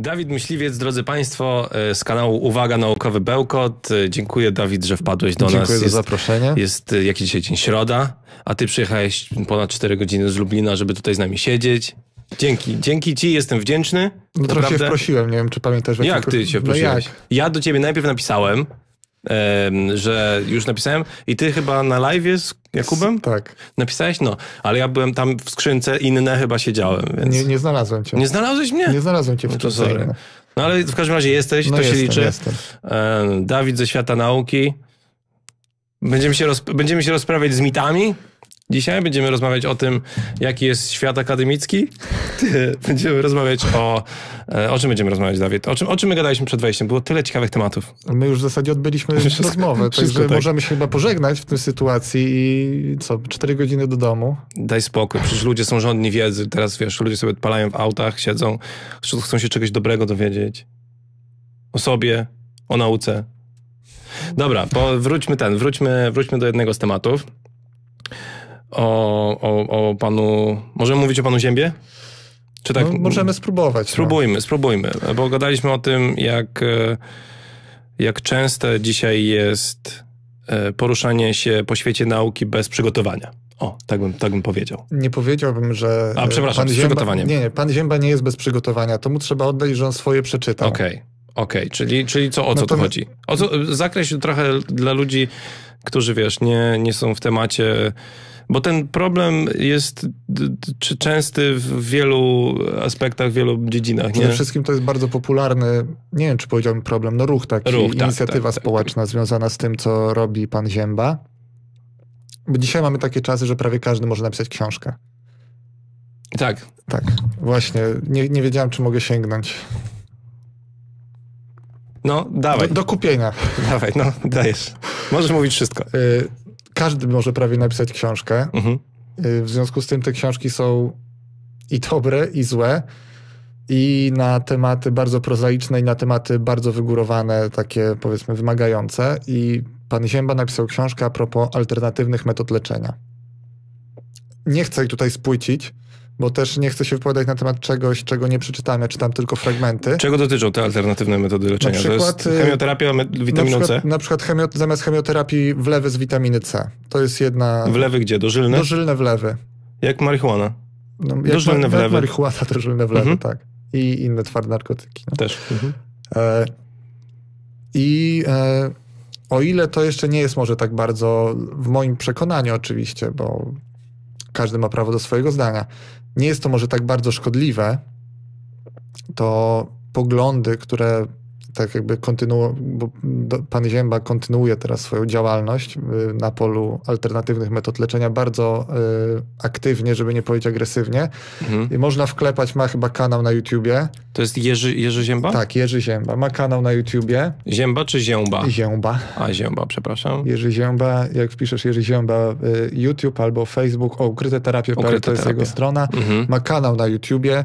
Dawid Myśliwiec, drodzy Państwo, e, z kanału Uwaga Naukowy Bełkot. E, dziękuję Dawid, że wpadłeś do Dziękuję nas. Dziękuję za zaproszenie. Jest e, jakiś dzisiaj dzień? Środa, a Ty przyjechałeś ponad 4 godziny z Lublina, żeby tutaj z nami siedzieć. Dzięki, dzięki ci, jestem wdzięczny. No trochę się wprosiłem, nie wiem czy pamiętasz. Jak ty się no wprosiłeś? No jak? Ja do ciebie najpierw napisałem, że już napisałem i ty chyba na live z Jakubem? Tak. Napisałeś? No, ale ja byłem tam w skrzynce, inne chyba siedziałem, więc... Nie, nie znalazłem cię. Nie znalazłeś mnie? Nie znalazłem cię w no to sorry. Inne. No ale w każdym razie jesteś, no to jestem, się liczy. Jestem. Dawid ze świata nauki. Będziemy się, będziemy się rozprawiać z mitami? Dzisiaj będziemy rozmawiać o tym, jaki jest świat akademicki. Będziemy rozmawiać o. E, o czym będziemy rozmawiać, Dawid? O czym, o czym my gadaliśmy przed wejściem? Było tyle ciekawych tematów. My już w zasadzie odbyliśmy wszystko, rozmowę, wszystko, tak. możemy się chyba pożegnać w tej sytuacji i co, cztery godziny do domu. Daj spokój, przecież ludzie są żądni wiedzy. Teraz wiesz, ludzie sobie palają w autach, siedzą, chcą się czegoś dobrego dowiedzieć. O sobie, o nauce. Dobra, wróćmy ten, wróćmy, wróćmy do jednego z tematów o, o, o panu. Możemy mówić o panu Ziębie? Czy tak? No, możemy spróbować. No. Spróbujmy, no. spróbujmy. Bo gadaliśmy o tym, jak, e, jak częste dzisiaj jest e, poruszanie się po świecie nauki bez przygotowania. O, tak bym, tak bym powiedział. Nie powiedziałbym, że. A e, przepraszam, pan z przygotowaniem. Ziemba, nie, nie, pan Zięba nie jest bez przygotowania. To mu trzeba oddać, że on swoje przeczytał. Okej, okay, okej, okay. czyli, czyli co, o co no tu chodzi? O co, zakreś trochę dla ludzi, którzy wiesz, nie, nie są w temacie bo ten problem jest częsty w wielu aspektach, w wielu dziedzinach. Przede nie? wszystkim to jest bardzo popularny, nie wiem czy powiedziałbym problem, no ruch taki, ruch, tak, inicjatywa tak, tak, społeczna tak, związana z tym, co robi pan Zięba. Bo dzisiaj mamy takie czasy, że prawie każdy może napisać książkę. Tak. Tak, właśnie. Nie, nie wiedziałem, czy mogę sięgnąć. No, dawaj. Do, do kupienia. Dawaj, no, dajesz. Możesz mówić wszystko. Y, każdy może prawie napisać książkę. Mhm. Y, w związku z tym te książki są i dobre, i złe, i na tematy bardzo prozaiczne, i na tematy bardzo wygórowane, takie powiedzmy wymagające. I pan Zięba napisał książkę a propos alternatywnych metod leczenia. Nie chcę ich tutaj spłycić, bo też nie chcę się wypowiadać na temat czegoś, czego nie przeczytamy, ja czytam tylko fragmenty. Czego dotyczą te alternatywne metody leczenia? Na przykład, to jest y, chemioterapia witaminą na przykład, C? Na przykład chemio, zamiast chemioterapii wlewy z witaminy C. To jest jedna... Wlewy gdzie? Dożylne? Dożylne wlewy. Jak marihuana? No, jak dożylne ma, wlewy. Jak marihuana, dożylne wlewy, mhm. tak. I inne twarde narkotyki. No. Też. Mhm. E, I... E, o ile to jeszcze nie jest może tak bardzo w moim przekonaniu oczywiście, bo każdy ma prawo do swojego zdania nie jest to może tak bardzo szkodliwe, to poglądy, które tak jakby kontynuował, bo pan Zięba kontynuuje teraz swoją działalność y, na polu alternatywnych metod leczenia bardzo y, aktywnie, żeby nie powiedzieć agresywnie. Mhm. I można wklepać, ma chyba kanał na YouTubie. To jest Jerzy, Jerzy Zięba? Tak, Jerzy Zięba. Ma kanał na YouTubie. Zięba czy Zięba? Zięba. A, Zięba, przepraszam. Jerzy Zięba, jak wpiszesz Jerzy Zięba y, YouTube albo Facebook, o, ukryte terapie, ukryte to jest jego strona. Mhm. Ma kanał na YouTubie.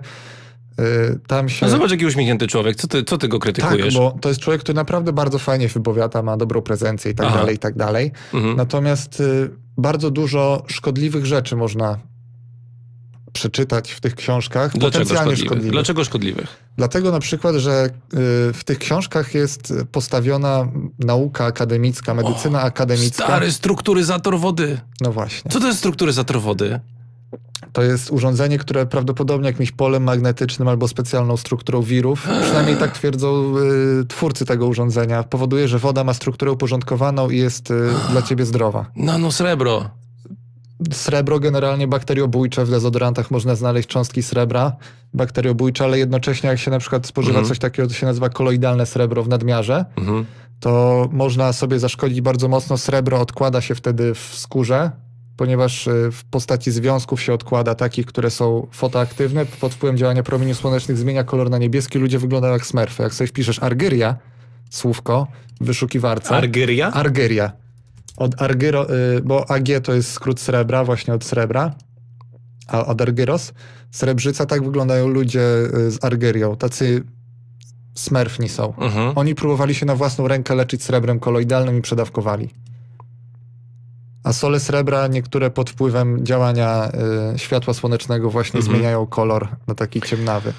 Y, tam się... No zobacz, jaki uśmiechnięty człowiek. Co ty, co ty go krytykujesz? Tak, bo to jest człowiek, który naprawdę bardzo fajnie wypowiada, ma dobrą prezencję i tak Aha. dalej, i tak dalej. Mhm. Natomiast y, bardzo dużo szkodliwych rzeczy można przeczytać w tych książkach. Dlaczego potencjalnie szkodliwych? szkodliwych? Dlaczego szkodliwych? Dlatego na przykład, że y, w tych książkach jest postawiona nauka akademicka, medycyna o, akademicka. Stary strukturyzator wody. No właśnie. Co to jest strukturyzator wody? To jest urządzenie, które prawdopodobnie jakimś polem magnetycznym albo specjalną strukturą wirów, przynajmniej tak twierdzą y, twórcy tego urządzenia, powoduje, że woda ma strukturę uporządkowaną i jest y, dla ciebie zdrowa. Nano srebro. Srebro generalnie bakteriobójcze, w dezodorantach można znaleźć cząstki srebra bakteriobójcze, ale jednocześnie jak się na przykład spożywa mhm. coś takiego, co się nazywa koloidalne srebro w nadmiarze, mhm to można sobie zaszkodzić bardzo mocno. Srebro odkłada się wtedy w skórze, ponieważ e, w postaci związków się odkłada takich, które są fotoaktywne, pod wpływem działania promieni słonecznych zmienia kolor na niebieski, ludzie wyglądają jak smerfy. Jak sobie wpiszesz Argyria, słówko wyszukiwarca. Argyria? Argyria. Od Argyro, y, bo AG to jest skrót srebra, właśnie od srebra, a od Argyros. Srebrzyca, tak wyglądają ludzie y, z Argyrią, tacy smerfni są. Mhm. Oni próbowali się na własną rękę leczyć srebrem koloidalnym i przedawkowali a sole srebra niektóre pod wpływem działania y, światła słonecznego właśnie mhm. zmieniają kolor na taki ciemnawy.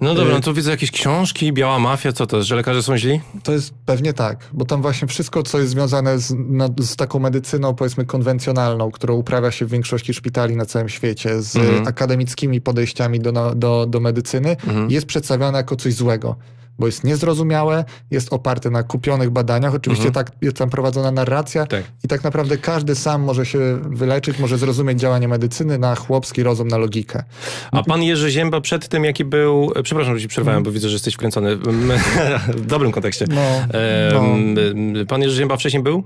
No dobra, y, no to widzę jakieś książki, Biała Mafia, co to jest, że lekarze są źli? To jest pewnie tak, bo tam właśnie wszystko, co jest związane z, z taką medycyną, powiedzmy konwencjonalną, którą uprawia się w większości szpitali na całym świecie, z mhm. akademickimi podejściami do, do, do medycyny, mhm. jest przedstawiane jako coś złego bo jest niezrozumiałe, jest oparte na kupionych badaniach. Oczywiście mhm. tak jest tam prowadzona narracja tak. i tak naprawdę każdy sam może się wyleczyć, może zrozumieć działanie medycyny na chłopski rozum, na logikę. A pan Jerzy Zięba przed tym, jaki był... Przepraszam, że ci przerwałem, mhm. bo widzę, że jesteś wkręcony. w dobrym kontekście. No, no. Pan Jerzy Zięba wcześniej był?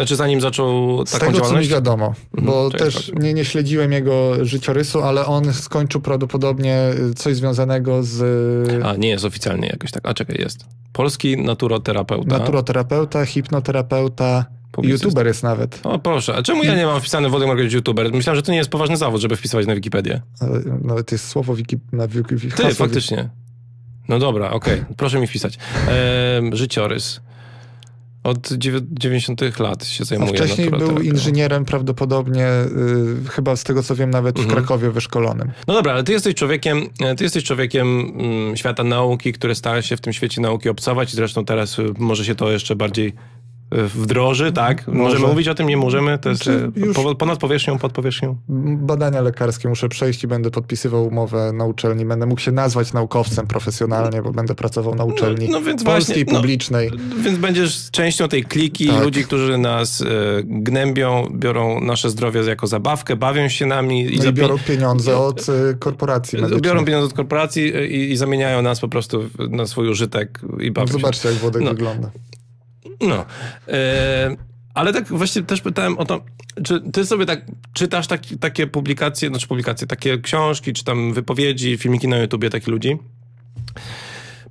Znaczy zanim zaczął taką Z tego, działalność? co mi wiadomo, mhm, bo mhm, też tak. nie, nie śledziłem jego życiorysu, ale on skończył prawdopodobnie coś związanego z... A, nie jest oficjalnie jakoś tak. A, czekaj, jest. Polski naturoterapeuta. Naturoterapeuta, hipnoterapeuta... YouTuber jest nawet. O proszę, a czemu ja nie mam wpisane wody Markiewicz YouTuber? Myślałem, że to nie jest poważny zawód, żeby wpisywać na Wikipedię. E, nawet no, jest słowo wiki, na Wikipedii. Ty, faktycznie. No dobra, okej, okay. proszę mi wpisać. E, życiorys. Od 90 lat się zajmuje. A wcześniej był inżynierem prawdopodobnie, y, chyba z tego co wiem, nawet mhm. w Krakowie wyszkolonym. No dobra, ale ty jesteś człowiekiem, e, ty jesteś człowiekiem mm, świata nauki, który stara się w tym świecie nauki obcować i zresztą teraz y, może się to jeszcze bardziej wdroży, tak? Może. Możemy mówić o tym, nie możemy, to jest e, ponad powierzchnią, pod powierzchnią. Badania lekarskie muszę przejść i będę podpisywał umowę na uczelni, będę mógł się nazwać naukowcem profesjonalnie, bo będę pracował na no, uczelni no, no polskiej właśnie, no, publicznej. No, więc będziesz częścią tej kliki tak. ludzi, którzy nas e, gnębią, biorą nasze zdrowie jako zabawkę, bawią się nami. I, no i biorą pieniądze od e, korporacji medycznych. Biorą pieniądze od korporacji i, i, zamieniają nas po prostu na swój użytek i bawią no, Zobaczcie, jak wodek no. wygląda. No. E, ale tak właśnie też pytałem o to, czy ty sobie tak czytasz tak, takie publikacje, znaczy publikacje, takie książki, czy tam wypowiedzi, filmiki na YouTubie takich ludzi?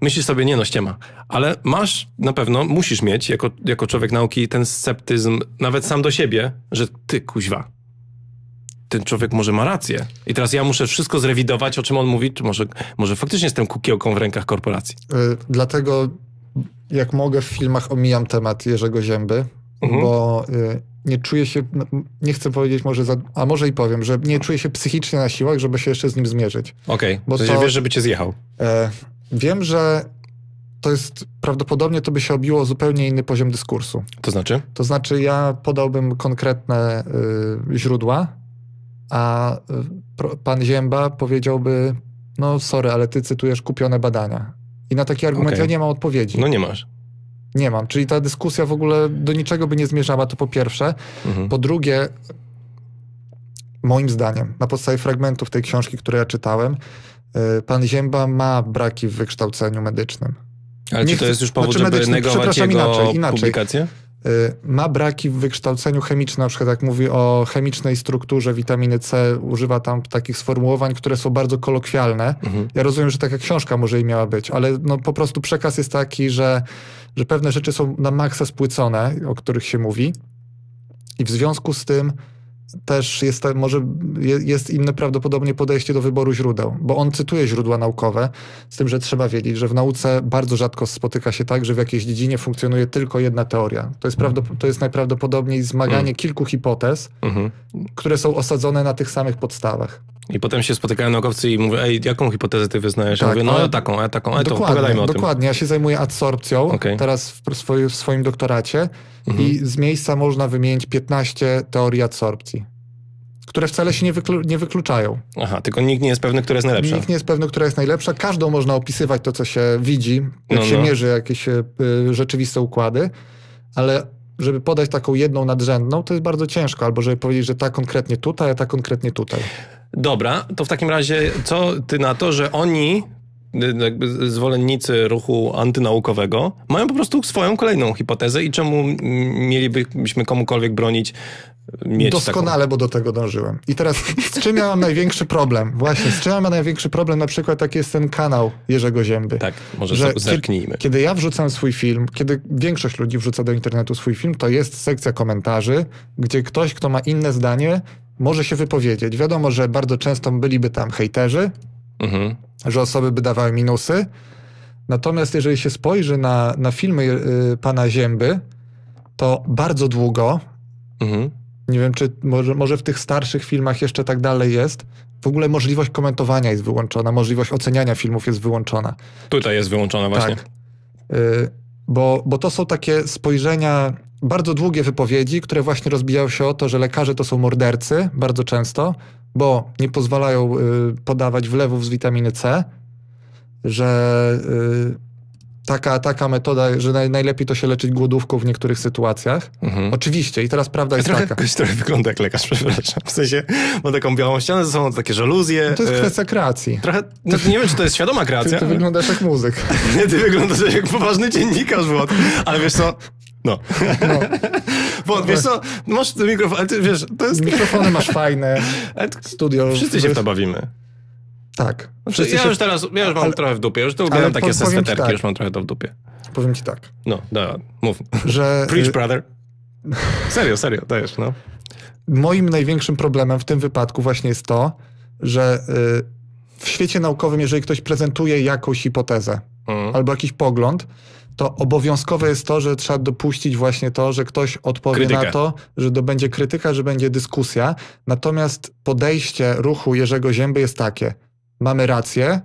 Myślisz sobie, nie no, ściema. Ale masz na pewno, musisz mieć jako, jako człowiek nauki ten sceptyzm nawet sam do siebie, że ty kuźwa, ten człowiek może ma rację. I teraz ja muszę wszystko zrewidować, o czym on mówi, czy może, może faktycznie jestem kukiełką w rękach korporacji. Yy, dlatego jak mogę w filmach omijam temat Jerzego Zięby, mhm. bo y, nie czuję się, no, nie chcę powiedzieć może, za, a może i powiem, że nie czuję się psychicznie na siłach, żeby się jeszcze z nim zmierzyć. Okej, okay. bo to, to wiesz, żeby cię zjechał. E, wiem, że to jest prawdopodobnie to by się obiło o zupełnie inny poziom dyskursu. To znaczy? To znaczy, ja podałbym konkretne y, źródła, a y, pan Zięba powiedziałby: No, sorry, ale ty cytujesz kupione badania. I na taki argument okay. ja nie mam odpowiedzi. No nie masz. Nie mam. Czyli ta dyskusja w ogóle do niczego by nie zmierzała, to po pierwsze. Mhm. Po drugie, moim zdaniem, na podstawie fragmentów tej książki, które ja czytałem, y, pan Ziemba ma braki w wykształceniu medycznym. Ale nie czy to jest już powód, znaczy żeby negować jego inaczej, inaczej. publikację? Y, ma braki w wykształceniu chemicznym, na przykład jak mówi o chemicznej strukturze witaminy C, używa tam takich sformułowań, które są bardzo kolokwialne. Mhm. Ja rozumiem, że taka książka może i miała być, ale no po prostu przekaz jest taki, że, że pewne rzeczy są na maksa spłycone, o których się mówi i w związku z tym też jest, może jest inne prawdopodobnie podejście do wyboru źródeł, bo on cytuje źródła naukowe, z tym, że trzeba wiedzieć, że w nauce bardzo rzadko spotyka się tak, że w jakiejś dziedzinie funkcjonuje tylko jedna teoria. To jest, prawdop- to jest najprawdopodobniej zmaganie mm. kilku hipotez, mm-hmm. które są osadzone na tych samych podstawach. I potem się spotykają naukowcy i mówią, ej, jaką hipotezę ty wyznajesz? Tak, ja mówię, no ale... taką, a taką, a to pogadajmy o tym. Dokładnie, ja się zajmuję adsorpcją okay. teraz w, swoim, w swoim doktoracie mhm. i z miejsca można wymienić 15 teorii adsorpcji które wcale się nie, wyklu nie, wykluczają. Aha, tylko nikt nie jest pewny, która jest najlepsza. Nikt nie jest pewny, która jest najlepsza. Każdą można opisywać to, co się widzi, jak no, się no. mierzy jakieś y, rzeczywiste układy, ale żeby podać taką jedną nadrzędną, to jest bardzo ciężko, albo żeby powiedzieć, że ta konkretnie tutaj, a ta konkretnie tutaj. Dobra, to w takim razie co ty na to, że oni y, jakby zwolennicy ruchu antynaukowego mają po prostu swoją kolejną hipotezę i czemu mielibyśmy komukolwiek bronić y, mieć Doskonale, taką... bo do tego dążyłem. I teraz z czym ja mam największy problem? Właśnie, z czym ja mam największy problem? Na przykład taki jest ten kanał Jerzego Zięby. Tak, może że zerknijmy. Kiedy, kiedy ja wrzucam swój film, kiedy większość ludzi wrzuca do internetu swój film, to jest sekcja komentarzy, gdzie ktoś, kto ma inne zdanie, może się wypowiedzieć. Wiadomo, że bardzo często byliby tam hejterzy, mhm. że osoby by dawały minusy. Natomiast jeżeli się spojrzy na, na filmy yy, pana Zięby, to bardzo długo, mhm. nie wiem czy może, może w tych starszych filmach jeszcze tak dalej jest, w ogóle możliwość komentowania jest wyłączona, możliwość oceniania filmów jest wyłączona. Tutaj jest wyłączona właśnie. Tak. Yy, bo, bo to są takie spojrzenia, bardzo długie wypowiedzi, które właśnie rozbijały się o to, że lekarze to są mordercy bardzo często, bo nie pozwalają y, podawać wlewów z witaminy C, że y, taka, taka metoda, że naj, najlepiej to się leczyć głodówką w niektórych sytuacjach. Mhm. Oczywiście i teraz prawda ja jest trochę, taka. Trochę wygląda jak lekarz, przepraszam. W sensie ma taką białą ścianę, ze sobą takie żaluzje. No to jest e, kwestia kreacji. Trochę, no, nie wiem, czy to jest świadoma kreacja. Ty, ty wyglądasz jak muzyk. Nie, ty wyglądasz jak poważny dziennikarz, Włod. Ale wiesz co, no. no. Bo, wiesz co, masz mikrofon, ale ty wiesz, to jest... Mikrofony masz fajne, studio... Wszyscy się w to bawimy. Tak. No ja się... już teraz, ja już mam ale, trochę w dupie, już to ubieram takie sesweterki, tak. już mam trochę to w dupie. Powiem ci tak. No, da, mów. Że... Preach, brother. serio, serio, dajesz, no. Moim największym problemem w tym wypadku właśnie jest to, że y, w świecie naukowym, jeżeli ktoś prezentuje jakąś hipotezę mhm. albo jakiś pogląd, to obowiązkowe jest to, że trzeba dopuścić właśnie to, że ktoś odpowie krytyka. na to, że to będzie krytyka, że będzie dyskusja. Natomiast podejście ruchu Jerzego Zięby jest takie – mamy rację,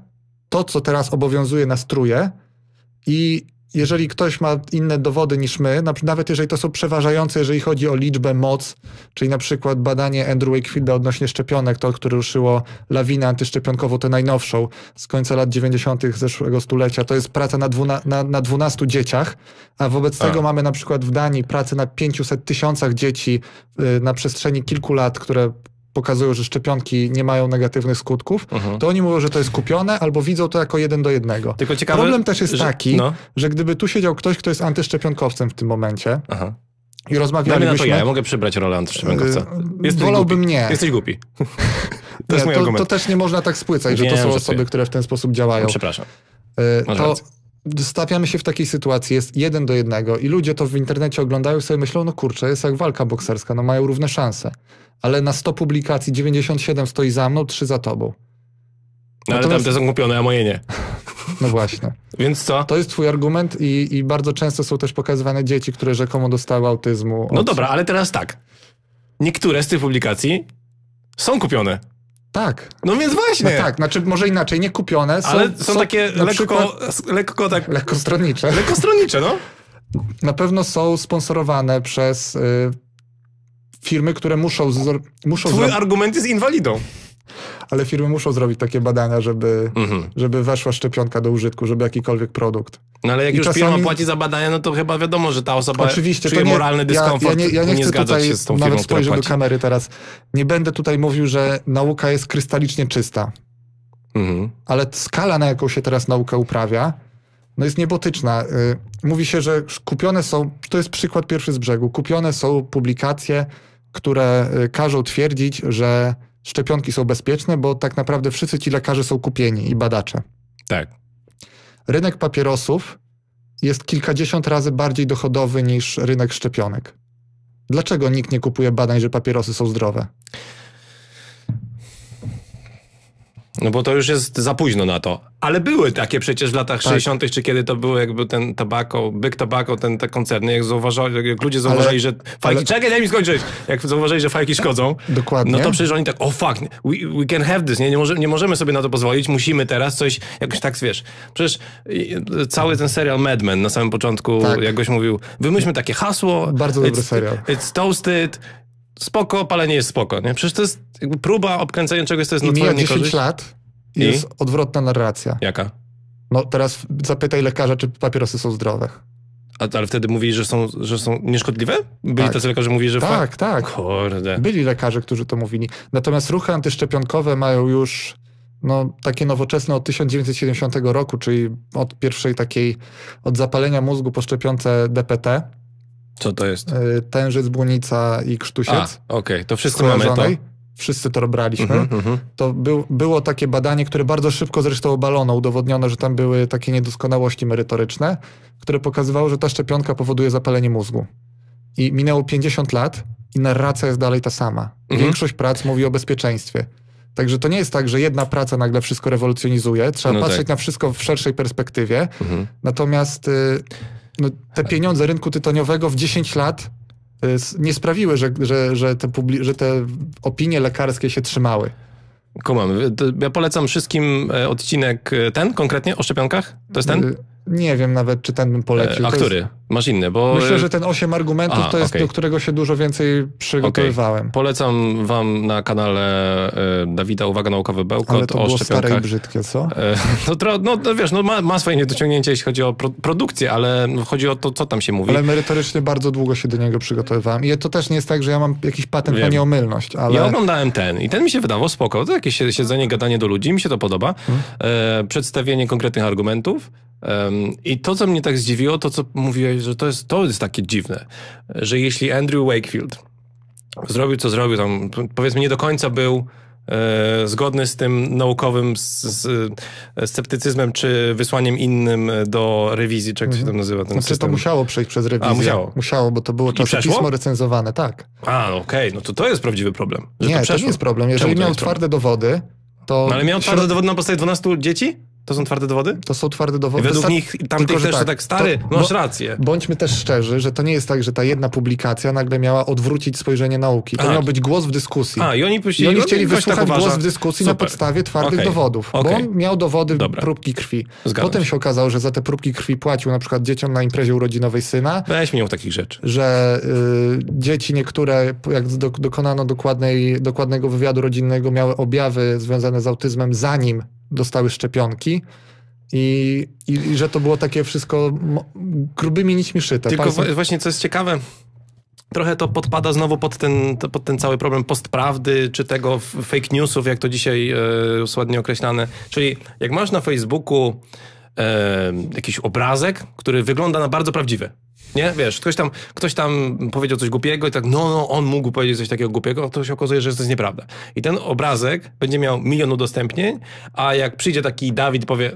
to co teraz obowiązuje nas truje i jeżeli ktoś ma inne dowody niż my, nawet jeżeli to są przeważające, jeżeli chodzi o liczbę, moc, czyli na przykład badanie Andrew Wakefielda odnośnie szczepionek, to, które ruszyło lawinę antyszczepionkową, tę najnowszą z końca lat 90. zeszłego stulecia, to jest praca na, dwuna, na, na 12 dzieciach, a wobec a. Tak. tego mamy na przykład w Danii pracę na 500 tysiącach dzieci y, na przestrzeni kilku lat, które pokazują, że szczepionki nie mają negatywnych skutków, mhm. to oni mówią, że to jest kupione albo widzą to jako jeden do jednego. Tylko ciekawe, Problem też jest że, taki, no. że gdyby tu siedział ktoś, kto jest antyszczepionkowcem w tym momencie, Aha. I rozmawialibyśmy... Dajmy no, na no to ja, ja mogę przybrać rolę antyszczepionkowca. Y, y, Jesteś Wolałbym głupi. nie. Jesteś głupi. to nie, jest mój to, To też nie można tak spłycać, że to są osoby, które w ten sposób działają. No, przepraszam. Y, to, stawiamy się w takiej sytuacji, jest jeden do jednego i ludzie to w internecie oglądają sobie myślą, no kurczę, jest jak walka bokserska, no mają równe szanse. Ale na 100 publikacji 97 stoi za mną, 3 za tobą. No Natomiast... ale tamte są kupione, a moje nie. No właśnie. Więc co? To jest twój argument i, i, bardzo często są też pokazywane dzieci, które rzekomo dostały autyzmu. No od... No dobra, ale teraz tak. Niektóre z tych publikacji są kupione. Tak. No więc no właśnie. No tak, znaczy może inaczej, nie kupione. Są, Ale są, są takie lekko, przykład, lekko tak... Lekkostronnicze. Lekkostronnicze, no. Na pewno są sponsorowane przez y, firmy, które muszą... Z, muszą Twój argument jest inwalidą ale firmy muszą zrobić takie badania, żeby, mhm. żeby weszła szczepionka do użytku, żeby jakikolwiek produkt. No ale jak I już czasami... firma płaci za badania, no to chyba wiadomo, że ta osoba Oczywiście, czuje nie, moralny dyskomfort. Ja, ja, nie, ja nie, nie chcę tutaj, się z tą firmą, nawet spojrzę do kamery teraz, nie będę tutaj mówił, że nauka jest krystalicznie czysta. Mhm. Ale skala, na jaką się teraz nauka uprawia, no jest niebotyczna. Y, mówi się, że kupione są, to jest przykład pierwszy z brzegu, kupione są publikacje, które y, każą twierdzić, że szczepionki są bezpieczne, bo tak naprawdę wszyscy ci lekarze są kupieni i badacze. Tak. Rynek papierosów jest kilkadziesiąt razy bardziej dochodowy niż rynek szczepionek. Dlaczego nikt nie kupuje badań, że papierosy są zdrowe? No bo to już jest za późno na to. Ale były takie przecież w latach tak. 60., czy kiedy to było, jakby ten tabako, byk tabako, ten te koncerny, jak, zauważali, jak ludzie zauważyli, ale, że fajki. Ale... Czekaj, daj mi skończyć! Jak zauważyli, że fajki szkodzą, Dokładnie. no to przecież oni tak, o oh, fuck, we, we can have this, nie? Nie, może, nie możemy sobie na to pozwolić, musimy teraz coś, jakoś tak wiesz. Przecież cały ten serial Mad Men na samym początku, tak. jak mówił, wymyślmy takie hasło. Bardzo dobry serial. It's toasted, spoko, palenie jest spoko, nie? Przecież to jest jakby próba obkręcenia czegoś, to jest I na twoją 10 lat i jest odwrotna narracja. Jaka? No teraz zapytaj lekarza, czy papierosy są zdrowe. A, ale wtedy mówili, że są, że są nieszkodliwe? Byli tak. tacy lekarze, mówili, że... Tak, fa- tak. Kurde. Byli lekarze, którzy to mówili. Natomiast ruchy antyszczepionkowe mają już no, takie nowoczesne od 1970 roku, czyli od pierwszej takiej, od zapalenia mózgu po szczepionce DPT. Co to jest? Y, tężyc, błonica i krztusiec. Okej, okay. to wszyscy mamy to wszyscy to braliśmy, uh mhm, -huh, mhm. to był, było takie badanie, które bardzo szybko zresztą obalono, udowodniono, że tam były takie niedoskonałości merytoryczne, które pokazywały, że ta szczepionka powoduje zapalenie mózgu. I minęło 50 lat i narracja jest dalej ta sama. Mhm. Większość prac mówi o bezpieczeństwie. Także to nie jest tak, że jedna praca nagle wszystko rewolucjonizuje. Trzeba no patrzeć tak. na wszystko w szerszej perspektywie. Natomiast y, no, te pieniądze rynku tytoniowego w 10 lat Y, nie sprawiły, że, że, że, te że te opinie lekarskie się trzymały. Kumam. Y, ja polecam wszystkim e, odcinek e, ten konkretnie o szczepionkach. To jest ten? Y, nie wiem nawet, czy ten bym polecił. E, a który? Masz inne, bo... Myślę, e, że ten osiem argumentów to jest, okay. do którego się dużo więcej przygotowywałem. Okay. Polecam wam na kanale e, Dawida Uwaga Naukowe Bełko. Ale to o było stare i brzydkie, co? E, no, to, no, no wiesz, no, ma, ma swoje niedociągnięcie, jeśli chodzi o pro, produkcję, ale chodzi o to, co tam się mówi. Ale merytorycznie bardzo długo się do niego przygotowywałem. I to też nie jest tak, że ja mam jakiś patent Wiem. na nieomylność, ale... Ja oglądałem ten i ten mi się wydawał spoko. To jakieś siedzenie, gadanie do ludzi, mi się to podoba. Hmm. E, przedstawienie konkretnych argumentów. I to, co mnie tak zdziwiło, to co mówiłeś, że to jest, to jest takie dziwne, że jeśli Andrew Wakefield zrobił, co zrobił, tam powiedzmy nie do końca był e, zgodny z tym naukowym z, z, e, sceptycyzmem, czy wysłaniem innym do rewizji, czy jak to się tam mhm. nazywa ten znaczy, system. to musiało przejść przez rewizję. A, musiało. Musiało, bo to było pismo recenzowane, tak. A, okej, okay. no to to jest prawdziwy problem, że nie, to to nie jest problem. Jeżeli miał twarde problem? dowody, to... No, ale miał twarde dowody na podstawie 12 dzieci? To są twarde dowody? To są twarde dowody. I według nich tamtych Tylko, też tak, tak, stary, to, masz rację. Bądźmy też szczerzy, że to nie jest tak, że ta jedna publikacja nagle miała odwrócić spojrzenie nauki. To A. Tak. miał być głos w dyskusji. A, i oni, puścili, I oni chcieli tak wysłuchać tak głos w dyskusji Super. na podstawie twardych okay. dowodów. Okay. Bo on miał dowody Dobra. próbki krwi. Zgadzam Potem się okazało, że za te próbki krwi płacił na przykład dzieciom na imprezie urodzinowej syna. Weź mnie takich rzeczy. Że y, dzieci niektóre, jak dokonano dokładnej, dokładnego wywiadu rodzinnego, miały objawy związane z autyzmem, zanim dostały szczepionki. I, i, i że to było takie wszystko grubymi nićmi szyte. Tylko Państwo... właśnie, co jest ciekawe, trochę to podpada znowu pod ten, pod ten cały problem postprawdy, czy tego fake newsów, jak to dzisiaj słodnie e, określane. Czyli jak masz na Facebooku e, jakiś obrazek, który wygląda na bardzo prawdziwy, nie? Wiesz, ktoś tam, ktoś tam powiedział coś głupiego i tak, no, no, on mógł powiedzieć coś takiego głupiego, to się okazuje, że to jest nieprawda. I ten obrazek będzie miał milion udostępnień, a jak przyjdzie taki Dawid powie,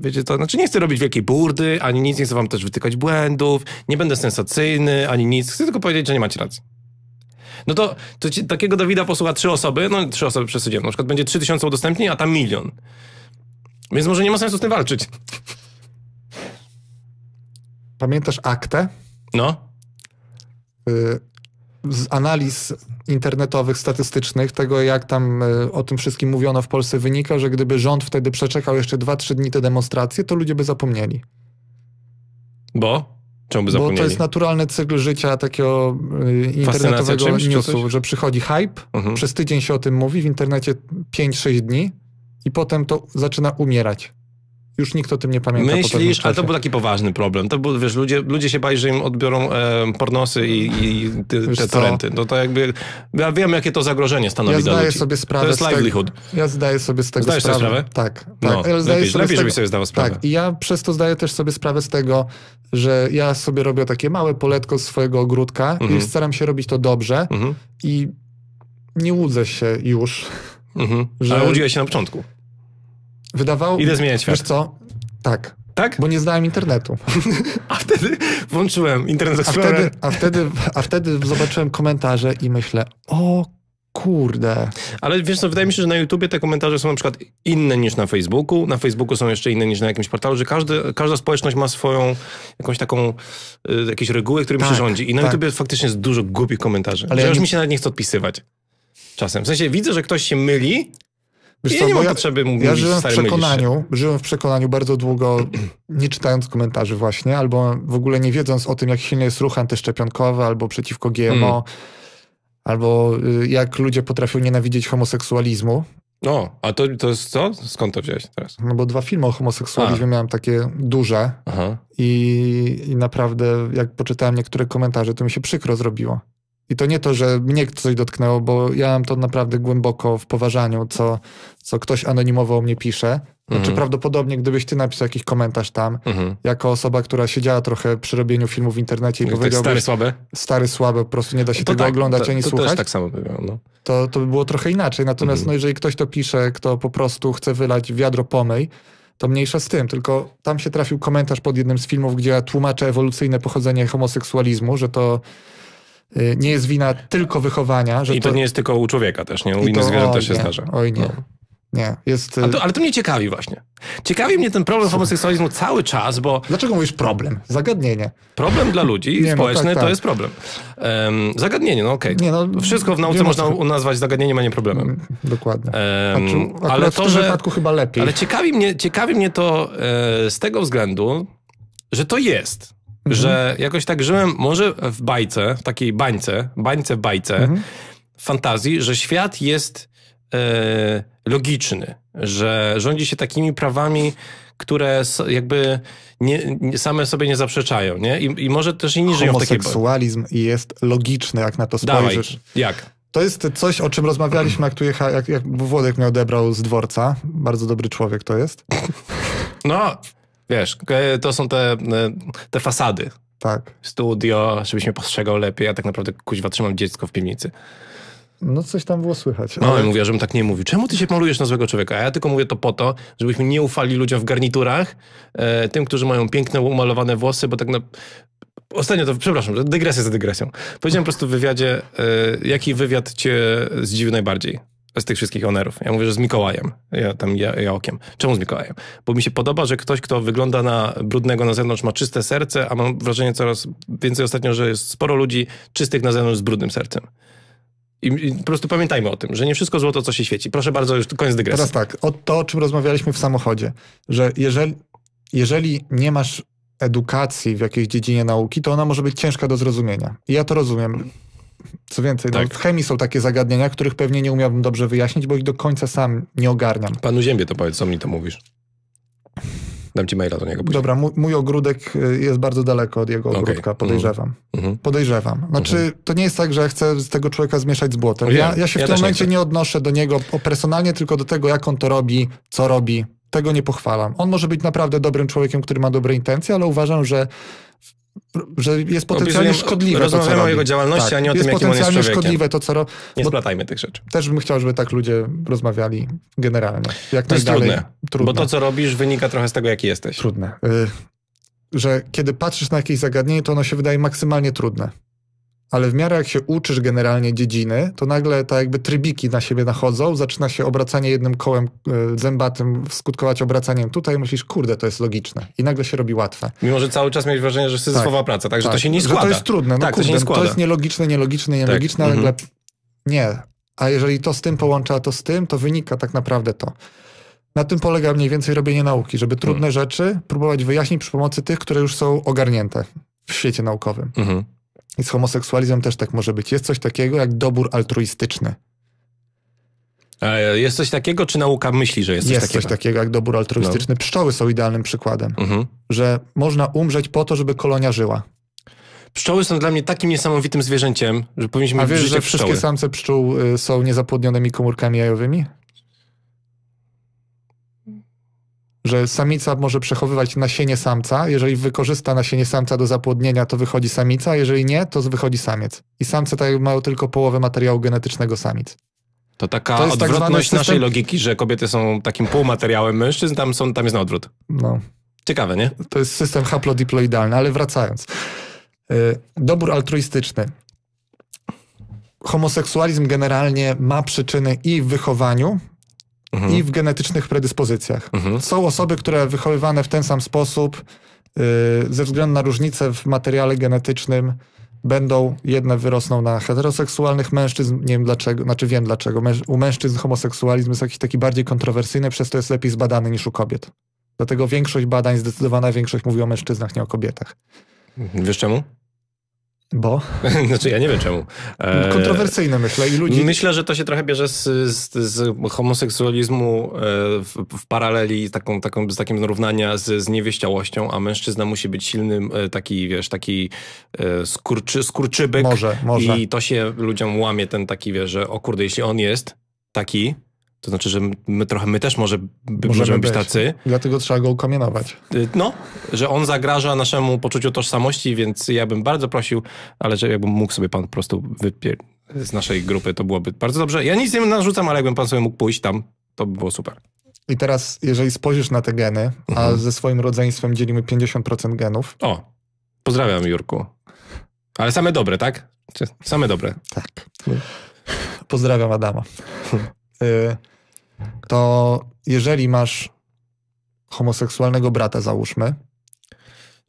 wiecie to, znaczy nie chcę robić wielkiej burdy, ani nic, nie chcę wam też wytykać błędów, nie będę sensacyjny, ani nic, chcę tylko powiedzieć, że nie macie racji. No to, to ci, takiego Dawida posłucha trzy osoby, no trzy osoby przesadziłem, na przykład będzie trzy tysiące udostępnień, a tam milion. Więc może nie ma sensu z tym walczyć. Pamiętasz aktę? No. Y, z analiz internetowych, statystycznych, tego jak tam y, o tym wszystkim mówiono w Polsce, wynika, że gdyby rząd wtedy przeczekał jeszcze 2-3 dni te demonstracje, to ludzie by zapomnieli. Bo? Czemu by zapomnieli? Bo to jest naturalny cykl życia takiego y, internetowego czymś, newsu, że przychodzi hype, mhm. przez tydzień się o tym mówi, w internecie 5-6 dni i potem to zaczyna umierać. Już nikt o tym nie pamięta. Myślisz, ale to był taki poważny problem. To był, wiesz, ludzie, ludzie się bali, że im odbiorą e, pornosy i, i te, te torenty. No to jakby, ja wiem, jakie to zagrożenie stanowi ja zdaję ludzi. sobie sprawę To jest livelihood. Ja zdaję sobie z tego Zdajesz sprawę. Zdajesz sobie sprawę? Tak. tak. No, ja lepiej, lepiej tego... żebyś sobie zdał tak, sprawę. Tak. I ja przez to zdaję też sobie sprawę z tego, że ja sobie robię takie małe poletko z swojego ogródka mhm. i staram się robić to dobrze mhm. i nie łudzę się już. Mhm. Że... Ale łudziłeś się na początku wydawało... Idę zmieniać świat. Wiesz co? Tak. Tak? Bo nie znałem internetu. A wtedy włączyłem Internet Explorer. A wtedy, a wtedy, a wtedy zobaczyłem komentarze i myślę, o kurde. Ale wiesz co, wydaje mi się, że na YouTubie te komentarze są na przykład inne niż na Facebooku. Na Facebooku są jeszcze inne niż na jakimś portalu, że każdy, każda społeczność ma swoją jakąś taką, y, jakieś reguły, którym tak, się rządzi. I na tak. YouTubie faktycznie jest dużo głupich komentarzy. Ale ja już nie... mi się nawet nie chce odpisywać. Czasem. W sensie widzę, że ktoś się myli, Wiesz ja co, nie mam ja, potrzeby mówić ja żyłem w przekonaniu, żyłem w przekonaniu bardzo długo, nie czytając komentarzy właśnie, albo w ogóle nie wiedząc o tym, jak silny jest ruch antyszczepionkowy, albo przeciwko GMO, hmm. albo y, jak ludzie potrafią nienawidzić homoseksualizmu. O, a to, to jest co? Skąd to wziąłeś teraz? No bo dwa filmy o homoseksualizmie a. miałem takie duże i, i, naprawdę jak poczytałem niektóre komentarze, to mi się przykro zrobiło. I to nie to, że mnie coś dotknęło, bo ja mam to naprawdę głęboko w poważaniu, co, co ktoś anonimowo o mnie pisze. Znaczy mhm. prawdopodobnie, gdybyś ty napisał jakiś komentarz tam, mhm. jako osoba, która siedziała trochę przy robieniu filmów w internecie i no powiedział... Stary, słabe? Stary, słabe, po prostu nie da się to tego tak, oglądać to, ani to słuchać. To tak samo by było, no. to, to by było trochę inaczej. Natomiast mhm. no, jeżeli ktoś to pisze, kto po prostu chce wylać wiadro pomyj, to mniejsza z tym, tylko tam się trafił komentarz pod jednym z filmów, gdzie ja tłumaczę ewolucyjne pochodzenie homoseksualizmu, że to Y, nie jest wina tylko wychowania. Że I to, to nie jest tylko u człowieka też, nie? U innych zwierząt też się nie, zdarza. Oj nie. No. Nie, jest... Y- to, ale to mnie ciekawi właśnie. Ciekawi mnie ten problem homoseksualizmu cały czas, bo... Dlaczego mówisz problem? Zagadnienie. Problem dla ludzi nie, no, społeczny no tak, tak. to tak. jest problem. Um, zagadnienie, no okej. Okay. No, Wszystko w nauce można to... nazwać zagadnieniem, a nie problemem. Mm, dokładnie. Um, ale to, w tym że... chyba lepiej. Ale ciekawi mnie, ciekawi mnie to e, z tego względu, że to jest mhm. że jakoś tak żyłem może w bajce, w takiej bańce, bańce w bajce, mhm. fantazji, że świat jest e, logiczny, że rządzi się takimi prawami, które jakby nie, same sobie nie zaprzeczają, nie? I, i może też inni żyją w takiej... Homoseksualizm jest logiczny, jak na to spojrzysz. Dawaj, jak? To jest coś, o czym rozmawialiśmy, jak tu jecha, jak, jak Włodek mnie odebrał z dworca. Bardzo dobry człowiek to jest. No, Wiesz, to są te, e, te fasady. Tak. Studio, żebyś mnie postrzegał lepiej, a ja tak naprawdę kuźwa trzymam dziecko w piwnicy. No coś tam było słychać. No ale... i mówię, żebym tak nie mówił. Czemu ty się malujesz na złego człowieka? A ja tylko mówię to po to, żebyśmy nie ufali ludziom w garniturach, e, tym, którzy mają piękne, umalowane włosy, bo tak na... Ostatnio to, przepraszam, dygresja za dygresją. Powiedziałem po prostu w wywiadzie, e, jaki wywiad cię zdziwił najbardziej z tych wszystkich onerów. Ja mówię, że z Mikołajem. Ja tam ja, ja, okiem. Czemu z Mikołajem? Bo mi się podoba, że ktoś, kto wygląda na brudnego na zewnątrz, ma czyste serce, a mam wrażenie coraz więcej ostatnio, że jest sporo ludzi czystych na zewnątrz z brudnym sercem. I, I, po prostu pamiętajmy o tym, że nie wszystko złoto, co się świeci. Proszę bardzo, już koniec dygresji. Teraz tak, o to, o czym rozmawialiśmy w samochodzie, że jeżeli, jeżeli nie masz edukacji w jakiejś dziedzinie nauki, to ona może być ciężka do zrozumienia. I ja to rozumiem. Co więcej, no, tak. no, w chemii są takie zagadnienia, których pewnie nie umiałbym dobrze wyjaśnić, bo ich do końca sam nie ogarniam. Panu Ziębie to powiedz, co mi to mówisz. Dam ci maila do niego później. Dobra, mój, mój ogródek y, jest bardzo daleko od jego ogródka, okay. podejrzewam. Mm -hmm. Podejrzewam. Znaczy, mm -hmm. to nie jest tak, że chcę z tego człowieka zmieszać z błotem. Ja, ja się w ja tym momencie nie, nie odnoszę do niego personalnie, tylko do tego, jak on to robi, co robi. Tego nie pochwalam. On może być naprawdę dobrym człowiekiem, który ma dobre intencje, ale uważam, że że jest potencjalnie szkodliwe. Rozmawiamy o jego działalności, tak. a nie o jest tym, jakim on jest potencjalnie szkodliwe to, co robi. Nie splatajmy tych rzeczy. Też bym chciał, żeby tak ludzie rozmawiali generalnie. Jak to jest trudne, trudne, Bo to, co robisz, wynika trochę z tego, jaki jesteś. Trudne. Y że kiedy patrzysz na jakieś zagadnienie, to ono się wydaje maksymalnie trudne ale w miarę jak się uczysz generalnie dziedziny, to nagle ta jakby trybiki na siebie nachodzą, zaczyna się obracanie jednym kołem e, zębatym, skutkować obracaniem tutaj, myślisz, kurde, to jest logiczne. I nagle się robi łatwe. Mimo, że cały czas miałeś wrażenie, że tak. syzyfowa tak, praca, tak, tak, że to się nie składa. Że to jest trudne, no tak, kurde, to, się nie no składa. to jest nielogiczne, nielogiczne, tak. nielogiczne, tak. nagle mhm. nie. A jeżeli to z tym połącza, to z tym, to wynika tak naprawdę to. Na tym polega mniej więcej robienie nauki, żeby trudne hmm. rzeczy próbować wyjaśnić przy pomocy tych, które już są ogarnięte w świecie naukowym. Mhm. I z homoseksualizmem też tak może być. Jest coś takiego jak dobór altruistyczny. Jest coś takiego, czy nauka myśli, że jest coś jest takiego? Jest coś takiego jak dobór altruistyczny. No. Pszczoły są idealnym przykładem, mhm. że można umrzeć po to, żeby kolonia żyła. Pszczoły są dla mnie takim niesamowitym zwierzęciem, że powinniśmy A wiesz, że wszystkie samce pszczół y, są niezapłodnionymi komórkami jajowymi? że samica może przechowywać nasienie samca. Jeżeli wykorzysta nasienie samca do zapłodnienia, to wychodzi samica, jeżeli nie, to wychodzi samiec. I samce tak mają tylko połowę materiału genetycznego samic. To taka to tak odwrotność tak naszej system... logiki, że kobiety są takim półmateriałem mężczyzn, tam, są, tam jest na odwrót. No. Ciekawe, nie? To jest system haplodiploidalny, ale wracając. Y, dobór altruistyczny. Homoseksualizm generalnie ma przyczyny i w wychowaniu, mhm. i w genetycznych predyspozycjach. Mhm. Są osoby, które wychowywane w ten sam sposób y, ze względu na różnice w materiale genetycznym będą, jedne wyrosną na heteroseksualnych mężczyzn, nie wiem dlaczego, znaczy wiem dlaczego, u mężczyzn homoseksualizm jest jakiś taki bardziej kontrowersyjny, przez to jest lepiej zbadany niż u kobiet. Dlatego większość badań, zdecydowana większość mówi o mężczyznach, nie o kobietach. Wiesz czemu? Bo? Znaczy ja nie wiem czemu. E, Kontrowersyjne myślę i ludzie Myślę, że to się trochę bierze z, z, z homoseksualizmu e, w, w, paraleli taką, taką, z takim równania z, z niewieściałością, a mężczyzna musi być silnym e, taki, wiesz, taki e, skurczy, skurczybyk. Może, może. I to się ludziom łamie ten taki, wiesz, że o kurde, jeśli on jest taki, to znaczy, że my trochę, my też może, możemy, możemy być, tacy. Dlatego trzeba go ukamienować. Y, no, że on zagraża naszemu poczuciu tożsamości, więc ja bym bardzo prosił, ale że jakby mógł sobie pan po prostu wypier... z naszej grupy, to byłoby bardzo dobrze. Ja nic nie narzucam, ale jakbym pan sobie mógł pójść tam, to by było super. I teraz, jeżeli spojrzysz na te geny, mhm. a ze swoim rodzeństwem dzielimy 50% genów. O, pozdrawiam Jurku. Ale same dobre, tak? Same dobre. Tak. Pozdrawiam Adama. Y, to jeżeli masz homoseksualnego brata, załóżmy.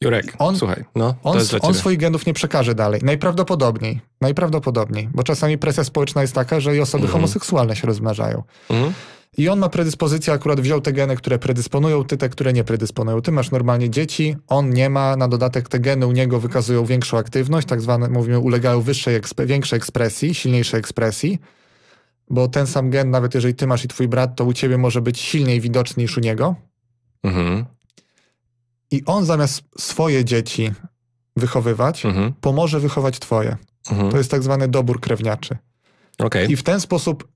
Jurek, on, słuchaj, no, on, on swoich genów nie przekaże dalej. Najprawdopodobniej, najprawdopodobniej, bo czasami presja społeczna jest taka, że i osoby mm -hmm. homoseksualne się rozmnażają. Mm -hmm. I on ma predyspozycję, akurat wziął te geny, które predysponują, ty te, które nie predysponują. Ty masz normalnie dzieci, on nie ma, na dodatek te geny u niego wykazują większą aktywność, tak zwane, mówimy, ulegają wyższej, eksp większej ekspresji, silniejszej ekspresji bo ten sam gen, nawet jeżeli ty masz i twój brat, to u ciebie może być silniej widoczny niż u niego. Mhm. I on zamiast swoje dzieci wychowywać, mhm. pomoże wychować twoje. Mhm. To jest tak zwany dobór krewniaczy. Okay. I w ten sposób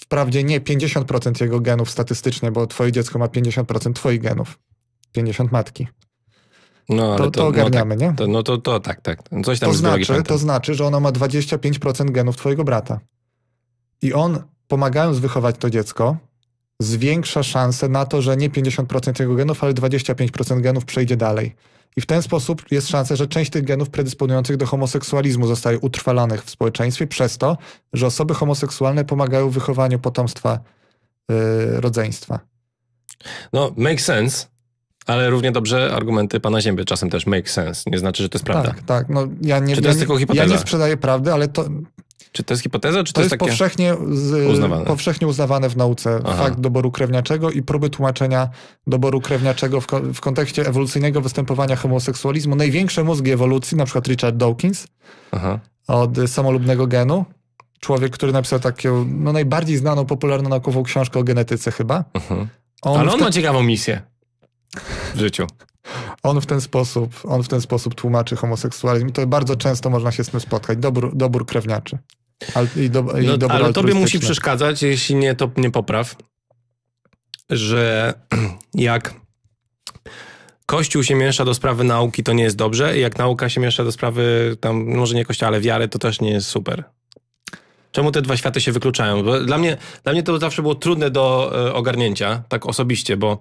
wprawdzie nie 50% jego genów statystycznie, bo twoje dziecko ma 50% twoich genów. 50 matki. No, to, to, to ogarniamy, no, tak, nie? To, no to, to tak, tak. Coś tam to znaczy, To znaczy, że ona ma 25% genów twojego brata. I on, pomagając wychować to dziecko, zwiększa szanse na to, że nie 50% jego genów, ale 25% genów przejdzie dalej. I w ten sposób jest szansa, że część tych genów predysponujących do homoseksualizmu zostaje utrwalanych w społeczeństwie przez to, że osoby homoseksualne pomagają w wychowaniu potomstwa yy, rodzeństwa. No, make sense, ale równie dobrze argumenty pana Zięby czasem też make sense. Nie znaczy, że to jest prawda. Tak, tak. No, ja nie, Czy to jest ja, tylko hipoteza? Ja nie sprzedaję prawdy, ale to, czy to jest hipoteza, czy to, to jest, jest takie... powszechnie, z, uznawane. powszechnie uznawane w nauce Aha. fakt doboru krewniaczego i próby tłumaczenia doboru krewniaczego w, w kontekście ewolucyjnego występowania homoseksualizmu. Największe mózgi ewolucji, na przykład Richard Dawkins Aha. od samolubnego genu, człowiek, który napisał taką no, najbardziej znaną popularną naukową książkę o genetyce chyba. Mhm. On Ale on ma ciekawą misję w życiu. On w ten sposób, on w ten sposób tłumaczy homoseksualizm i to bardzo często można się z tym spotkać. Dobór, dobór krewniaczy i do, i no, ale tobie musi przeszkadzać, jeśli nie, to nie popraw, że jak Kościół się miesza do sprawy nauki, to nie jest dobrze. I jak nauka się miesza do sprawy, tam no może nie Kościoła, ale wiary, to też nie jest super. Czemu te dwa światy się wykluczają? Bo dla, mnie, dla mnie to zawsze było trudne do e, ogarnięcia, tak osobiście, bo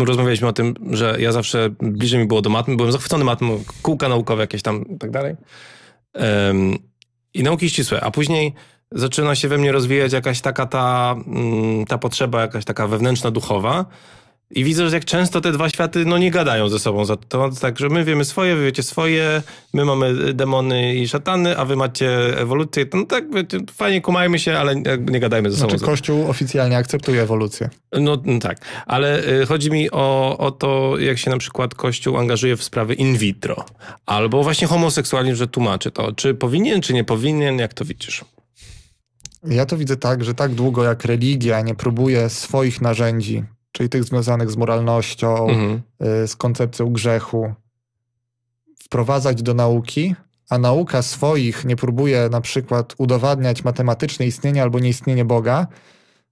e, rozmawialiśmy o tym, że ja zawsze bliżej mi było do matmy, byłem zachwycony matmą, kółka naukowe jakieś tam i tak dalej i nauki ścisłe, a później zaczyna się we mnie rozwijać jakaś taka ta, mm, ta potrzeba, jakaś taka wewnętrzna, duchowa, i widzę, że jak często te dwa światy no, nie gadają ze sobą. To tak, że my wiemy swoje, wy wiecie swoje, my mamy demony i szatany, a wy macie ewolucję. No tak, wiecie, fajnie kumajmy się, ale nie gadajmy ze znaczy, sobą. Znaczy, Kościół oficjalnie akceptuje ewolucję. No mm, tak, ale y, chodzi mi o, o to, jak się na przykład Kościół angażuje w sprawy in vitro. Albo właśnie homoseksualizm, że tłumaczy to. Czy powinien, czy nie powinien, jak to widzisz? Ja to widzę tak, że tak długo jak religia nie próbuje swoich narzędzi czyli tych związanych z moralnością, mhm. Y, z koncepcją grzechu, wprowadzać do nauki, a nauka swoich nie próbuje na przykład udowadniać matematyczne istnienie albo nieistnienie Boga,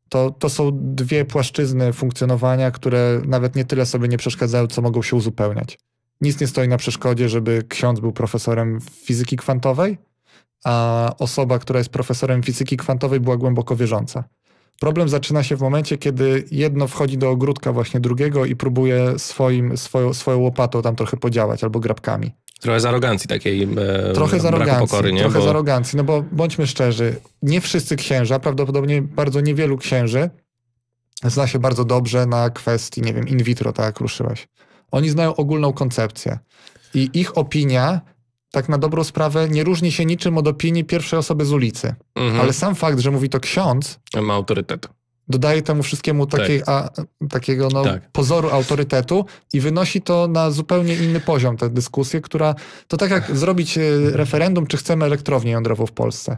to, to są dwie płaszczyzny funkcjonowania, które nawet nie tyle sobie nie przeszkadzają, co mogą się uzupełniać. Nic nie stoi na przeszkodzie, żeby ksiądz był profesorem fizyki kwantowej, a osoba, która jest profesorem fizyki kwantowej, była głęboko wierząca. Problem zaczyna się w momencie, kiedy jedno wchodzi do ogródka właśnie drugiego i próbuje swoim, swoją, swoją łopatą tam trochę podziałać albo grabkami. Trochę z arogancji takiej, e, trochę z arogancji, pokory, nie? Trochę bo... z arogancji, no bo bądźmy szczerzy, nie wszyscy księża, prawdopodobnie bardzo niewielu księży zna się bardzo dobrze na kwestii, nie wiem, in vitro, tak jak ruszyłaś. Oni znają ogólną koncepcję i ich opinia tak na dobrą sprawę nie różni się niczym od opinii pierwszej osoby z ulicy. Mhm. Ale sam fakt, że mówi to ksiądz. Ma autorytet. Dodaje temu wszystkiemu tak. takiej, tak. a, takiego no, tak. pozoru autorytetu i wynosi to na zupełnie inny poziom, tę dyskusję, która to tak jak zrobić e, referendum, czy chcemy elektrownię jądrową w Polsce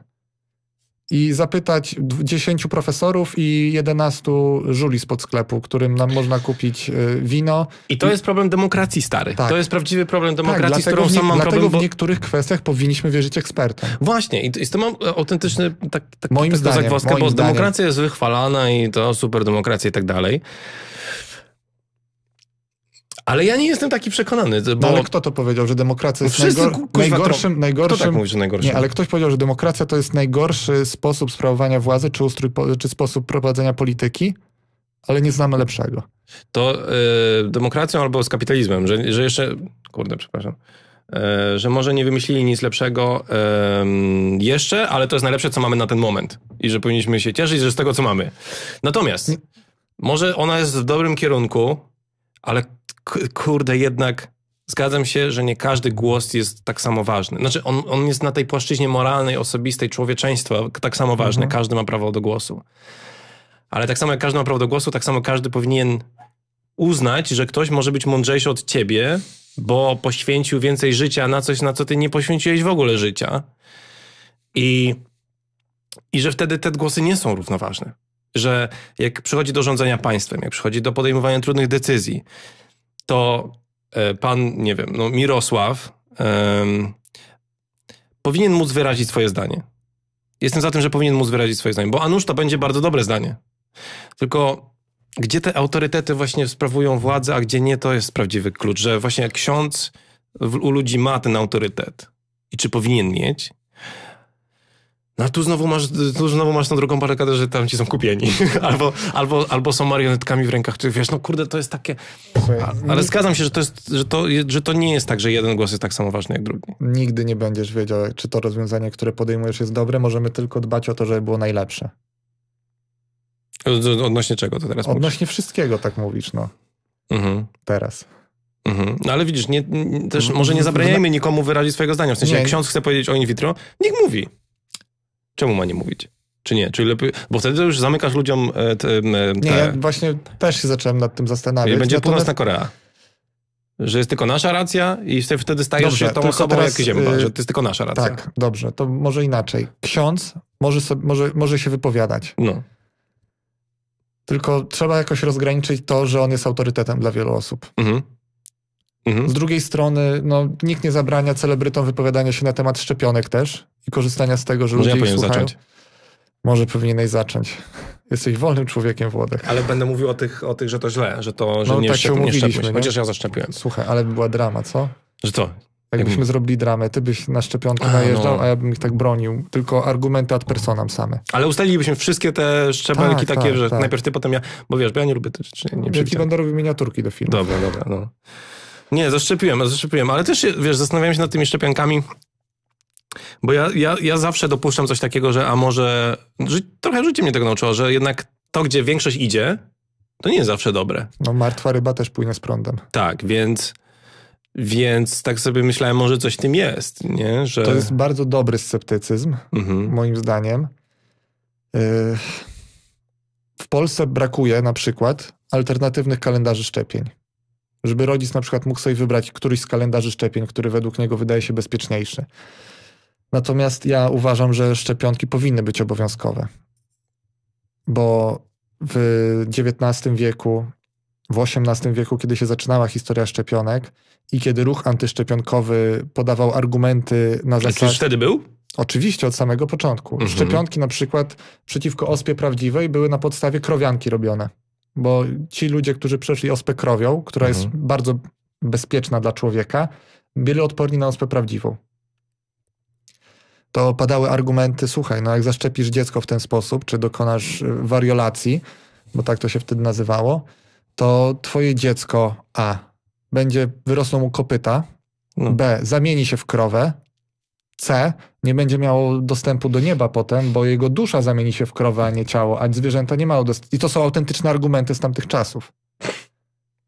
i zapytać 10 profesorów i 11 żuli spod sklepu, którym nam można kupić e, wino. I to jest problem demokracji, stary. Tak. To jest prawdziwy problem tak, demokracji, tak, z którą sam mam dlatego problem. Dlatego w niektórych bo... kwestiach powinniśmy wierzyć ekspertom. Właśnie i to, i to mam e, autentyczny tak, tak, moim tak, zdaniem, moim bo zdaniem. demokracja jest wychwalana i to super demokracja i tak dalej. Ale ja nie jestem taki przekonany. Bo... No, ale kto to powiedział, że demokracja jest Wszyscy, najgor... kuźwa, najgorszym, to... Tak najgorszym... tak mówi, że najgorszym? Nie, ale ktoś powiedział, że demokracja to jest najgorszy sposób sprawowania władzy, czy, ustrój, czy sposób prowadzenia polityki, ale nie znamy lepszego. To yy, demokracją albo z kapitalizmem, że, że jeszcze... Kurde, przepraszam y, że może nie wymyślili nic lepszego um, jeszcze, ale to jest najlepsze, co mamy na ten moment i że powinniśmy się cieszyć że z tego, co mamy. Natomiast może ona jest w dobrym kierunku, ale kurde, jednak zgadzam się, że nie każdy głos jest tak samo ważny. Znaczy, on, on jest na tej płaszczyźnie moralnej, osobistej, człowieczeństwa tak samo ważny. Mhm. Każdy ma prawo do głosu. Ale tak samo jak każdy ma prawo do głosu, tak samo każdy powinien uznać, że ktoś może być mądrzejszy od ciebie, bo poświęcił więcej życia na coś, na co ty nie poświęciłeś w ogóle życia. I, i że wtedy te głosy nie są równoważne. Że jak przychodzi do rządzenia państwem, jak przychodzi do podejmowania trudnych decyzji, to e, pan, nie wiem, no Mirosław um, powinien móc wyrazić swoje zdanie. Jestem za tym, że powinien móc wyrazić swoje zdanie, bo Anusz to będzie bardzo dobre zdanie. Tylko gdzie te autorytety właśnie sprawują władzę, a gdzie nie, to jest prawdziwy klucz, że właśnie ksiądz u ludzi ma ten autorytet i czy powinien mieć, no tu znowu masz, tu znowu masz tą drugą barykadę, że tam ci są kupieni. albo, albo, albo są marionetkami w rękach. Czy wiesz, no kurde, to jest takie... ale zgadzam się, że to, jest, że, to, że to nie jest tak, że jeden głos jest tak samo ważny jak drugi. Nigdy nie będziesz wiedział, czy to rozwiązanie, które podejmujesz jest dobre. Możemy tylko dbać o to, żeby było najlepsze. Odnośnie czego to teraz Odnośnie mówisz? wszystkiego tak mówisz, no. Mhm. Teraz. Mhm. No ale widzisz, nie, też może nie zabraniajmy nikomu wyrazić swojego zdania. W sensie, nie. jak ksiądz chce powiedzieć o in vitro, niech mówi. Czemu ma nie mówić? Czy nie? Czyli lepiej, bo wtedy już zamykasz ludziom te, te... Nie, ja właśnie też się zacząłem nad tym zastanawiać. Nie będzie Natomiast... Północna Korea. Że jest tylko nasza racja i wtedy stajesz dobrze, się tą osobą teraz, jak ziemba, y, że to jest tylko nasza racja. Tak, dobrze, to może inaczej. Ksiądz może, sobie, może, może się wypowiadać. No. Tylko trzeba jakoś rozgraniczyć to, że on jest autorytetem dla wielu osób. Mhm. Mhm. Z drugiej strony, no, nikt nie zabrania celebrytom wypowiadania się na temat szczepionek też i korzystania z tego, że Może ludzie ja ich słuchają. Zacząć. Może powinieneś zacząć. Jesteś wolnym człowiekiem, Włodek. Ale będę mówił o tych, o tych że to źle, że to że no, nie, tak szczep, nie się. Chociaż ja zaszczepiłem. Słuchaj, ale by była drama, co? Że co? Jakbyśmy zrobili dramę, ty byś na szczepionkę najeżdżał, no. a ja bym ich tak bronił. Tylko argumenty ad personam same. Ale ustalilibyśmy wszystkie te szczepionki tak, takie, tak, że tak. najpierw ty, potem ja. Bo wiesz, bo ja nie lubię tych rzeczy. Nie ci będę robił miniaturki do filmu. Dobra, dobra, no. Nie, zaszczepiłem, zaszczepiłem, ale też, wiesz, zastanawiałem się nad tymi szczepionkami, bo ja, ja, ja zawsze dopuszczam coś takiego, że a może, ży, trochę życie mnie tego nauczyło, że jednak to, gdzie większość idzie, to nie jest zawsze dobre. No martwa ryba też płynie z prądem. Tak, więc... Więc tak sobie myślałem, może coś w tym jest, nie? Że... To jest bardzo dobry sceptycyzm, mhm. moim zdaniem. Y, w Polsce brakuje na przykład alternatywnych kalendarzy szczepień. Żeby rodzic na przykład mógł sobie wybrać któryś z kalendarzy szczepień, który według niego wydaje się bezpieczniejszy. Natomiast ja uważam, że szczepionki powinny być obowiązkowe, bo w XIX wieku, w XVIII wieku, kiedy się zaczynała historia szczepionek i kiedy ruch antyszczepionkowy podawał argumenty na zasadzie. Czy wtedy był? Oczywiście, od samego początku. Mhm. Szczepionki na przykład przeciwko ospie prawdziwej były na podstawie krowianki robione, bo ci ludzie, którzy przeszli ospę krowią, która mhm. jest bardzo bezpieczna dla człowieka, byli odporni na ospę prawdziwą to padały argumenty, słuchaj, no jak zaszczepisz dziecko w ten sposób, czy dokonasz y, wariolacji, bo tak to się wtedy nazywało, to twoje dziecko A będzie wyrosło mu kopyta, no. B zamieni się w krowę, C nie będzie miało dostępu do nieba potem, bo jego dusza zamieni się w krowę, a nie ciało, a zwierzęta nie mają dostępu. I to są autentyczne argumenty z tamtych czasów.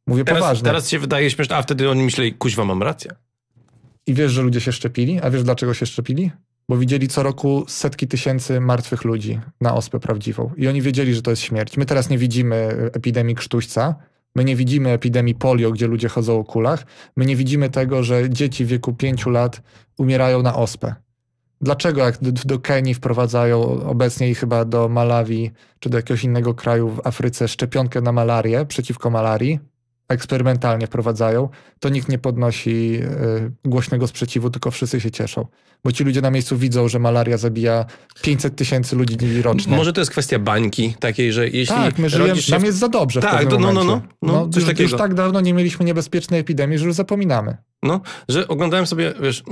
Mówię teraz, poważnie. Teraz się wydaje śmieszne, a wtedy oni myśleli, kuźwa, mam rację. I wiesz, że ludzie się szczepili? A wiesz, dlaczego się szczepili? bo widzieli co roku setki tysięcy martwych ludzi na ospę prawdziwą i oni wiedzieli, że to jest śmierć. My teraz nie widzimy e, epidemii krztuśca, my nie widzimy epidemii polio, gdzie ludzie chodzą o kulach, my nie widzimy tego, że dzieci w wieku 5 lat umierają na ospę. Dlaczego jak do Kenii wprowadzają obecnie i chyba do Malawi czy do jakiegoś innego kraju w Afryce szczepionkę na malarię, przeciwko malarii, eksperymentalnie wprowadzają, to nikt nie podnosi głośnego sprzeciwu, tylko wszyscy się cieszą. Bo ci ludzie na miejscu widzą, że malaria zabija 500 tysięcy ludzi rocznie. Może to jest kwestia bańki takiej, że jeśli... Tak, my żyjemy, się... nam jest za dobrze tak, w no, no, no, no, no coś już, takiego. już tak dawno nie mieliśmy niebezpiecznej epidemii, że już zapominamy. No, że oglądałem sobie, wiesz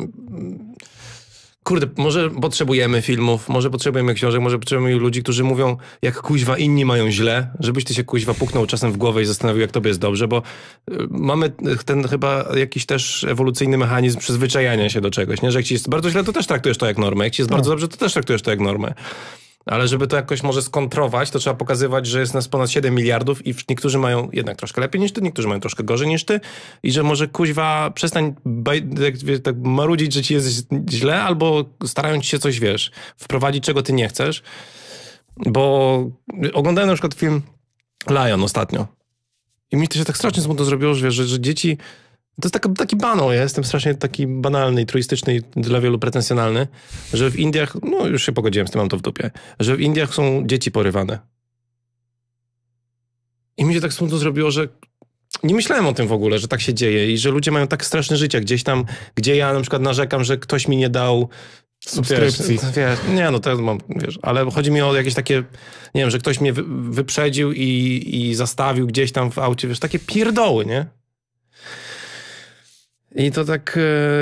kurde, może potrzebujemy filmów, może potrzebujemy książek, może potrzebujemy ludzi, którzy mówią, jak kuźwa inni mają źle, żebyś ty się kuźwa puknął czasem w głowę i zastanowił, jak tobie jest dobrze, bo y, mamy ten chyba jakiś też ewolucyjny mechanizm przyzwyczajania się do czegoś, nie? Że jak ci jest bardzo źle, to też traktujesz to jak normę, jak ci jest no. bardzo dobrze, to też traktujesz to jak normę ale żeby to jakoś może skontrować, to trzeba pokazywać, że jest nas ponad 7 miliardów i niektórzy mają jednak troszkę lepiej niż ty, niektórzy mają troszkę gorzej niż ty i że może kuźwa przestań tak marudzić, że ci jest źle albo starając się coś, wiesz, wprowadzić czego ty nie chcesz, bo oglądałem na przykład film Lion ostatnio i mi to się tak strasznie smutno zrobiło, że, wiesz, że, że dzieci to jest taki banał, ja jestem strasznie taki banalny i truistyczny i dla wielu pretensjonalny, że w Indiach, no już się pogodziłem z tym, mam to w dupie, że w Indiach są dzieci porywane. I mi się tak smutno zrobiło, że nie myślałem o tym w ogóle, że tak się dzieje i że ludzie mają tak straszne życie gdzieś tam, gdzie ja na przykład narzekam, że ktoś mi nie dał no, subskrypcji. Wiesz, no, wiesz, nie, no to mam, wiesz, ale chodzi mi o jakieś takie, nie wiem, że ktoś mnie wyprzedził i, i zastawił gdzieś tam w aucie, wiesz, takie pierdoły, nie? I to tak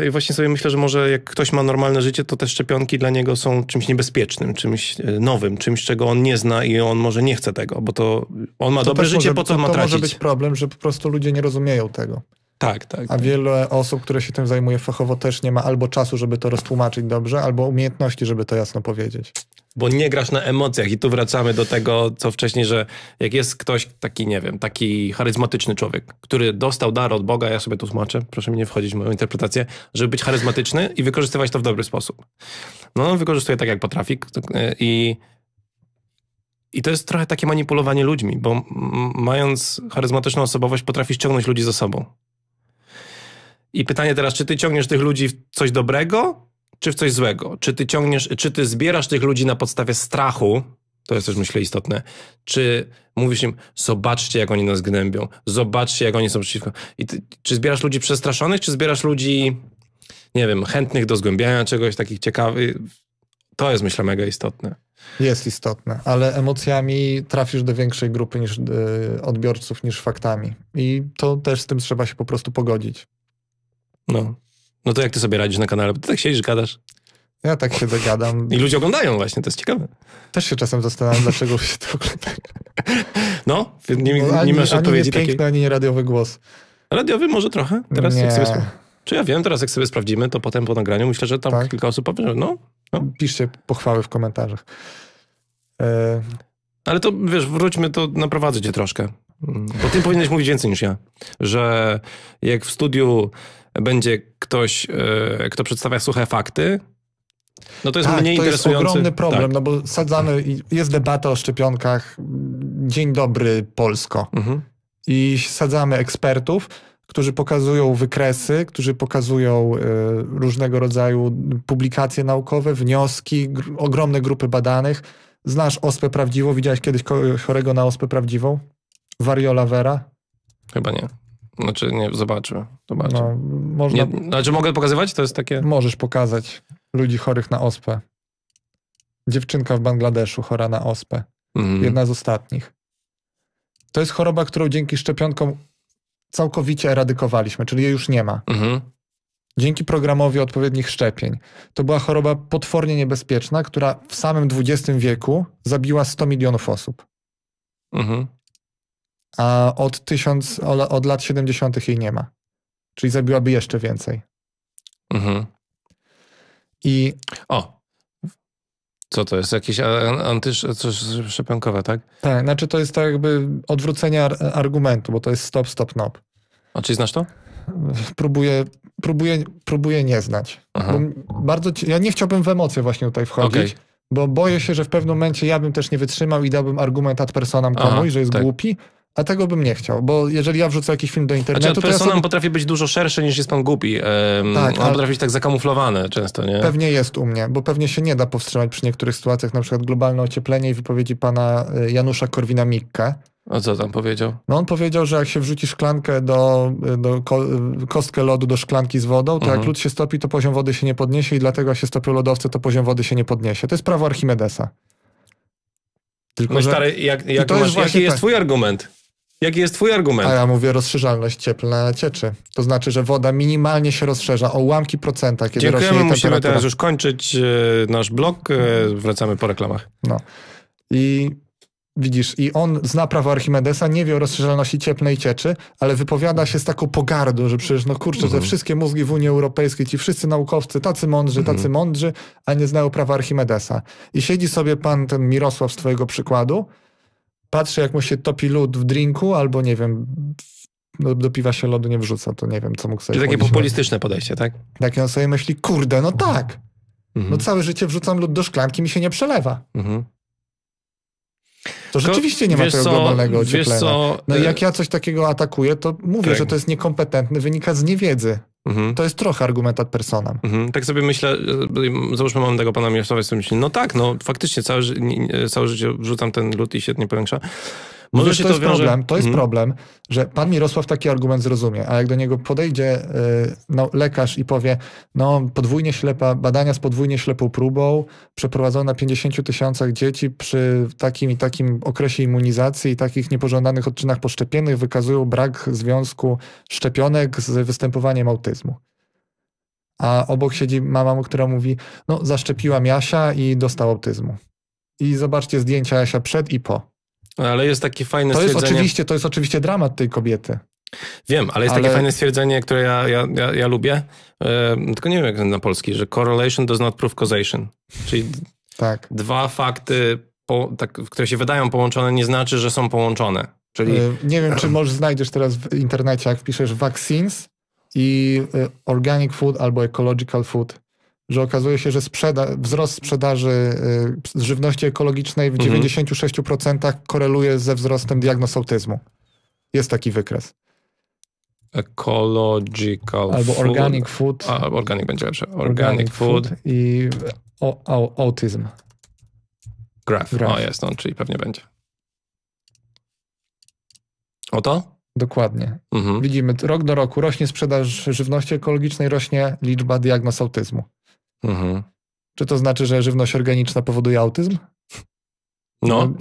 e, właśnie sobie myślę, że może jak ktoś ma normalne życie, to te szczepionki dla niego są czymś niebezpiecznym, czymś e, nowym, czymś, czego on nie zna i on może nie chce tego, bo to on ma to dobre życie, może, po co to, ma tracić? To może być problem, że po prostu ludzie nie rozumieją tego. Tak, tak. A tak. wiele osób, które się tym zajmuje fachowo, też nie ma albo czasu, żeby to roztłumaczyć dobrze, albo umiejętności, żeby to jasno powiedzieć bo nie grasz na emocjach. I tu wracamy do tego, co wcześniej, że jak jest ktoś taki, nie wiem, taki charyzmatyczny człowiek, który dostał dar od Boga, ja sobie to tłumaczę, proszę mi nie wchodzić w moją interpretację, żeby być charyzmatyczny i wykorzystywać to w dobry sposób. No, wykorzystuje tak, jak potrafi e, i... I to jest trochę takie manipulowanie ludźmi, bo mając charyzmatyczną osobowość, potrafisz ciągnąć ludzi za sobą. I pytanie teraz, czy ty ciągniesz tych ludzi w coś dobrego, czy w coś złego? Czy ty ciągniesz, czy ty zbierasz tych ludzi na podstawie strachu? To jest też myślę istotne. Czy mówisz im, zobaczcie, jak oni nas gnębią, zobaczcie, jak oni są przeciwko. I ty, czy zbierasz ludzi przestraszonych, czy zbierasz ludzi, nie wiem, chętnych do zgłębiania czegoś, takich ciekawych? To jest, myślę, mega istotne. Jest istotne, ale emocjami trafisz do większej grupy niż, e, odbiorców niż faktami. I to też z tym trzeba się po prostu pogodzić. No. No to jak ty sobie radzisz na kanale? Bo ty tak siedzisz, gadasz. Ja tak się dogadam. I ludzie oglądają właśnie, to jest ciekawe. Też się czasem zastanawiam, dlaczego się to ogląda. No, nie, no, ani, to masz ani nie piękny, takiej. ani nie radiowy głos. Radiowy może trochę, teraz nie. jak sobie... Czy ja wiem, teraz jak sobie sprawdzimy, to potem po nagraniu myślę, że tam tak? kilka osób powie, że no, no. Piszcie pochwały w komentarzach. E, Ale to wiesz, wróćmy, to naprowadzę cię troszkę. Bo ty powinieneś mówić więcej niż ja. Że jak w studiu będzie ktoś, e, kto przedstawia suche fakty, no to jest tak, mniej to interesujący. jest ogromny problem, tak. no bo sadzamy, jest debata o szczepionkach, dzień dobry Polsko. Mhm. I sadzamy ekspertów, którzy pokazują wykresy, którzy pokazują e, różnego rodzaju publikacje naukowe, wnioski, ogromne grupy badanych. Znasz ospę prawdziwą? Widziałeś kiedyś chorego na ospę prawdziwą? Wariola vera? Chyba nie. Znaczy, nie, zobaczmy. zobaczmy. No, można... nie, znaczy, mogę pokazywać? To jest takie... Możesz pokazać ludzi chorych na ospę. Dziewczynka w Bangladeszu chora na ospę. Mhm. Jedna z ostatnich. To jest choroba, którą dzięki szczepionkom całkowicie eradykowaliśmy, czyli jej już nie ma. Mhm. Dzięki programowi odpowiednich szczepień. To była choroba potwornie niebezpieczna, która w samym XX wieku zabiła 100 milionów osób. Mhm a od, tysiąc, od lat 70. jej nie ma. Czyli zabiłaby jeszcze więcej. Mhm. I. O! Co to jest? Jakieś antysz... coś szczepionkowe, tak? Tak, znaczy to jest tak jakby odwrócenie ar argumentu, bo to jest stop, stop, nop. A czy znasz to? Próbuję, próbuję, próbuję nie znać. bardzo ja nie chciałbym w emocje właśnie tutaj wchodzić, okay. bo boję się, że w pewnym momencie ja bym też nie wytrzymał i dałbym argument ad personam komuś, Aha, że jest tak. głupi, a tego bym nie chciał, bo jeżeli ja wrzucę jakiś film do internetu... Znaczy, to personam ja sobie... potrafi być dużo szerszy niż jest pan głupi. Ehm, tak, on potrafi być tak zakamuflowany często, nie? Pewnie jest u mnie, bo pewnie się nie da powstrzymać przy niektórych sytuacjach, na przykład globalne ocieplenie i wypowiedzi pana y, Janusza Korwina-Mikke, a co tam powiedział? No on powiedział, że jak się wrzuci szklankę do, y, do ko, y, kostkę lodu do szklanki z wodą, to mhm. jak lód się stopi, to poziom wody się nie podniesie i dlatego jak się stopią lodowce, to poziom wody się nie podniesie. To jest prawo Archimedesa. Tylko, no że... stary, jak, jak masz, jaki jest twój argument? Jaki jest twój argument? A ja mówię rozszerzalność cieplna cieczy. To znaczy, że woda minimalnie się rozszerza o ułamki procenta, kiedy Dziękujemy, rośnie musimy teraz już kończyć e, nasz blok. E, wracamy po reklamach. No. I Widzisz, i on zna prawo Archimedesa, nie wie o rozszerzalności cieplnej cieczy, ale wypowiada się z taką pogardą, że przecież, no kurczę, że te mhm. wszystkie mózgi w Unii Europejskiej, ci wszyscy naukowcy, tacy mądrzy, tacy mhm. mądrzy, a nie znają prawa Archimedesa. I siedzi sobie pan ten Mirosław z twojego przykładu patrzę, jak mu się topi lód w drinku, albo nie wiem, do, no, do piwa się lodu nie wrzuca, to nie wiem, co mógł sobie Czyli takie no. populistyczne podejście, tak? Takie on sobie myśli, kurde, no tak. Mhm. No całe życie wrzucam lód do szklanki, mi się nie przelewa. Mhm. To rzeczywiście nie ma tego co, globalnego ocieplenia. Co, no i e- jak ja coś takiego atakuję, to mówię, tak. że to jest niekompetentny, wynika z niewiedzy. Mhm. To jest trochę argument ad personam. Mhm. Tak sobie myślę, e, załóżmy mam tego pana Mirosława i sobie myślę, no tak, no faktycznie całe, całe życie wrzucam ten lód i się nie powiększa. Może Wiesz, to jest wiąże... problem, to jest hmm. problem, że pan Mirosław taki argument zrozumie, a jak do niego podejdzie y, no, lekarz i powie, no podwójnie ślepa, badania z podwójnie ślepą próbą przeprowadzone na 50 tysiącach dzieci przy takim i takim okresie immunizacji i takich niepożądanych odczynach poszczepiennych wykazują brak związku szczepionek z występowaniem autyzmu. A obok siedzi mama, która mówi, no zaszczepiłam Jasia i dostał autyzmu. I zobaczcie zdjęcia Jasia przed i po. Ale jest takie fajne to stwierdzenie... Jest oczywiście, to jest oczywiście dramat tej kobiety. Wiem, ale jest ale... takie fajne stwierdzenie, które ja, ja, ja, ja lubię, yy, tylko nie wiem jak na polski, że correlation does not prove causation. Czyli tak. dwa fakty, po, tak, które się wydają połączone, nie znaczy, że są połączone. Czyli... Yy, nie wiem, czy może znajdziesz teraz w internecie, jak wpiszesz vaccines i e, organic food albo ecological food, że okazuje się, że sprzeda wzrost sprzedaży y, żywności ekologicznej w mhm. 96% koreluje ze wzrostem diagnoz autyzmu. Jest taki wykres. Ecological Albo food. organic food. A, organic będzie lepsze. Organic, organic food. food. I o, o, autyzm. Graph. Graph. O, jest on, no, czyli pewnie będzie. Oto? Dokładnie. Mhm. Widzimy, rok do roku rośnie sprzedaż żywności ekologicznej, rośnie liczba diagnoz autyzmu. Mhm. Czy to znaczy, że żywność organiczna powoduje autyzm? No. No,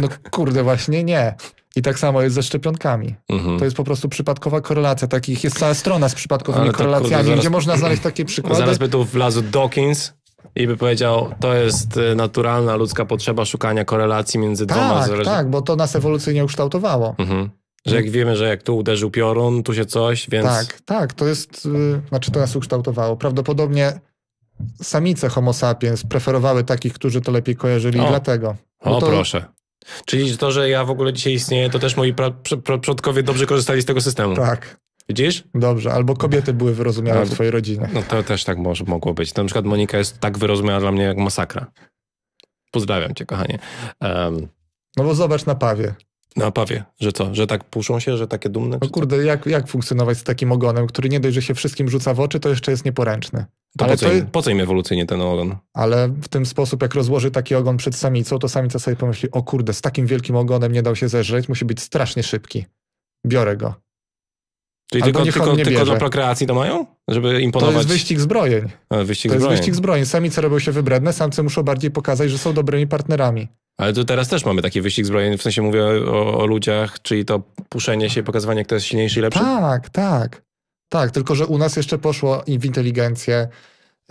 no kurde, właśnie nie. I tak samo jest ze szczepionkami. Mhm. To jest po prostu przypadkowa korelacja. Takich jest cała strona z przypadkowymi korelacjami, kurde, zaraz, gdzie można znaleźć takie przykłady. Zaraz by tu wlazł Dawkins i by powiedział, to jest y, naturalna ludzka potrzeba szukania korelacji między tak, dwoma. Tak, tak, bo to nas ewolucyjnie ukształtowało. Mhm. Że jak wiemy, że jak tu uderzył piorun, tu się coś, więc... Tak, tak, to jest, y, znaczy to nas ukształtowało. Prawdopodobnie samice homo sapiens preferowały takich, którzy to lepiej kojarzyli o. dlatego. o, no to... proszę. Czyli to, że ja w ogóle dzisiaj istnieję, to też moi przodkowie dobrze korzystali z tego systemu. Tak. Widzisz? Dobrze, albo kobiety były wyrozumiałe no, w twojej rodzinie. No to też tak może, mogło być. Na przykład Monika jest tak wyrozumiała dla mnie jak masakra. Pozdrawiam cię, kochanie. Um. No bo zobacz na Pawie. Na pawie, że co? Że tak puszą się, że takie dumne? No kurde, jak, jak funkcjonować z takim ogonem, który nie dość, że się wszystkim rzuca w oczy, to jeszcze jest nieporęczny. To Ale po, co im, po co im ewolucyjnie ten ogon? Ale w ten sposób, jak rozłoży taki ogon przed samicą, to samica sobie pomyśli, o kurde, z takim wielkim ogonem nie dał się zeżreć, musi być strasznie szybki. Biorę go. Czyli tylko, tylko, tylko prokreacji to mają? Żeby imponować? To jest wyścig zbrojeń. A, wyścig to zbrojeń. jest wyścig zbrojeń. Samice robią się wybredne, samce muszą bardziej pokazać, że są dobrymi partnerami. Ale tu teraz też mamy taki wyścig zbrojeń, w sensie mówię o, o ludziach, czyli to puszenie się, pokazywanie, kto jest silniejszy i lepszy? Tak, tak. Tak, tylko że u nas jeszcze poszło w inteligencję,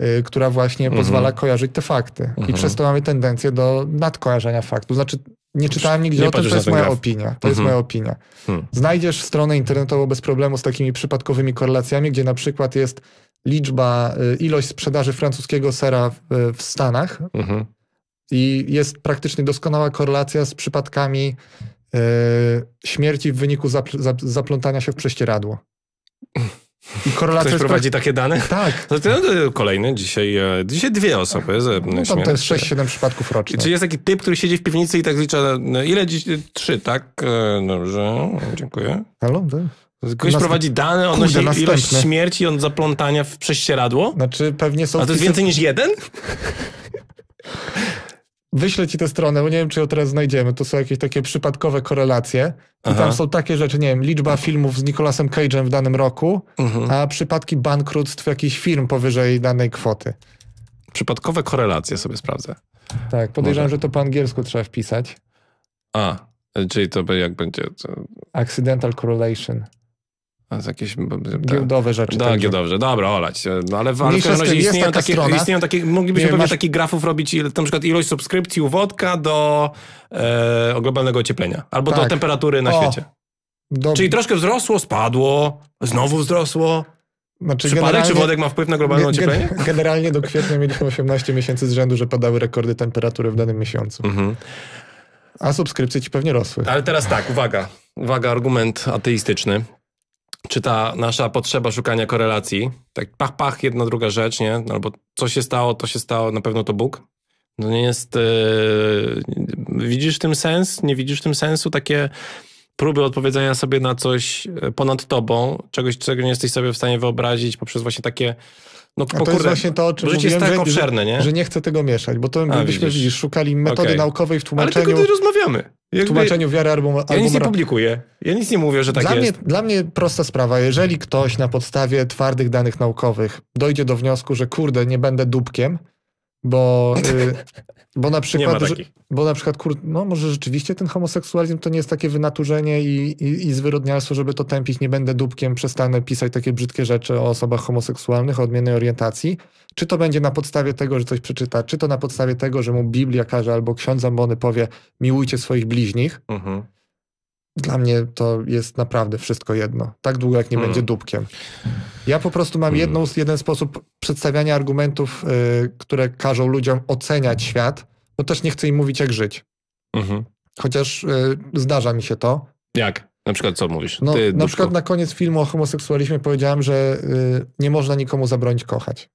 yy, która właśnie mhm. pozwala kojarzyć te fakty. Mhm. I przez to mamy tendencję do nadkojarzenia faktów. Znaczy, nie czytałem nigdzie nie o tym, to jest moja graf. opinia. To mhm. jest moja opinia. Hmm. Znajdziesz stronę internetową bez problemu z takimi przypadkowymi korelacjami, gdzie na przykład jest liczba, y, ilość sprzedaży francuskiego sera w, w Stanach mhm. i jest praktycznie doskonała korelacja z przypadkami y, śmierci w wyniku zapl zaplątania się w prześcieradło. I korelacja Ktoś prowadzi takie dane? Tak. No, no kolejny, dzisiaj, e, dzisiaj dwie osoby. E, no, tam to jest 6-7 przypadków rocznie. Czy jest taki typ, który siedzi w piwnicy i tak licza, no ile dziś? Trzy, tak? E, dobrze, dziękuję. Halo, Ktoś prowadzi dane odnośnie Kurde, następne. ilość śmierci od zaplątania w prześcieradło? Znaczy pewnie są... A to jest więcej niż jeden? wyślę ci tę stronę, bo nie wiem, czy ją teraz znajdziemy. To są jakieś takie przypadkowe korelacje. I Aha. tam są takie rzeczy, nie wiem, liczba filmów z Nicolasem Cage'em w danym roku, mhm. a przypadki bankructw jakichś firm powyżej danej kwoty. Przypadkowe korelacje sobie sprawdzę. Tak, podejrzewam, Może. że to po angielsku trzeba wpisać. A, czyli to by jak będzie. To... Accidental correlation z jakieś... Tak. giełdowe rzeczy. Da, tak giełdowe Dobra, olać. E, no, ale w, ale razie istnieją takie, istnieją takie... Moglibyśmy pewnie masz... takich grafów robić, ile, na przykład ilość subskrypcji u Wodka do e, globalnego ocieplenia. Albo tak. do temperatury na o. świecie. Dobry. Czyli troszkę wzrosło, spadło, znowu wzrosło. Znaczy Przypadek czy Wodek ma wpływ na globalne ocieplenie? Generalnie do kwietnia mieliśmy 18 miesięcy z rzędu, że padały rekordy temperatury w danym miesiącu. Mhm. A subskrypcje ci pewnie rosły. Ale teraz tak, uwaga. Uwaga, argument ateistyczny czy ta nasza potrzeba szukania korelacji, tak pach, pach, jedna, druga rzecz, nie? No, albo co się stało, to się stało, na pewno to Bóg. No nie jest... Yy, widzisz w tym sens? Nie widzisz w tym sensu? Takie próby odpowiedzenia sobie na coś e, ponad tobą, czegoś, czego nie jesteś sobie w stanie wyobrazić poprzez właśnie takie no, to kurde, jest właśnie to, o czym mówiłem, tak że, obszerne, nie? Że, że, nie chcę tego mieszać, bo to byśmy, widzisz. szukali metody okay. naukowej w tłumaczeniu... Ale tego rozmawiamy. Jakby... Tłumaczeniu wiary album, Ja nic nie publikuję. Ja nic nie mówię, że tak dla jest. Mnie, dla mnie prosta sprawa. Jeżeli ktoś na podstawie twardych danych naukowych dojdzie do wniosku, że kurde, nie będę dupkiem, bo... Y, Bo na przykład, bo na przykład kur, no może rzeczywiście ten homoseksualizm to nie jest takie wynaturzenie i, i, i zwyrodnialstwo, żeby to tępić, nie będę dupkiem, przestanę pisać takie brzydkie rzeczy o osobach homoseksualnych, o odmiennej orientacji. Czy to będzie na podstawie tego, że coś przeczyta, czy to na podstawie tego, że mu Biblia każe albo ksiądz Zambony powie miłujcie swoich bliźnich, mhm dla mnie to jest naprawdę wszystko jedno. Tak długo, jak nie hmm. będzie dupkiem. Ja po prostu mam mm. jedną, jeden sposób przedstawiania argumentów, y, które każą ludziom oceniać świat, bo też nie chcę im mówić, jak żyć. Mhm. Chociaż y, zdarza mi się to. Jak? Na przykład co mówisz? No, Ty, na przykład na koniec filmu o homoseksualizmie powiedziałem, że y, nie można nikomu zabronić kochać.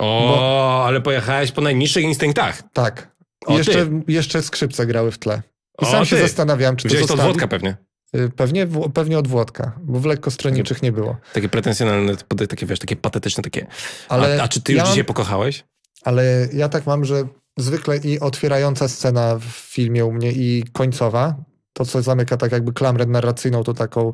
O, bo... ale pojechałeś po najniższych instynktach. Tak. O, jeszcze, jeszcze skrzypce grały w tle. I o, sam ty. się zastanawiam, czy Wziąłeś to zostawi... od Włodka pewnie. Y, pewnie, pewnie od Włodka, bo w lekkostroniczych nie było. Takie pretensjonalne, takie wiesz, takie patetyczne, takie. Ale a, a czy ty już ja... dzisiaj pokochałeś? Ale ja tak mam, że zwykle i otwierająca scena w filmie u mnie i końcowa, to co zamyka tak jakby klamrę narracyjną, to taką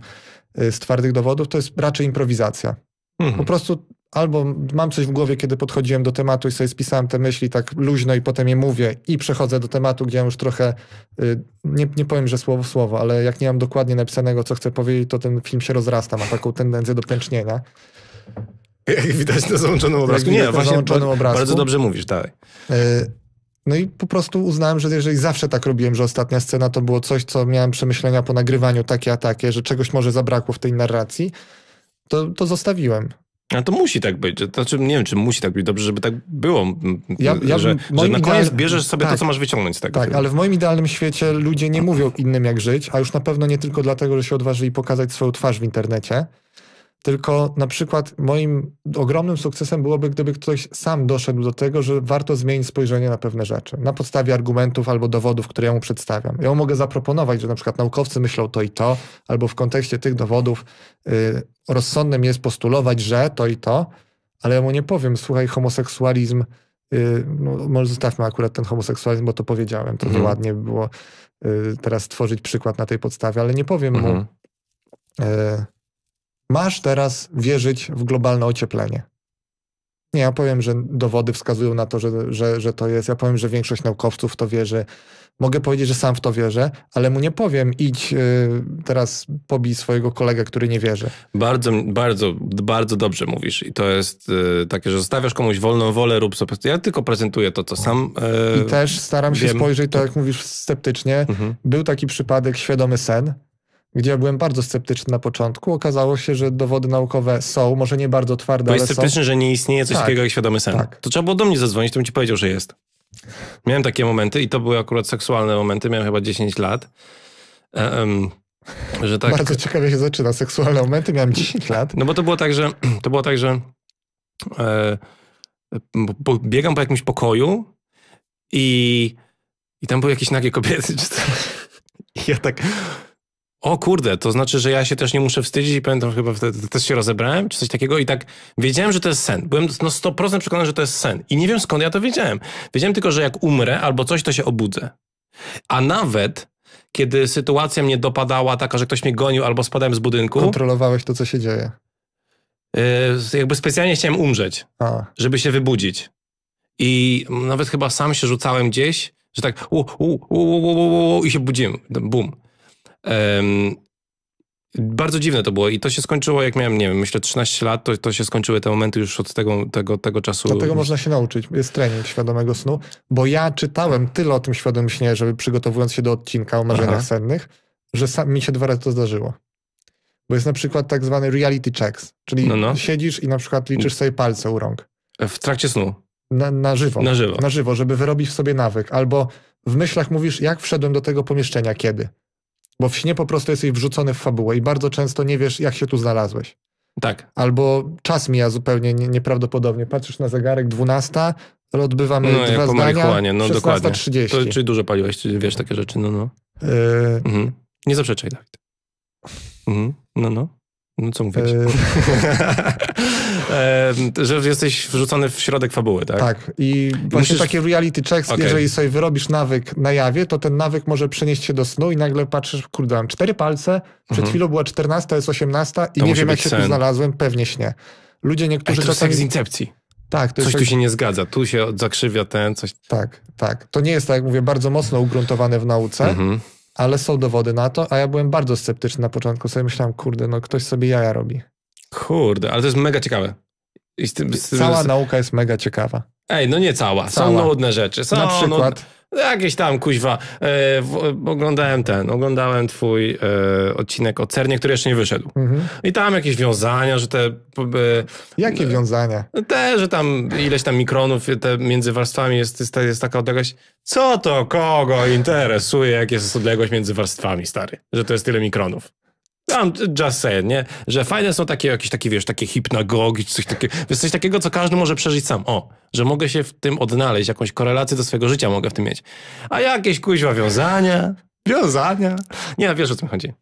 y, z twardych dowodów, to jest raczej improwizacja. Mhm. Po prostu albo mam coś w głowie, kiedy podchodziłem do tematu i sobie spisałem te myśli tak luźno i potem je mówię i przechodzę do tematu, gdzie ja już trochę, y, nie, nie powiem, że słowo w słowo, ale jak nie mam dokładnie napisanego, co chcę powiedzieć, to ten film się rozrasta, ma taką tendencję do pęcznienia. Jak widać na załączonym obrazku. Nie, właśnie załączonym obrazku. bardzo dobrze mówisz, tak. No i po prostu uznałem, że jeżeli zawsze tak robiłem, że ostatnia scena to było coś, co miałem przemyślenia po nagrywaniu takie a takie, że czegoś może zabrakło w tej narracji, to, to zostawiłem. A to musi tak być. Znaczy, nie wiem, czy musi tak być. Dobrze, żeby tak było. Ja, ja że, że na koniec bierzesz sobie tak, to, co masz wyciągnąć z tego. Tak, ale w moim idealnym świecie ludzie nie mówią innym, jak żyć, a już na pewno nie tylko dlatego, że się odważyli pokazać swoją twarz w internecie, tylko na przykład moim ogromnym sukcesem byłoby, gdyby ktoś sam doszedł do tego, że warto zmienić spojrzenie na pewne rzeczy na podstawie argumentów albo dowodów, które ja mu przedstawiam. Ja mu mogę zaproponować, że na przykład naukowcy myślą to i to, albo w kontekście tych dowodów y, rozsądnym jest postulować, że to i to, ale ja mu nie powiem, słuchaj, homoseksualizm, y, no, może zostawmy akurat ten homoseksualizm, bo to powiedziałem, to mhm. ładnie było y, teraz tworzyć przykład na tej podstawie, ale nie powiem mhm. mu. Y, masz teraz wierzyć w globalne ocieplenie. Nie, ja powiem, że dowody wskazują na to, że, że, że to jest. Ja powiem, że większość naukowców to wierzy. Mogę powiedzieć, że sam w to wierzę, ale mu nie powiem, idź yy, teraz pobij swojego kolegę, który nie wierzy. Bardzo, bardzo, bardzo dobrze mówisz. I to jest yy, takie, że zostawiasz komuś wolną wolę, rób sobie. Ja tylko prezentuję to, co sam. Yy, I też staram się wiem. spojrzeć, to tak jak tak. mówisz, sceptycznie. Mhm. Był taki przypadek świadomy sen gdzie ja byłem bardzo sceptyczny na początku, okazało się, że dowody naukowe są, może nie bardzo twarde, Byłeś ale sceptyczny, są. że nie istnieje coś tak, takiego jak świadomy sen. Tak. To trzeba było do mnie zadzwonić, to bym ci powiedział, że jest. Miałem takie momenty i to były akurat seksualne momenty, miałem chyba 10 lat. Um, że tak. Bardzo ciekawie się zaczyna seksualne momenty, miałem 10 lat. No bo to było tak, że to było tak, że e, bo, biegam po jakimś pokoju i, i tam były jakieś nagie kobiety. Czy to, ja tak o kurde, to znaczy, że ja się też nie muszę wstydzić i pamiętam chyba wtedy też się rozebrałem, czy coś takiego i tak wiedziałem, że to jest sen. Byłem no 100% przekonany, że to jest sen i nie wiem skąd ja to wiedziałem. Wiedziałem tylko, że jak umrę albo coś, to się obudzę. A nawet kiedy sytuacja mnie dopadała taka, że ktoś mnie gonił albo spadałem z budynku. Kontrolowałeś to, co się dzieje. Yy, jakby specjalnie chciałem umrzeć, A. żeby się wybudzić. I nawet chyba sam się rzucałem gdzieś, że tak u, u, u, u, u, u, u i się budziłem, Bum. Um, bardzo dziwne to było i to się skończyło, jak miałem, nie wiem, myślę 13 lat, to, to się skończyły te momenty już od tego, tego, tego czasu. Dlatego można się nauczyć, jest trening świadomego snu, bo ja czytałem tyle o tym świadomym śnie, żeby przygotowując się do odcinka o marzeniach Aha. sennych, że sam, mi się dwa razy to zdarzyło. Bo jest na przykład tak zwany reality checks, czyli no, no. siedzisz i na przykład liczysz sobie palce u rąk. W trakcie snu? Na, na, żywo. Na żywo. Na żywo, żeby wyrobić w sobie nawyk. Albo w myślach mówisz, jak wszedłem do tego pomieszczenia, kiedy. Bo w śnie po prostu jesteś wrzucony w fabułę i bardzo często nie wiesz, jak się tu znalazłeś. Tak. Albo czas mija zupełnie nieprawdopodobnie. Patrzysz na zegarek 12, odbywamy no, dwa zdania, no, 16.30. To, czyli dużo paliłeś, Czy wiesz, takie rzeczy, no no. Yy... Mhm. Nie zaprzeczaj, Dawid. Mhm. No no. No co mówisz? E, że jesteś wrzucony w środek fabuły, tak? Tak. I właśnie Musisz... takie reality checks, okay. jeżeli sobie wyrobisz nawyk na jawie, to ten nawyk może przenieść się do snu i nagle patrzysz, kurde, mam cztery palce, przed mhm. chwilą była czternasta, jest osiemnasta i to nie wiem, jak sen. się tu znalazłem, pewnie śnie. Ludzie niektórzy Ej, to czasami... z incepcji. Tak, coś tu się nie zgadza, tu się zakrzywia ten, coś. Tak, tak. To nie jest, tak jak mówię, bardzo mocno ugruntowane w nauce, mhm ale są dowody na to, a ja byłem bardzo sceptyczny na początku, sobie myślałem, kurde, no ktoś sobie jaja robi. Kurde, ale to jest mega ciekawe. I z tym, z tym, Cała z... nauka jest mega ciekawa. Ej, no nie cała. cała. Są nudne rzeczy. Są, na przykład... No Jakieś tam, kuźwa. E, w, oglądałem ten, oglądałem twój e, odcinek o Cernie, który jeszcze nie wyszedł. Mhm. I tam jakieś wiązania, że te... E, Jakie wiązania? No, te, że tam ileś tam mikronów te między warstwami jest, jest, jest taka odległość. Co to kogo interesuje, jak jest odległość między warstwami, stary? Że to jest tyle mikronów. Tam just saying, nie? Że fajne są takie jakieś takie, wiesz, takie hipnagogi, coś takiego, coś takiego, co każdy może przeżyć sam. O, że mogę się w tym odnaleźć, jakąś korelację do swojego życia mogę w tym mieć. A jakieś kuźwa wiązania, wiązania. Nie, no, wiesz o co mi chodzi.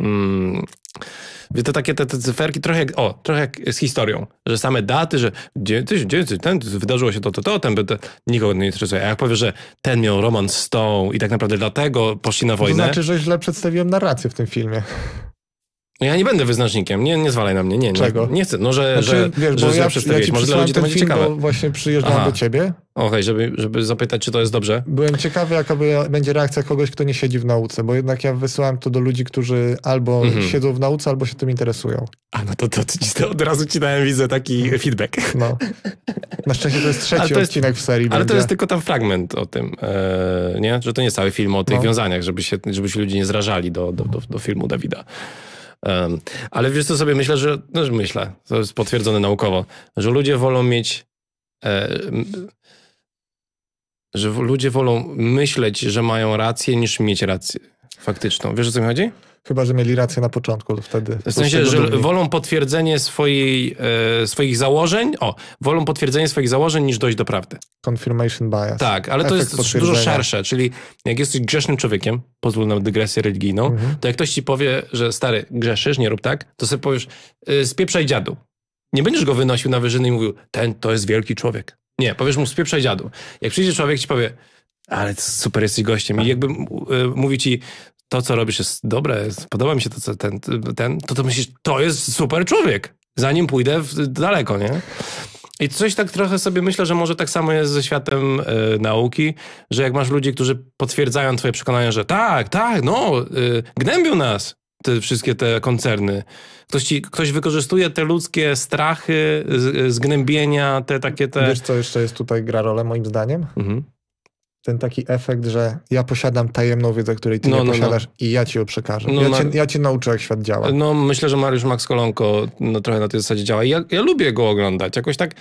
Mm. To takie te, te cyferki trochę jak, o, trochę jak z historią, że same daty, że 1900, ten wydarzyło się to, to, to, ten, ten nikogo nie interesuje. A jak powiesz, że ten miał romans z tą i tak naprawdę dlatego poszli na wojnę. To znaczy, że źle przedstawiłem narrację w tym filmie. No ja nie będę wyznacznikiem, nie, nie zwalaj na mnie, nie. nie Czego? Nie, chcę, no że, znaczy, że, wiesz, że, ja, przedstawiłeś, ja może dla ludzi to będzie film, ciekawe. właśnie przyjeżdżałem Aha. do ciebie. Okej, okay, żeby, żeby zapytać, czy to jest dobrze. Byłem ciekawy, jaka będzie reakcja kogoś, kto nie siedzi w nauce, bo jednak ja wysyłam to do ludzi, którzy albo mhm. siedzą w nauce, albo się tym interesują. A no to, to, to od razu ci dałem, widzę, taki feedback. No. Na szczęście to jest trzeci to jest, odcinek w serii. Ale będzie. to jest tylko tam fragment o tym, e, nie? Że to nie cały film o tych no. wiązaniach, żeby się, żeby się ludzie nie zrażali do, do, do, do filmu Dawida. Um, ale wiesz co sobie myślę, że, no, myślę, to jest potwierdzone naukowo, że ludzie wolą mieć e, że ludzie wolą myśleć, że mają rację, niż mieć rację faktyczną. Wiesz o co mi chodzi? Chyba, że mieli rację na początku, to wtedy. W sensie, że wolą potwierdzenie swojej, e, swoich założeń, o, wolą potwierdzenie swoich założeń niż dojść do prawdy. Confirmation bias. Tak, ale Efekt to jest dużo szersze, czyli jak jesteś grzesznym człowiekiem, pozwól na dygresję religijną, mhm. to jak ktoś ci powie, że stary, grzeszysz, nie rób tak, to sobie powiesz, y, spieprzaj dziadu. Nie będziesz go wynosił na wyżyny i mówił, ten to jest wielki człowiek. Nie, powiesz mu, spieprzaj dziadu. Jak przyjdzie człowiek ci powie, ale super jesteś gościem. I tak. jakby y, mówi ci, to, co robisz jest dobre, podoba mi się to, co ten, ten to to myślisz, to jest super człowiek, zanim pójdę w, daleko, nie? I coś tak trochę sobie myślę, że może tak samo jest ze światem y, nauki, że jak masz ludzi, którzy potwierdzają twoje przekonania, że tak, tak, no, y, gnębią nas te wszystkie te koncerny. Ktoś, ci, ktoś wykorzystuje te ludzkie strachy, z, e, zgnębienia, te takie te... Wiesz, co jeszcze jest tutaj gra rolę moim zdaniem? Mhm ten taki efekt, że ja posiadam tajemną wiedzę, której ty no, nie no, no. posiadasz no. i ja ci ją przekażę. No, ja, Mar- cię, ja, cię, nauczę, jak świat działa. No myślę, że Mariusz Max Kolonko no, trochę na tej zasadzie działa. Ja, ja lubię go oglądać. Jakoś tak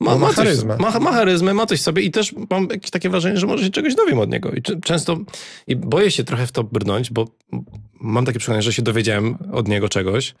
ma, no, ma, charyzmę. Coś, ma, ma charyzmę, ma coś sobie i też mam jakieś takie wrażenie, że może się czegoś dowiem od niego. I często i boję się trochę w to brnąć, bo mam takie przekonanie, że się dowiedziałem od niego czegoś.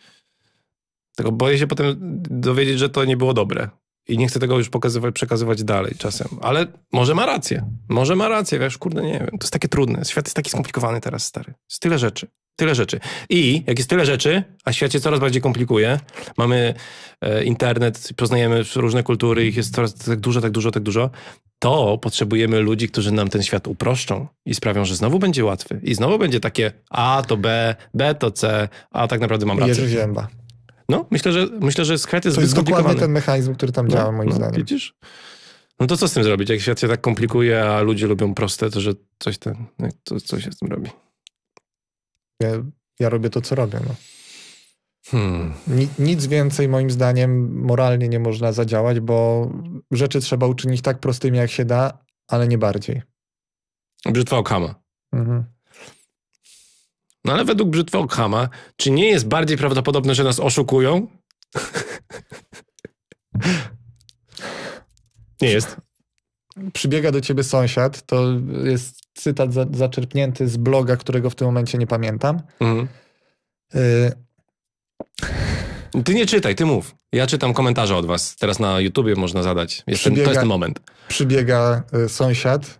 Tylko boję się potem dowiedzieć, że to nie było dobre i nie chcę tego już pokazywać, przekazywać dalej czasem. Ale może ma rację. Może ma rację, wiesz, kurde, nie wiem. To jest takie trudne. Świat jest taki skomplikowany teraz, stary. Jest tyle rzeczy. Tyle rzeczy. I jak jest tyle rzeczy, a świat się coraz bardziej komplikuje, mamy e, internet, poznajemy różne kultury, ich jest coraz tak dużo, tak dużo, tak dużo, to potrzebujemy ludzi, którzy nam ten świat uproszczą i sprawią, że znowu będzie łatwy. I znowu będzie takie A to B, B to C, a tak naprawdę mam rację. Jerzy Zięba. No, myślę, że, myślę, że świat jest, to jest dokładnie ten mechanizm, który tam no, działa, no, moim no, zdaniem. Widzisz? No to co z tym zrobić? Jak świat się tak komplikuje, a ludzie lubią proste, to że coś, ten, to, coś się z tym robi. Ja, ja robię to, co robię. No. Hmm. Ni, nic więcej moim zdaniem moralnie nie można zadziałać, bo rzeczy trzeba uczynić tak prostymi, jak się da, ale nie bardziej. Brzytwa Okama. Mhm. No ale według brzytwy Ockhama, czy nie jest bardziej prawdopodobne, że nas oszukują? nie jest. Przybiega do ciebie sąsiad, to jest cytat za, zaczerpnięty z bloga, którego w tym momencie nie pamiętam. Mhm. Y ty nie czytaj, ty mów. Ja czytam komentarze od was. Teraz na YouTubie można zadać. Jest przybiega, ten, to jest ten moment. Przybiega y, sąsiad,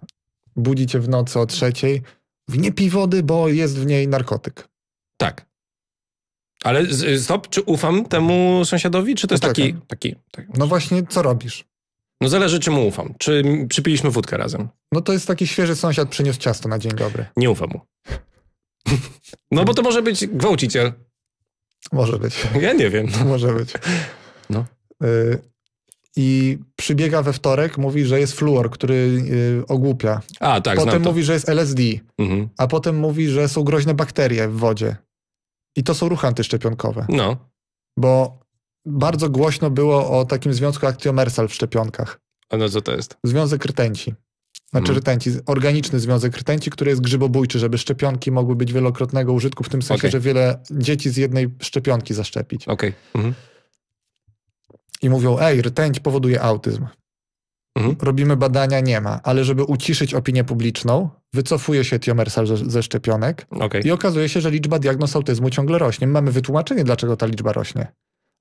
budzi cię w nocy o trzeciej w nie pij wody, bo jest w niej narkotyk. Tak. Ale stop, czy ufam temu sąsiadowi, czy to jest tak, taki, tak. taki, taki... No właśnie, co robisz? No zależy, czy mu ufam. Czy przypiliśmy wódkę razem? No to jest taki świeży sąsiad, przyniósł ciasto na dzień dobry. Nie ufam mu. no bo to może być gwałciciel. Może być. Ja nie wiem. Może być. No. Y, i przybiega we wtorek, mówi, że jest fluor, który y, ogłupia. A, tak, Potem mówi, że jest LSD, mhm. a potem mówi, że są groźne bakterie w wodzie. I to są ruchy antyszczepionkowe. No. Bo bardzo głośno było o takim związku Actiomersal w szczepionkach. A no co to jest? Związek rtęci. Znaczy hmm. rtęci, organiczny związek rtęci, który jest grzybobójczy, żeby szczepionki mogły być wielokrotnego użytku, w tym sensie, okay. że wiele dzieci z jednej szczepionki zaszczepić. Okej. Okay. Mhm i mówią, ej, rtęć powoduje autyzm. Mhm. Robimy badania, nie ma, ale żeby uciszyć opinię publiczną, wycofuje się tiomersal ze, ze szczepionek okay. i okazuje się, że liczba diagnoz autyzmu ciągle rośnie. Mamy wytłumaczenie, dlaczego ta liczba rośnie,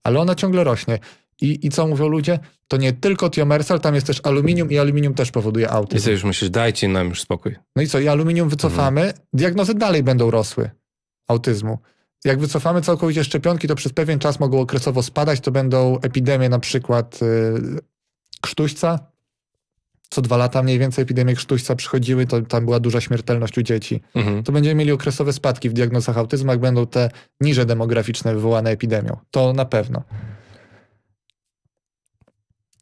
ale ona ciągle rośnie. I, I co mówią ludzie? To nie tylko tiomersal, tam jest też aluminium i aluminium też powoduje autyzm. I co już myślisz, dajcie nam już spokój. No i co, i aluminium wycofamy, mhm. diagnozy dalej będą rosły autyzmu jak wycofamy całkowicie szczepionki, to przez pewien czas mogą okresowo spadać, to będą epidemie na przykład y, krztuśca. Co dwa lata mniej więcej epidemie krztuśca przychodziły, to tam była duża śmiertelność u dzieci. Mhm. To będziemy mieli okresowe spadki w diagnozach autyzmu, jak będą te niże demograficzne wywołane epidemią. To na pewno.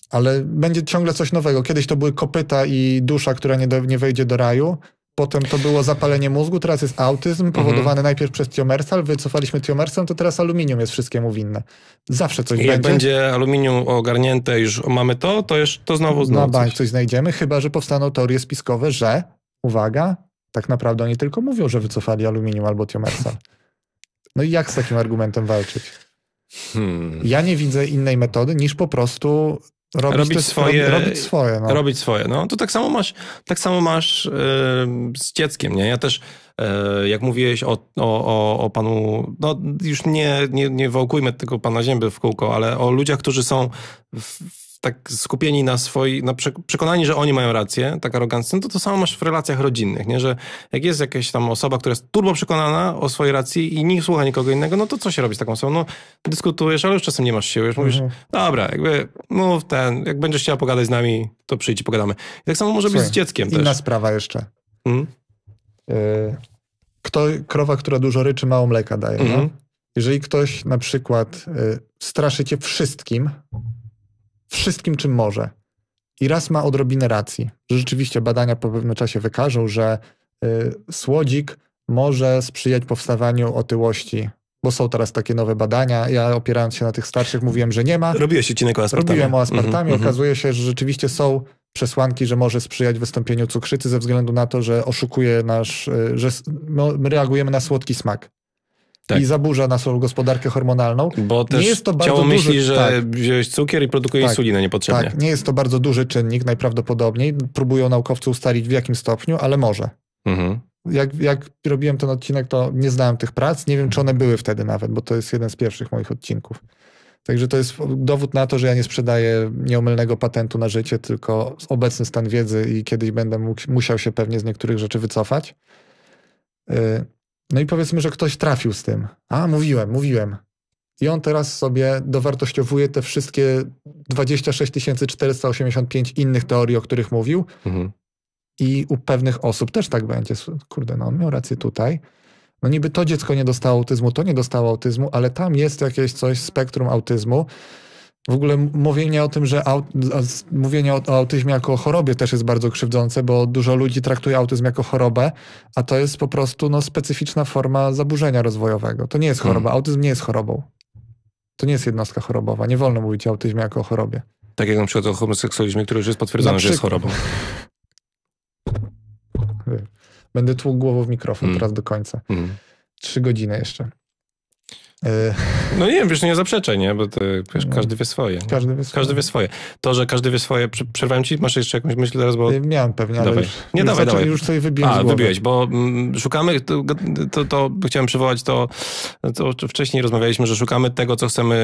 Ale będzie ciągle coś nowego. Kiedyś to były kopyta i dusza, która nie, do, nie wejdzie do raju Potem to było zapalenie mózgu, teraz jest autyzm powodowany mhm. najpierw przez tiomersal, wycofaliśmy tiomersal, to teraz aluminium jest wszystkiemu winne. Zawsze coś I będzie. Jak będzie aluminium ogarnięte już mamy to, to już to znowu no, znowu Na bank coś. coś znajdziemy, chyba że powstaną teorie spiskowe, że, uwaga, tak naprawdę oni tylko mówią, że wycofali aluminium albo tiomersal. No i jak z takim argumentem walczyć? Hmm. Ja nie widzę innej metody niż po prostu Robić, robić swoje. Robić swoje, no. Robić swoje, no. To tak samo masz, tak samo masz yy, z dzieckiem, nie? Ja też, yy, jak mówiłeś o, o, o, o, panu, no już nie, nie, nie wałkujmy tego pana Zięby w kółko, ale o ludziach, którzy są w, tak skupieni na swojej, na przekonani, że oni mają rację, tak aroganccy, no to to samo masz w relacjach rodzinnych, nie? Że jak jest jakaś tam osoba, która jest turbo przekonana o swojej racji i nie słucha nikogo innego, no to co się robi z taką osobą? No dyskutujesz, ale już czasem nie masz siły, już mówisz, mhm. dobra, jakby mów ten, jak będziesz chciała pogadać z nami, to przyjdź i pogadamy. I tak samo może Słuchaj, być z dzieckiem inna też. Inna sprawa jeszcze. Hmm? Y, kto, krowa, która dużo ryczy, mało mleka daje, mhm. Jeżeli ktoś na przykład y, straszy cię wszystkim, wszystkim, czym może. I raz ma odrobinę racji, że rzeczywiście badania po pewnym czasie wykażą, że y, słodzik może sprzyjać powstawaniu otyłości, bo są teraz takie nowe badania. Ja opierając się na tych starszych mówiłem, że nie ma. Robiłeś odcinek o aspartamie. Robiłem o mhm, aspartamie. Mm -hmm. Okazuje się, że rzeczywiście są przesłanki, że może sprzyjać wystąpieniu cukrzycy ze względu na to, że oszukuje nasz, y, że no, my reagujemy na słodki smak tak. i zaburza naszą gospodarkę hormonalną. Bo też nie jest to ciało bardzo myśli, duży... że tak. wziąłeś cukier i produkuje tak. insulinę niepotrzebnie. Tak, nie jest to bardzo duży czynnik najprawdopodobniej. Próbują naukowcy ustalić w jakim stopniu, ale może. Mhm. Jak, jak robiłem ten odcinek, to nie znałem tych prac. Nie wiem, czy one były wtedy nawet, bo to jest jeden z pierwszych moich odcinków. Także to jest dowód na to, że ja nie sprzedaję nieomylnego patentu na życie, tylko obecny stan wiedzy i kiedyś będę musiał się pewnie z niektórych rzeczy wycofać. Y, no i powiedzmy, że ktoś trafił z tym. A, mówiłem, mówiłem. I on teraz sobie dowartościowuje te wszystkie 26 485 innych teorii, o których mówił. Mhm. I u pewnych osób też tak będzie. Kurde, no on miał rację tutaj. No niby to dziecko nie dostało autyzmu, to nie dostało autyzmu, ale tam jest jakieś coś, spektrum autyzmu. W ogóle mówienie o tym, że aut, mówienie o, o autyzmie jako chorobie też jest bardzo krzywdzące, bo dużo ludzi traktuje autyzm jako chorobę, a to jest po prostu no, specyficzna forma zaburzenia rozwojowego. To nie jest hmm. choroba. Hmm. Autyzm nie jest chorobą. To nie jest jednostka chorobowa. Nie wolno mówić o autyzmie jako o chorobie. Tak jak na przykład o homoseksualizmie, który już jest potwierdzony, że jest chorobą. Będę tłukł głową w mikrofon hmm. teraz do końca. Hmm. Trzy godziny jeszcze. E, no nie wiem, wiesz, nie zaprzeczaj, nie? Bo to, wiesz, no. każdy wie swoje. Każdy wie swoje. Każdy wie swoje. To, że każdy wie swoje, przerwałem ci, masz jeszcze jakąś myśl teraz, bo... E, miałem pewnie, dawaj. ale już, nie, już dawaj, zaczął, dawaj. już sobie wybiłem A, wybiłeś, bo mm, szukamy, to, to, to, chciałem przywołać to, to, wcześniej rozmawialiśmy, że szukamy tego, co chcemy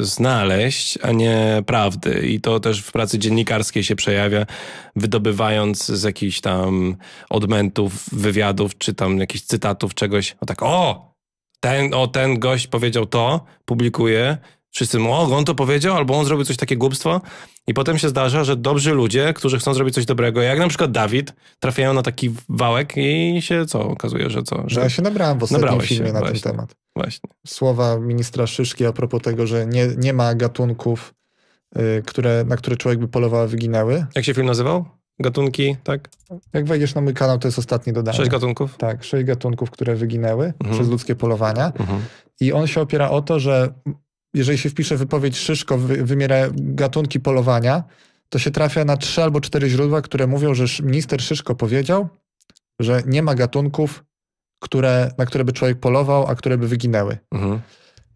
znaleźć, a nie prawdy. I to też w pracy dziennikarskiej się przejawia, wydobywając z jakichś tam odmentów, wywiadów, czy tam jakichś cytatów czegoś, o tak, o, ten, o, ten gość powiedział to, publikuje, wszyscy mu, o, on to powiedział, albo on zrobił coś takie głupstwo. I potem się zdarza, że dobrzy ludzie, którzy chcą zrobić coś dobrego, jak na przykład Dawid, trafiają na taki wałek i się co, okazuje, że co? No że ja się nabrałem w ostatnim filmie się, na właśnie, ten temat. Właśnie. Słowa ministra Szyszki a propos tego, że nie, nie ma gatunków, y, które, na które człowiek by polował, wyginęły. Jak się film nazywał? gatunki, tak? Jak wejdziesz na mój kanał, to jest ostatnie dodanie. Sześć gatunków? Tak, sześć gatunków, które wyginęły mhm. przez ludzkie polowania. Mhm. I on się opiera o to, że jeżeli się wpisze wypowiedź Szyszko, wy, wymiera gatunki polowania, to się trafia na trzy albo cztery źródła, które mówią, że minister Szyszko powiedział, że nie ma gatunków, które, na które by człowiek polował, a które by wyginęły. Mhm.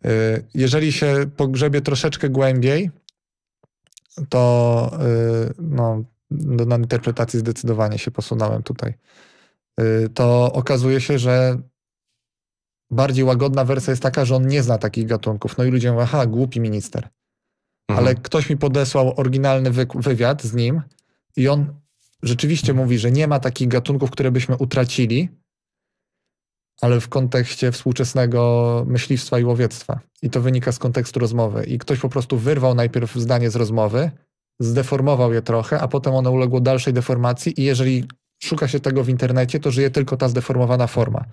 Y, jeżeli się pogrzebie troszeczkę głębiej, to y, no, do nadinterpretacji zdecydowanie się posunąłem tutaj, y, to okazuje się, że bardziej łagodna wersja jest taka, że on nie zna takich gatunków. No i ludzie mówią, aha, głupi minister. Mhm. Ale ktoś mi podesłał oryginalny wy wywiad z nim i on rzeczywiście mówi, że nie ma takich gatunków, które byśmy utracili, ale w kontekście współczesnego myśliwstwa i łowiectwa. I to wynika z kontekstu rozmowy. I ktoś po prostu wyrwał najpierw zdanie z rozmowy, zdeformował je trochę, a potem one uległo dalszej deformacji i jeżeli szuka się tego w internecie, to żyje tylko ta zdeformowana forma.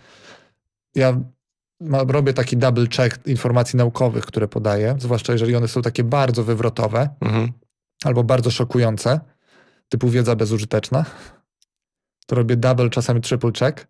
Ja robię taki double check informacji naukowych, które podaję, zwłaszcza jeżeli one są takie bardzo wywrotowe mhm. albo bardzo szokujące, typu wiedza bezużyteczna, to robię double, czasami triple check.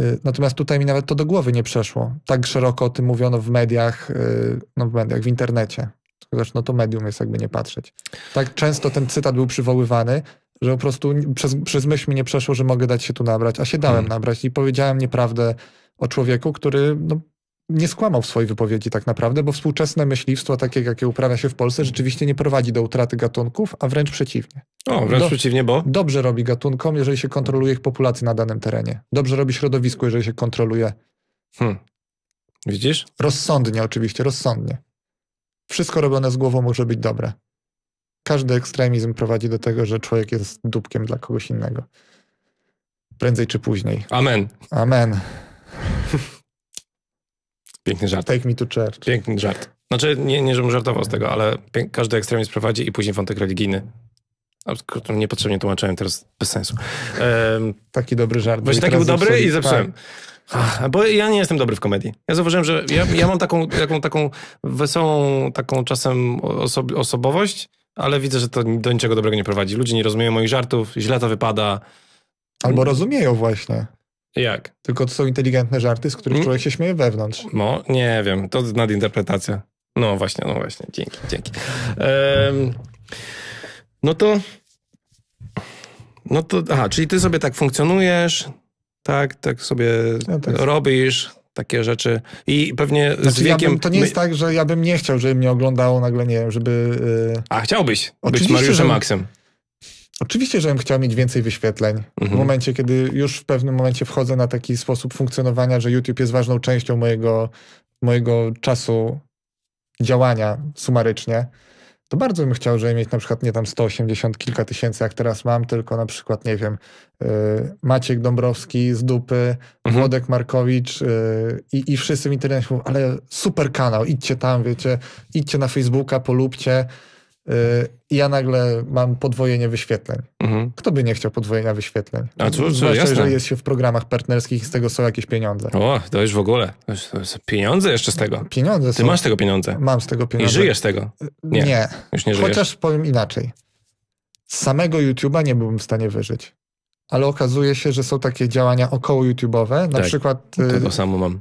Y, natomiast tutaj mi nawet to do głowy nie przeszło. Tak szeroko o tym mówiono w mediach, y, no w mediach, w internecie chociaż no to medium jest jakby nie patrzeć. Tak często ten cytat był przywoływany, że po prostu przez, przez myśl mi nie przeszło, że mogę dać się tu nabrać, a się dałem hmm. nabrać i powiedziałem nieprawdę o człowieku, który no, nie skłamał w swojej wypowiedzi tak naprawdę, bo współczesne myśliwstwo, takie jakie uprawia się w Polsce, rzeczywiście nie prowadzi do utraty gatunków, a wręcz przeciwnie. O, wręcz do, przeciwnie, bo? Dobrze robi gatunkom, jeżeli się kontroluje ich populację na danym terenie. Dobrze robi środowisku, jeżeli się kontroluje. Hmm. Widzisz? Rozsądnie oczywiście, rozsądnie. Wszystko robione z głową może być dobre. Każdy ekstremizm prowadzi do tego, że człowiek jest dupkiem dla kogoś innego. Prędzej czy później. Amen. Amen. Piękny żart. Take me to church. Piękny żart. Znaczy, nie, nie żebym żartował z tego, ale każdy ekstremizm prowadzi i później wątek religijny. Niepotrzebnie tłumaczyłem teraz, bez sensu. Um, taki dobry żart. Właśnie taki był dobry i zepsułem. Tak. Bo ja nie jestem dobry w komedii. Ja zauważyłem, że ja, ja mam taką, taką, taką wesołą, taką czasem osobowość, ale widzę, że to do niczego dobrego nie prowadzi. Ludzie nie rozumieją moich żartów, źle to wypada. Albo rozumieją właśnie. Jak? Tylko to są inteligentne żarty, z których mm. człowiek się śmieje wewnątrz. No, nie wiem, to nadinterpretacja. No właśnie, no właśnie, dzięki, dzięki. Ehm, no to... No to, aha, czyli ty sobie tak funkcjonujesz, tak, tak sobie no tak. robisz takie rzeczy i pewnie znaczy, z wiekiem... Ja bym, to nie jest tak, że ja bym nie chciał, żeby mnie oglądało nagle, nie wiem, żeby... Yy... A chciałbyś Oczywiście, być Mariuszem że... Maxem. Oczywiście, że bym chciał mieć więcej wyświetleń. Mhm. W momencie, kiedy już w pewnym momencie wchodzę na taki sposób funkcjonowania, że YouTube jest ważną częścią mojego, mojego czasu działania sumarycznie, to bardzo bym chciał, żeby mieć na przykład nie tam 180 kilka tysięcy, jak teraz mam, tylko na przykład, nie wiem, y, Maciek Dąbrowski z dupy, mhm. Włodek Markowicz y, i, i wszyscy w internecie mówią, ale super kanał, idźcie tam, wiecie, idźcie na Facebooka, polubcie. I y, ja nagle mam podwojenie wyświetleń. Mhm. Kto by nie chciał podwojenia wyświetleń? A cóż, Zwłaszcza, jasne. jest się w programach partnerskich i z tego są jakieś pieniądze. O, to już w ogóle. pieniądze jeszcze z tego. Pieniądze Ty są... masz tego pieniądze. Mam z tego pieniądze. I żyjesz tego. Y, nie, nie. Już nie żyjesz. Chociaż powiem inaczej. Z samego YouTube'a nie byłbym w stanie wyżyć. Ale okazuje się, że są takie działania około YouTube'owe. Na tak. przykład... No to, y, to samo mam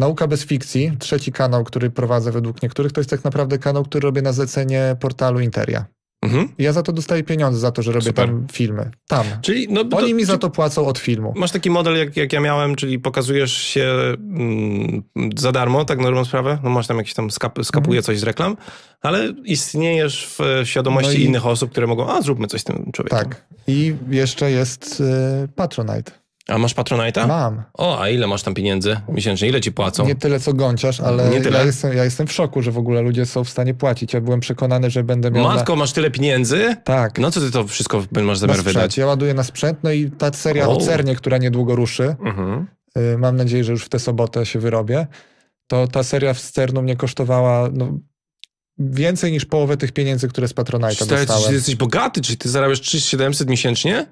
Nauka bez fikcji, trzeci kanał, który prowadzę według niektórych, to jest tak naprawdę kanał, który robię na zlecenie portalu Interia. Mhm. Ja za to dostaję pieniądze, za to, że robię Super. tam filmy. Tam. Czyli, no, to, Oni mi za to płacą od filmu. Masz taki model, jak, jak ja miałem, czyli pokazujesz się mm, za darmo, tak na dobrą sprawę. No masz tam jakieś tam, skap, skapuje mhm. coś z reklam, ale istniejesz w świadomości no i, innych osób, które mogą, a zróbmy coś z tym człowiekiem. Tak. I jeszcze jest y, Patronite. A masz Patronite'a? Mam. O, a ile masz tam pieniędzy miesięcznie? Ile ci płacą? Nie tyle, co gąciasz, ale Nie tyle. Ja, jestem, ja jestem w szoku, że w ogóle ludzie są w stanie płacić. Ja byłem przekonany, że będę miał... Matko, na... masz tyle pieniędzy? Tak. No co ty to wszystko masz zamiar wydać? Ja ładuję na sprzęt, no i ta seria o Cernie, która niedługo ruszy, mhm. Y, mam nadzieję, że już w tę sobotę się wyrobię, to ta seria w Cernu mnie kosztowała... No, więcej niż połowę tych pieniędzy, które z Patronite'a dostałem. Czy jesteś bogaty, czyli ty zarabiasz 3700 miesięcznie?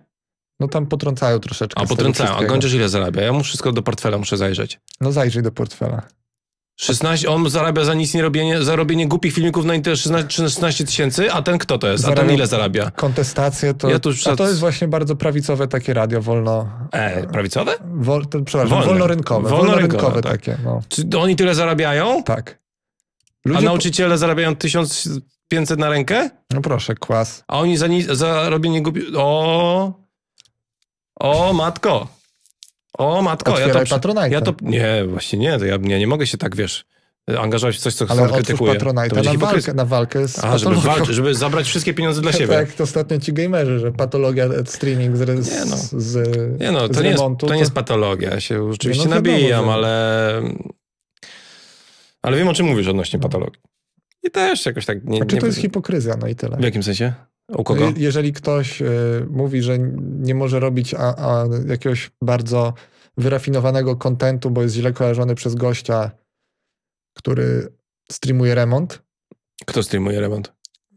No tam potrącają troszeczkę. A potrącają. A Gądziarz ile zarabia? Ja mu wszystko do portfela muszę zajrzeć. No zajrzyj do portfela. 16, on zarabia za nic nie robienie, za robienie głupich filmików na internecie 16 tysięcy, a ten kto to jest? a ten ile zarabia? Kontestacje to, ja tu przed... a to jest właśnie bardzo prawicowe takie radio, wolno... E, prawicowe? Wol, to, przepraszam, Wolne. wolnorynkowe. Wolnorynkowe, wolnorynkowe tak. takie. No. Czy oni tyle zarabiają? Tak. Ludzie... A nauczyciele zarabiają 1500 na rękę? No proszę, kłas. A oni za, za robienie głupich... O o matko! O matko! Otwieraj ja to, Patronite. Ja to, nie, właśnie nie, to ja, nie, nie mogę się tak, wiesz, angażować w coś, co Ale krytykuje. Patronite na walkę, na walkę z A, żeby, walcz, żeby, zabrać wszystkie pieniądze dla tak siebie. tak, to ostatnio ci gamerzy, że patologia e, streaming z, nie no. z, nie no, to, nie jest, to, nie jest patologia. Ja się oczywiście no, nabijam, ale... Ale wiem, o czym mówisz odnośnie no. patologii. I też jakoś tak... Nie, znaczy, nie... to jest hipokryzja, no i tyle. W jakim sensie? U kogo? Jeżeli ktoś y, mówi, że nie może robić a, a jakiegoś bardzo wyrafinowanego kontentu, bo jest źle kojarzony przez gościa, który streamuje remont. Kto streamuje remont?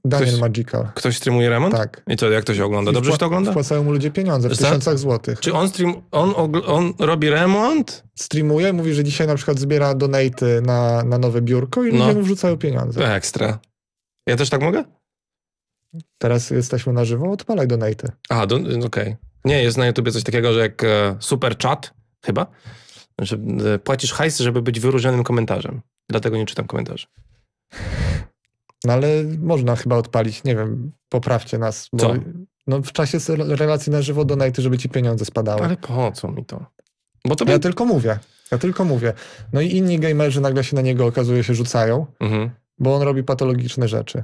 Daniel ktoś, Magical. Ktoś streamuje remont? Tak. I co, jak to się ogląda? Dobrze się to ogląda? Wpłacają mu ludzie pieniądze w tysiącach złotych. Czy on, stream, on, on robi remont? Streamuje, mówi, że dzisiaj na przykład zbiera donaty na, na nowe biurko i no. ludzie mu wrzucają pieniądze. Ekstra. Ja też tak mogę? Teraz jesteśmy na żywo, odpalaj donate. A, okej. Okay. Nie, jest na YouTube coś takiego, że jak e, super chat, chyba, że e, płacisz hajs, żeby być wyróżnionym komentarzem. Dlatego nie czytam komentarzy. No ale można chyba odpalić, nie wiem, poprawcie nas. Bo, Co? No w czasie relacji na żywo donate, żeby ci pieniądze spadały. Ale po co mi to? Bo to by... Ja tylko mówię. Ja tylko mówię. No i inni gamerzy nagle się na niego okazuje się rzucają, mhm. bo on robi patologiczne rzeczy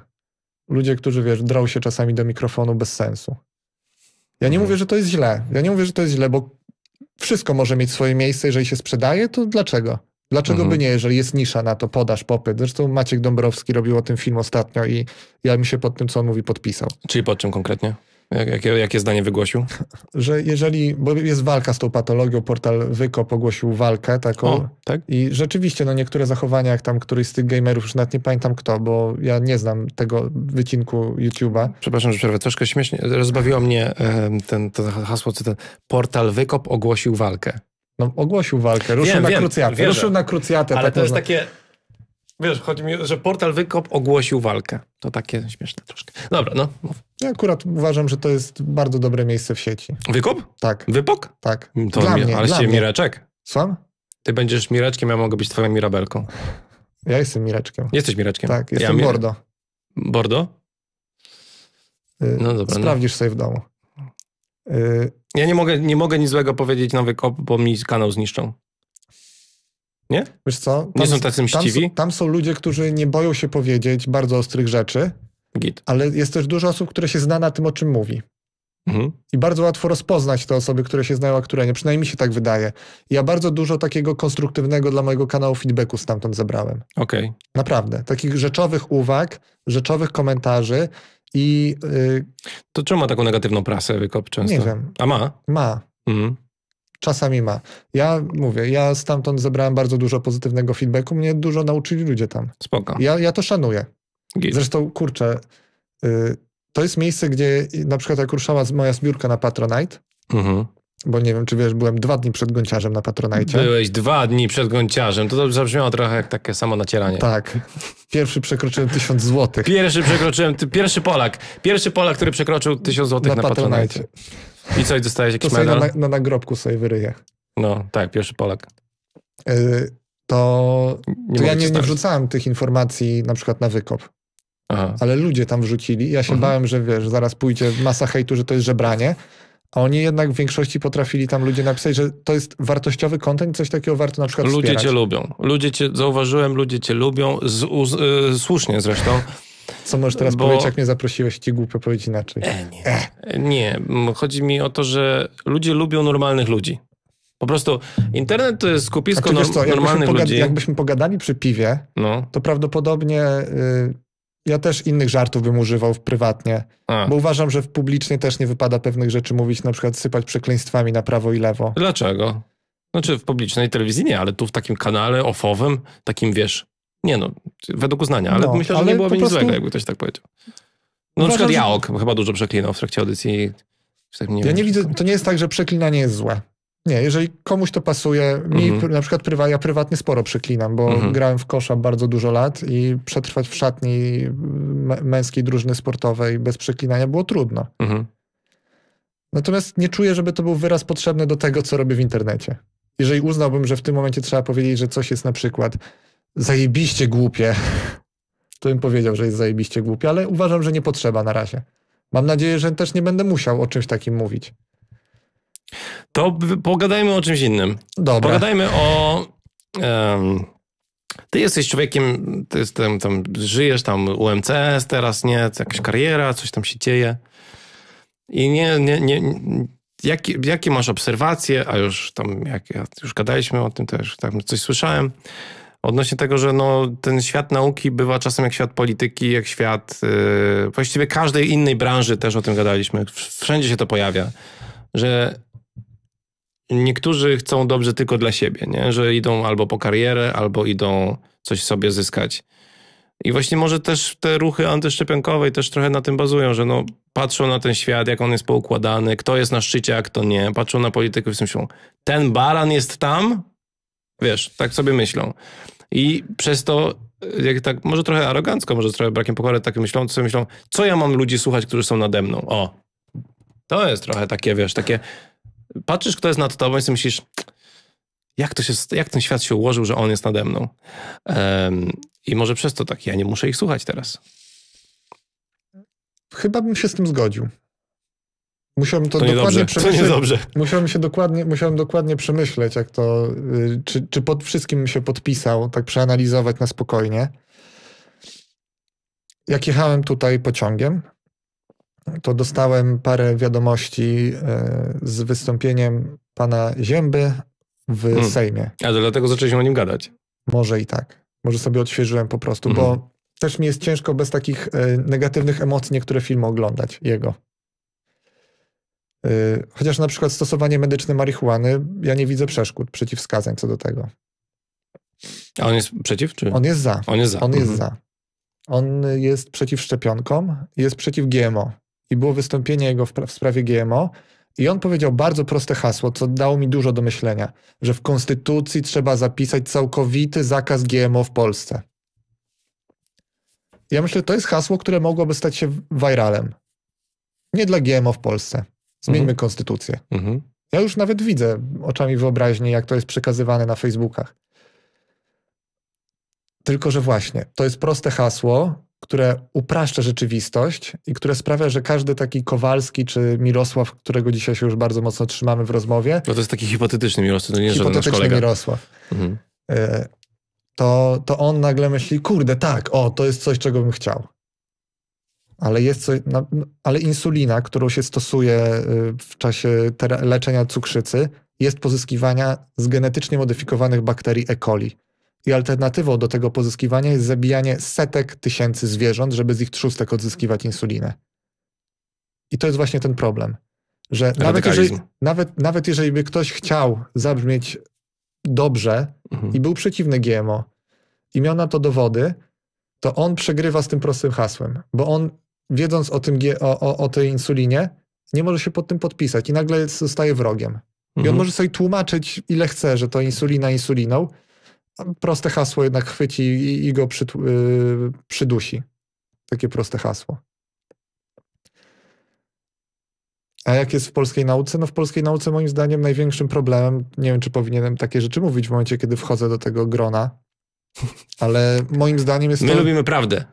ludzie, którzy, wiesz, drą się czasami do mikrofonu bez sensu. Ja nie mhm. mówię, że to jest źle. Ja nie mówię, że to jest źle, bo wszystko może mieć swoje miejsce. Jeżeli się sprzedaje, to dlaczego? Dlaczego mhm. by nie, jeżeli jest nisza na to, podaż, popyt? Zresztą Maciek Dąbrowski robił o tym film ostatnio i ja mi się pod tym, co on mówi, podpisał. Czyli pod czym konkretnie? Jakie, jakie zdanie wygłosił? Że jeżeli, bo jest walka z tą patologią, portal Wykop ogłosił walkę taką. O, tak? I rzeczywiście, no niektóre zachowania, jak tam któryś z tych gamerów, już nawet nie pamiętam kto, bo ja nie znam tego wycinku YouTube'a. Przepraszam, że przerwę, troszkę śmiesznie, rozbawiło mnie ten, hasło, czy ten portal Wykop ogłosił walkę. No, ogłosił walkę, ruszył wiem, na wiem, krucjatę. Wierzę. Ruszył na krucjatę. Ale tak to można. jest takie Wiesz, chodzi mi, że portal Wykop ogłosił walkę. To takie śmieszne troszkę. Dobra, no. Mów. Ja akurat uważam, że to jest bardzo dobre miejsce w sieci. Wykop? Tak. Wypok? Tak. To dla mnie, ale się Mireczek. Słucham? Ty będziesz Mireczkiem, ja mogę być twoją Mirabelką. Ja jestem Mireczkiem. Jesteś Mireczkiem? Tak, jestem ja mir... Bordo. Bordo? Y, no dobra. No. Sprawdzisz no. sobie w domu. Y, ja nie mogę, nie mogę nic złego powiedzieć na Wykop, bo mi kanał zniszczą. Nie? Wiesz co? Tam, nie są tacy mściwi? Tam, tam, są ludzie, którzy nie boją się powiedzieć bardzo ostrych rzeczy, Git. ale jest też dużo osób, które się zna na tym, o czym mówi. Mhm. I bardzo łatwo rozpoznać te osoby, które się znają, a które nie. Przynajmniej mi się tak wydaje. Ja bardzo dużo takiego konstruktywnego dla mojego kanału feedbacku stamtąd zebrałem. Okej. Okay. Naprawdę. Takich rzeczowych uwag, rzeczowych komentarzy i... Yy... To czemu ma taką negatywną prasę Wykop często? Nie wiem. A ma? Ma. Mhm czasami ma. Ja mówię, ja stamtąd zebrałem bardzo dużo pozytywnego feedbacku, mnie dużo nauczyli ludzie tam. Spoko. Ja, ja to szanuję. Git. Zresztą, kurczę, y, to jest miejsce, gdzie na przykład jak ruszała moja zbiórka na Patronite, mhm. bo nie wiem, czy wiesz, byłem dwa dni przed Gąciarzem na Patronite. Byłeś dwa dni przed Gąciarzem, to, to zabrzmiało trochę jak takie samo nacieranie. Tak. Pierwszy przekroczyłem tysiąc złotych. Pierwszy przekroczyłem, ty, pierwszy Polak, pierwszy Polak, który przekroczył tysiąc złotych na, na Patronite. Patronite. I coś, dostałeś jakiś to medal? Na, na nagrobku sobie wyryje. No, tak, pierwszy Polak. Yy, to, nie to ja nie, nie, wrzucałem tych informacji na przykład na wykop. Aha. Ale ludzie tam wrzucili. Ja się mhm. bałem, że wiesz, zaraz pójdzie masa hejtu, że to jest żebranie. A oni jednak w większości potrafili tam ludzie napisać, że to jest wartościowy kontent, coś takiego warto na przykład Ludzie wspierać. cię lubią. Ludzie cię, zauważyłem, ludzie cię lubią, z, u, y, słusznie zresztą. Co możesz teraz Bo... powiedzieć, jak mnie zaprosiłeś, ci głupio powiedzieć inaczej? E, nie. E. nie, chodzi mi o to, że ludzie lubią normalnych ludzi. Po prostu internet to jest skupisko norm- co, normalnych pogad- ludzi. Jakbyśmy pogadali przy piwie, no. to prawdopodobnie y, ja też innych żartów bym używał w prywatnie, A. bo uważam, że w publicznie też nie wypada pewnych rzeczy mówić, na przykład sypać przekleństwami na prawo i lewo. Dlaczego? Znaczy w publicznej telewizji nie, ale tu w takim kanale ofowym, takim wiesz, nie no, według uznania, ale no, myślę, że ale nie byłoby nic prostu... złego, jakby ktoś tak powiedział. No na przykład ja chyba dużo przeklinał w trakcie audycji. Tak nie ja wiem, nie widzę, to nie jest tak, że przeklinanie jest złe. Nie, jeżeli komuś to pasuje, mi mm -hmm. na przykład prywa, ja prywatnie sporo przeklinam, bo mm -hmm. grałem w kosza bardzo dużo lat i przetrwać w szatni męskiej drużyny sportowej bez przeklinania było trudno. Mm -hmm. Natomiast nie czuję, żeby to był wyraz potrzebny do tego, co robię w internecie. Jeżeli uznałbym, że w tym momencie trzeba powiedzieć, że coś jest na przykład zajebiście głupie, to bym powiedział, że jest zajebiście głupie, ale uważam, że nie potrzeba na razie. Mam nadzieję, że też nie będę musiał o czymś takim mówić. To pogadajmy o czymś innym. Dobra. Pogadajmy o. Um, ty jesteś człowiekiem, ty tam, tam żyjesz tam UMCS, teraz nie, jakaś kariera, coś tam się dzieje. I nie, nie, nie, jakie, jakie masz obserwacje, a już tam, jak, już gadaliśmy o tym też, tam coś słyszałem, odnośnie tego, że no, ten świat nauki bywa czasem jak świat polityki, jak świat yy, właściwie każdej innej branży, też o tym gadaliśmy, wszędzie się to pojawia, że niektórzy chcą dobrze tylko dla siebie, nie? że idą albo po karierę, albo idą coś sobie zyskać. I właśnie może też te ruchy antyszczepionkowe też trochę na tym bazują, że no, patrzą na ten świat, jak on jest poukładany, kto jest na szczycie, a kto nie. Patrzą na polityków i myślą, ten baran jest tam? Wiesz, tak sobie myślą. I przez to, e, jak tak, może trochę arogancko, może trochę brakiem pokory, tak myślą, co myślą, co ja mam ludzi słuchać, którzy są nade mną? O, to jest trochę takie, wiesz, takie, patrzysz, kto jest nad tobą i sobie myślisz, jak, to się, jak ten świat się ułożył, że on jest nade mną? Um, I może przez to tak, ja nie muszę ich słuchać teraz. Chyba bym się z tym zgodził. Musiałem to, to dokładnie przemyśleć. To musiałem się dokładnie, musiałem dokładnie przemyśleć, jak to, y, czy, czy pod wszystkim się podpisał, tak przeanalizować na spokojnie. Jak jechałem tutaj pociągiem, to dostałem parę wiadomości y, z wystąpieniem pana Zięby w hmm. Sejmie. A to dlatego zaczęliśmy o nim gadać. Może i tak. Może sobie odświeżyłem po prostu, hmm. bo mhm. też mi jest ciężko bez takich y, negatywnych emocji niektóre filmy oglądać jego. Y, chociaż na przykład stosowanie medyczne marihuany, ja nie widzę przeszkód, przeciwwskazań co do tego. A on jest przeciw? Czy? On jest za. On jest za. On mhm. jest za. On jest przeciw szczepionkom, jest przeciw GMO. I było wystąpienie jego w, w sprawie GMO. I on powiedział bardzo proste hasło, co dało mi dużo do myślenia, że w konstytucji trzeba zapisać całkowity zakaz GMO w Polsce. Ja myślę, że to jest hasło, które mogłoby stać się viralem. Nie dla GMO w Polsce. Zmieńmy mhm. konstytucję. Mhm. Ja już nawet widzę oczami wyobraźni, jak to jest przekazywane na Facebookach. Tylko, że właśnie, to jest proste hasło, które upraszcza rzeczywistość i które sprawia, że każdy taki Kowalski czy Mirosław, którego dzisiaj się już bardzo mocno trzymamy w rozmowie. No to jest taki hipotetyczny Mirosław, to nie jest Hipotetyczny kolega. Mirosław. Mhm. E, to, to on nagle myśli, kurde, tak, o, to jest coś, czego bym chciał ale jest co, no, ale insulina, którą się stosuje y, w czasie leczenia cukrzycy, jest pozyskiwania z genetycznie modyfikowanych bakterii E. coli. I alternatywą do tego pozyskiwania jest zabijanie setek tysięcy zwierząt, żeby z ich trzustek odzyskiwać insulinę. I to jest właśnie ten problem, że nawet jeżeli, nawet, nawet jeżeli by ktoś chciał zabrzmieć dobrze mhm. i był przeciwny GMO i miał na to dowody, to on przegrywa z tym prostym hasłem, bo on wiedząc o, tym, o, o, o tej insulinie, nie może się pod tym podpisać i nagle zostaje wrogiem. I on mhm. może sobie tłumaczyć, ile chce, że to insulina insuliną. Proste hasło jednak chwyci i, i go przy, yy, przydusi. Takie proste hasło. A jak jest w polskiej nauce? No w polskiej nauce moim zdaniem największym problemem, nie wiem czy powinienem takie rzeczy mówić w momencie, kiedy wchodzę do tego grona, ale moim zdaniem jest My to... lubimy prawdę.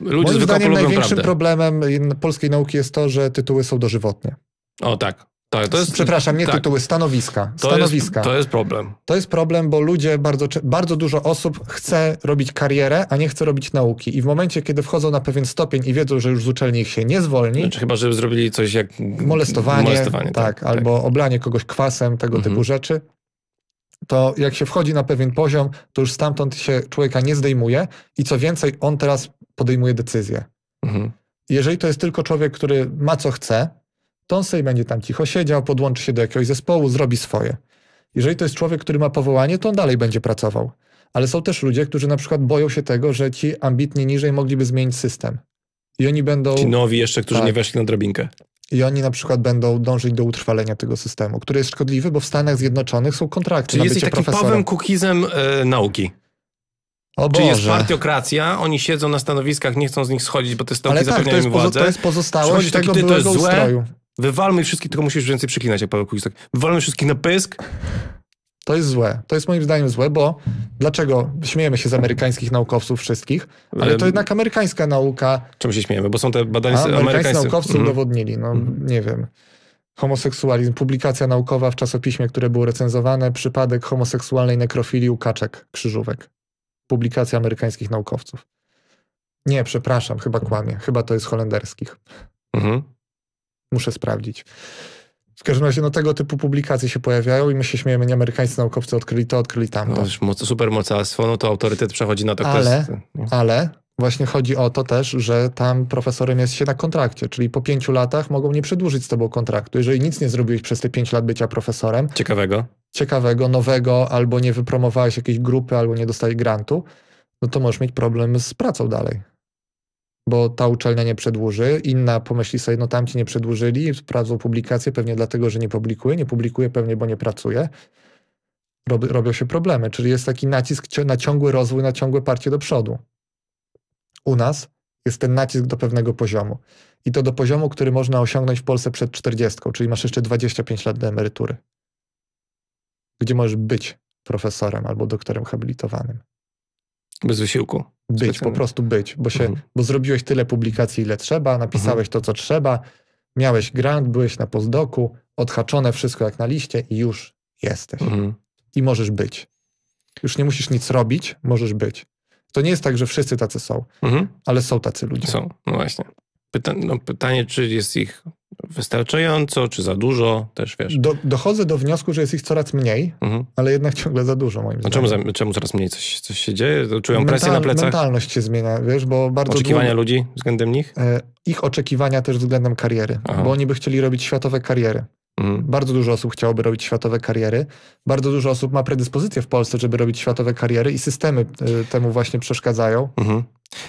Ludzie moim zdaniem największym prawdę. problemem polskiej nauki jest to, że tytuły są dożywotnie. O tak. To, to jest, Przepraszam, nie tak. tytuły, stanowiska. stanowiska. To jest, to jest problem. To jest problem, bo ludzie, bardzo, bardzo dużo osób chce robić karierę, a nie chce robić nauki. I w momencie, kiedy wchodzą na pewien stopień i wiedzą, że już z uczelni ich się nie zwolni. Znaczy, chyba, żeby zrobili coś jak. Molestowanie. molestowanie tak, tak, tak, albo oblanie kogoś kwasem, tego mhm. typu rzeczy to jak się wchodzi na pewien poziom, to już stamtąd się człowieka nie zdejmuje i co więcej, on teraz podejmuje decyzję. Mhm. Jeżeli to jest tylko człowiek, który ma co chce, to on sobie będzie tam cicho siedział, podłączy się do jakiegoś zespołu, zrobi swoje. Jeżeli to jest człowiek, który ma powołanie, to on dalej będzie pracował. Ale są też ludzie, którzy na przykład boją się tego, że ci ambitni niżej mogliby zmienić system. I oni będą. Ci nowi jeszcze, którzy tak. nie weszli na drabinkę. I oni na przykład będą dążyć do utrwalenia tego systemu, który jest szkodliwy, bo w Stanach Zjednoczonych są kontrakty Czyli na jesteś bycie takim profesora. Pawem Kukizem y, nauki. O Czyli Boże. jest partiokracja, oni siedzą na stanowiskach, nie chcą z nich schodzić, bo te stołki tak, to zapewniają jest, im pozo- władzę. to jest pozostałość tego ty, to jest złe, ustroju. Wywalmy ich wszystkich, tylko musisz więcej przyklinać, jak Paweł Kukiz. Tak. Wywalmy wszystkich na pysk, to jest złe. To jest moim zdaniem złe, bo dlaczego śmiejemy się z amerykańskich naukowców wszystkich, ale to jednak amerykańska nauka. Czym się śmiejemy? Bo są te badania amerykańscy amerykańscy naukowcy mm. udowodnili, no mm. nie wiem. Homoseksualizm, publikacja naukowa w czasopiśmie, które było recenzowane, przypadek homoseksualnej nekrofilii u kaczek, krzyżówek. Publikacja amerykańskich naukowców. Nie, przepraszam, chyba kłamie. Chyba to jest holenderskich. Mm -hmm. Muszę sprawdzić. W każdym razie no, tego typu publikacje się pojawiają i my się śmiejemy, nie amerykańscy naukowcy odkryli to, odkryli tamto. No, moc, super mocarstwo, no to autorytet przechodzi na to. Ale, jest... ale właśnie chodzi o to też, że tam profesorem jest się na kontrakcie, czyli po pięciu latach mogą nie przedłużyć z tobą kontraktu. Jeżeli nic nie zrobiłeś przez te pięć lat bycia profesorem. Ciekawego. Ciekawego, nowego, albo nie wypromowałeś jakiejś grupy, albo nie dostałeś grantu, no to możesz mieć problem z pracą dalej bo ta uczelnia nie przedłuży, inna pomyśli sobie, no tamci nie przedłużyli, sprawdzą publikację, pewnie dlatego, że nie publikuje, nie publikuje pewnie, bo nie pracuje. Rob, robią się problemy, czyli jest taki nacisk na ciągły rozwój, na ciągłe parcie do przodu. U nas jest ten nacisk do pewnego poziomu. I to do poziomu, który można osiągnąć w Polsce przed 40, czyli masz jeszcze 25 lat do emerytury, gdzie możesz być profesorem albo doktorem habilitowanym. Bez wysiłku. Być, Specjalnie. po prostu być, bo, się, mhm. bo zrobiłeś tyle publikacji, ile trzeba, napisałeś mhm. to, co trzeba, miałeś grant, byłeś na pozdoku, odhaczone wszystko jak na liście i już jesteś. Mhm. I możesz być. Już nie musisz nic robić, możesz być. To nie jest tak, że wszyscy tacy są, mhm. ale są tacy ludzie. Są, no właśnie. Pyta no pytanie, czy jest ich wystarczająco, czy za dużo, też wiesz. Do, dochodzę do wniosku, że jest ich coraz mniej, mhm. ale jednak ciągle za dużo moim zdaniem. Czemu, czemu, coraz mniej? Coś, coś się dzieje? Czują Mental, presję na plecach? Mentalność się zmienia, wiesz, bo bardzo Oczekiwania długo, ludzi względem nich? E, ich oczekiwania też względem kariery, Aha. bo oni by chcieli robić światowe kariery. Mhm. Bardzo dużo osób chciałoby robić światowe kariery. Bardzo dużo osób ma predyspozycje w Polsce, żeby robić światowe kariery i systemy e, temu właśnie przeszkadzają. Mhm.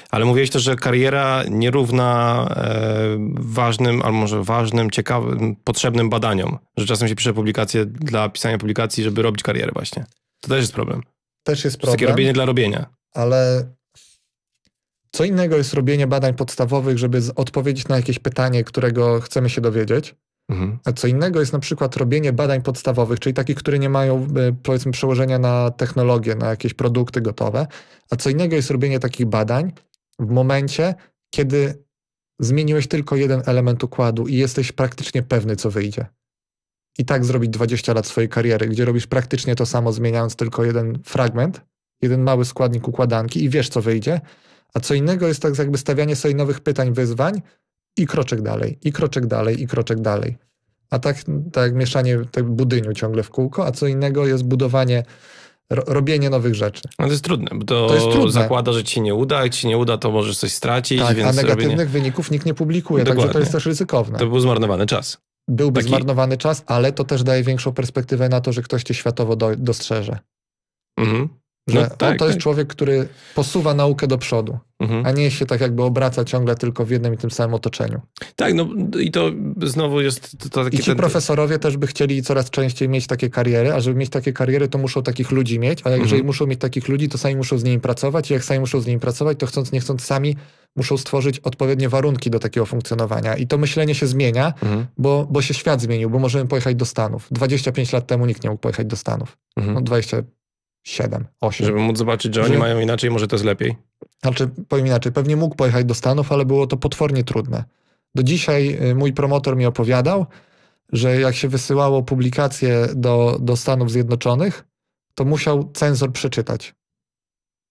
Ale mówiłeś też, że kariera nierówna e, ważnym, albo może ważnym, ciekawym, potrzebnym badaniom. Że czasem się pisze publikacje dla pisania publikacji, żeby robić karierę właśnie. To też jest problem. Też jest problem. Takie robienie dla robienia. Ale co innego jest robienie badań podstawowych, żeby odpowiedzieć na jakieś pytanie, którego chcemy się dowiedzieć, Mhm. A co innego jest na przykład robienie badań podstawowych, czyli takich, które nie mają e, powiedzmy przełożenia na technologię, na jakieś produkty gotowe, a co innego jest robienie takich badań w momencie, kiedy zmieniłeś tylko jeden element układu i jesteś praktycznie pewny, co wyjdzie. I tak zrobić 20 lat swojej kariery, gdzie robisz praktycznie to samo, zmieniając tylko jeden fragment, jeden mały składnik układanki i wiesz, co wyjdzie. A co innego jest tak jakby stawianie sobie nowych pytań, wyzwań, i kroczek dalej, i kroczek dalej, i kroczek dalej. A tak, tak mieszanie tak budyniu ciągle w kółko, a co innego jest budowanie, robienie nowych rzeczy. No to jest trudne, bo to, to jest trudne. zakłada, że ci nie uda, jak ci nie uda, to możesz coś stracić. Tak, a negatywnych robienie... wyników nikt nie publikuje, Dokładnie. także to jest też ryzykowne. To był zmarnowany czas. Byłby Taki... zmarnowany czas, ale to też daje większą perspektywę na to, że ktoś cię światowo do, dostrzeże. Mhm. No Że no, tak, o, to jest tak. człowiek, który posuwa naukę do przodu, mhm. a nie się tak jakby obraca ciągle tylko w jednym i tym samym otoczeniu. Tak, no i to znowu jest to, to I ci ten... profesorowie też by chcieli coraz częściej mieć takie kariery, a żeby mieć takie kariery, to muszą takich ludzi mieć, a mhm. jeżeli muszą mieć takich ludzi, to sami muszą z nimi pracować i jak sami muszą z nimi pracować, to chcąc nie chcąc sami muszą stworzyć odpowiednie warunki do takiego funkcjonowania. I to myślenie się zmienia, mhm. bo, bo się świat zmienił, bo możemy pojechać do Stanów. 25 lat temu nikt nie mógł pojechać do Stanów. Mhm. No 20 7, 8. Żeby móc zobaczyć, że oni że... mają inaczej, może to jest lepiej. Znaczy, powiem inaczej, pewnie mógł pojechać do Stanów, ale było to potwornie trudne. Do dzisiaj y, mój promotor mi opowiadał, że jak się wysyłało publikacje do, do Stanów Zjednoczonych, to musiał cenzor przeczytać.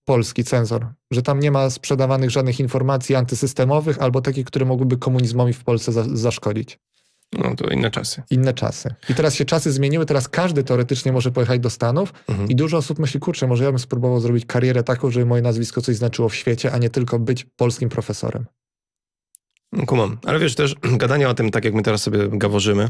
Polski cenzor, że tam nie ma sprzedawanych żadnych informacji antysystemowych albo takich, które mogłyby komunizmowi w Polsce za, zaszkodzić. No to inne czasy. Inne czasy. I teraz się czasy zmieniły, teraz każdy teoretycznie może pojechać do Stanów mhm. i dużo osób myśli, kurczę, może ja bym spróbował zrobić karierę taką, żeby moje nazwisko coś znaczyło w świecie, a nie tylko być polskim profesorem. Kumam. Ale wiesz, też gadanie o tym, tak jak my teraz sobie gaworzymy,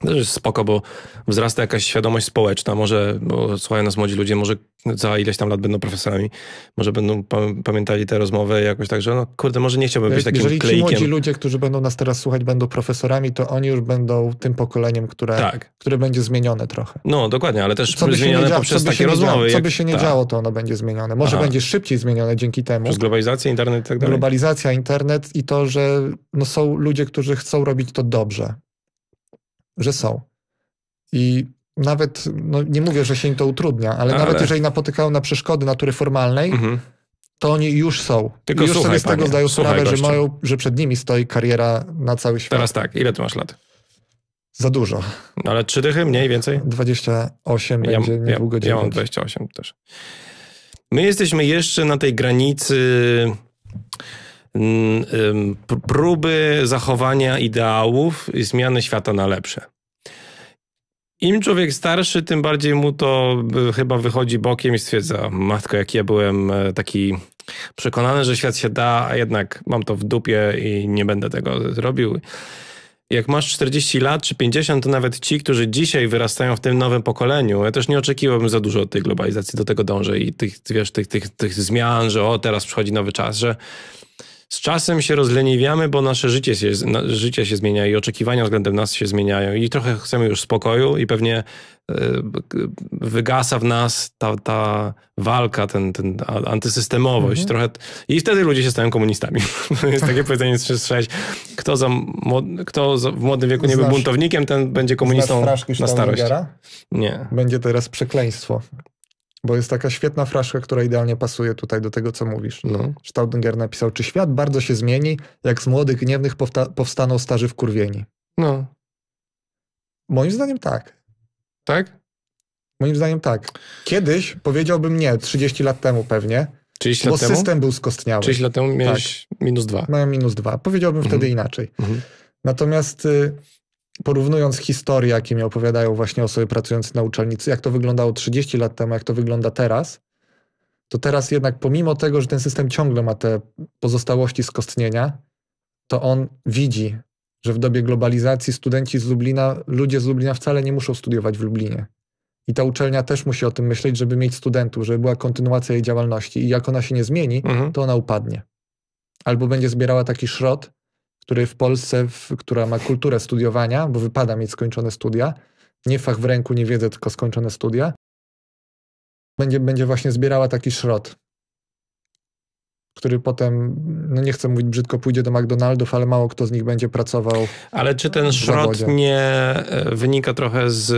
też no, jest spoko, bo wzrasta jakaś świadomość społeczna, może, bo słuchają nas młodzi ludzie, może za ileś tam lat będą profesorami, może będą pamiętali te rozmowy jakoś tak, że no kurde, może nie chciałbym być takim Jeżeli klejkiem. Jeżeli młodzi ludzie, którzy będą nas teraz słuchać, będą profesorami, to oni już będą tym pokoleniem, które, tak. które będzie zmienione trochę. No, dokładnie, ale też co zmienione działo, poprzez takie rozmowy. co by się nie tak. działo, to ono będzie zmienione. Może Aha. będzie szybciej zmienione dzięki temu. Przez globalizację, internet i tak dalej. Globalizacja, internet i to, że no, są ludzie, którzy chcą robić to dobrze że są. I nawet, no nie mówię, że się im to utrudnia, ale, ale... nawet jeżeli napotykają na przeszkody natury formalnej, mhm. to oni już są. Tylko I już sobie z tego zdają sprawę, że, mają, że przed nimi stoi kariera na cały świat. Teraz tak, ile ty masz lat? Za dużo. No ale trzy dychy, mniej, więcej? 28 ja, będzie niedługo ja, ja mam 28 też. My jesteśmy jeszcze na tej granicy Mm, próby zachowania ideałów i zmiany świata na lepsze. Im człowiek starszy, tym bardziej mu to y, chyba wychodzi bokiem i stwierdza, matko, jak ja byłem e, taki przekonany, że świat się da, a jednak mam to w dupie i nie będę tego zrobił. Jak masz 40 lat czy 50, to nawet ci, którzy dzisiaj wyrastają w tym nowym pokoleniu, ja też nie oczekiwałbym za dużo od tej globalizacji, do tego dążę i tych, wiesz, tych, tych, tych zmian, że o, teraz przychodzi nowy czas, że z czasem się rozleniwiamy, bo nasze życie się, życie się zmienia i oczekiwania względem nas się zmieniają i trochę chcemy już spokoju i pewnie e, wygasa w nas ta, ta walka, ten, ten antysystemowość. Mhm. Trochę... I wtedy ludzie się stają komunistami. To jest takie powiedzenie 3-6. Kto, za, kto za, w młodym wieku nie Znasz, był buntownikiem, ten będzie komunistą na starość. Nie. Będzie teraz przekleństwo. Bo jest taka świetna fraszka, która idealnie pasuje tutaj do tego, co mówisz. No. Staudinger napisał, czy świat bardzo się zmieni, jak z młodych gniewnych powstaną starzy wkurwieni? No. Moim zdaniem tak. Tak? Moim zdaniem tak. Kiedyś powiedziałbym nie, 30 lat temu pewnie, 30 bo lat system temu? był skostniały. 30 lat temu miałeś tak. minus dwa. Miałem minus dwa. Powiedziałbym mhm. wtedy inaczej. Mhm. Natomiast y, porównując historie, jakie mi opowiadają właśnie osoby pracujące na uczelnicy, jak to wyglądało 30 lat temu, jak to wygląda teraz, to teraz jednak pomimo tego, że ten system ciągle ma te pozostałości skostnienia, to on widzi, że w dobie globalizacji studenci z Lublina, ludzie z Lublina wcale nie muszą studiować w Lublinie. I ta uczelnia też musi o tym myśleć, żeby mieć studentów, żeby była kontynuacja jej działalności. I jak ona się nie zmieni, mhm. to ona upadnie. Albo będzie zbierała taki szrot, który w Polsce, w, która ma kulturę studiowania, bo wypada mieć skończone studia, nie fach w ręku, nie wiedzę, tylko skończone studia, będzie, będzie właśnie zbierała taki szrot, który potem, no nie chcę mówić brzydko, pójdzie do McDonaldów, ale mało kto z nich będzie pracował. Ale czy ten szrot nie e, wynika trochę z.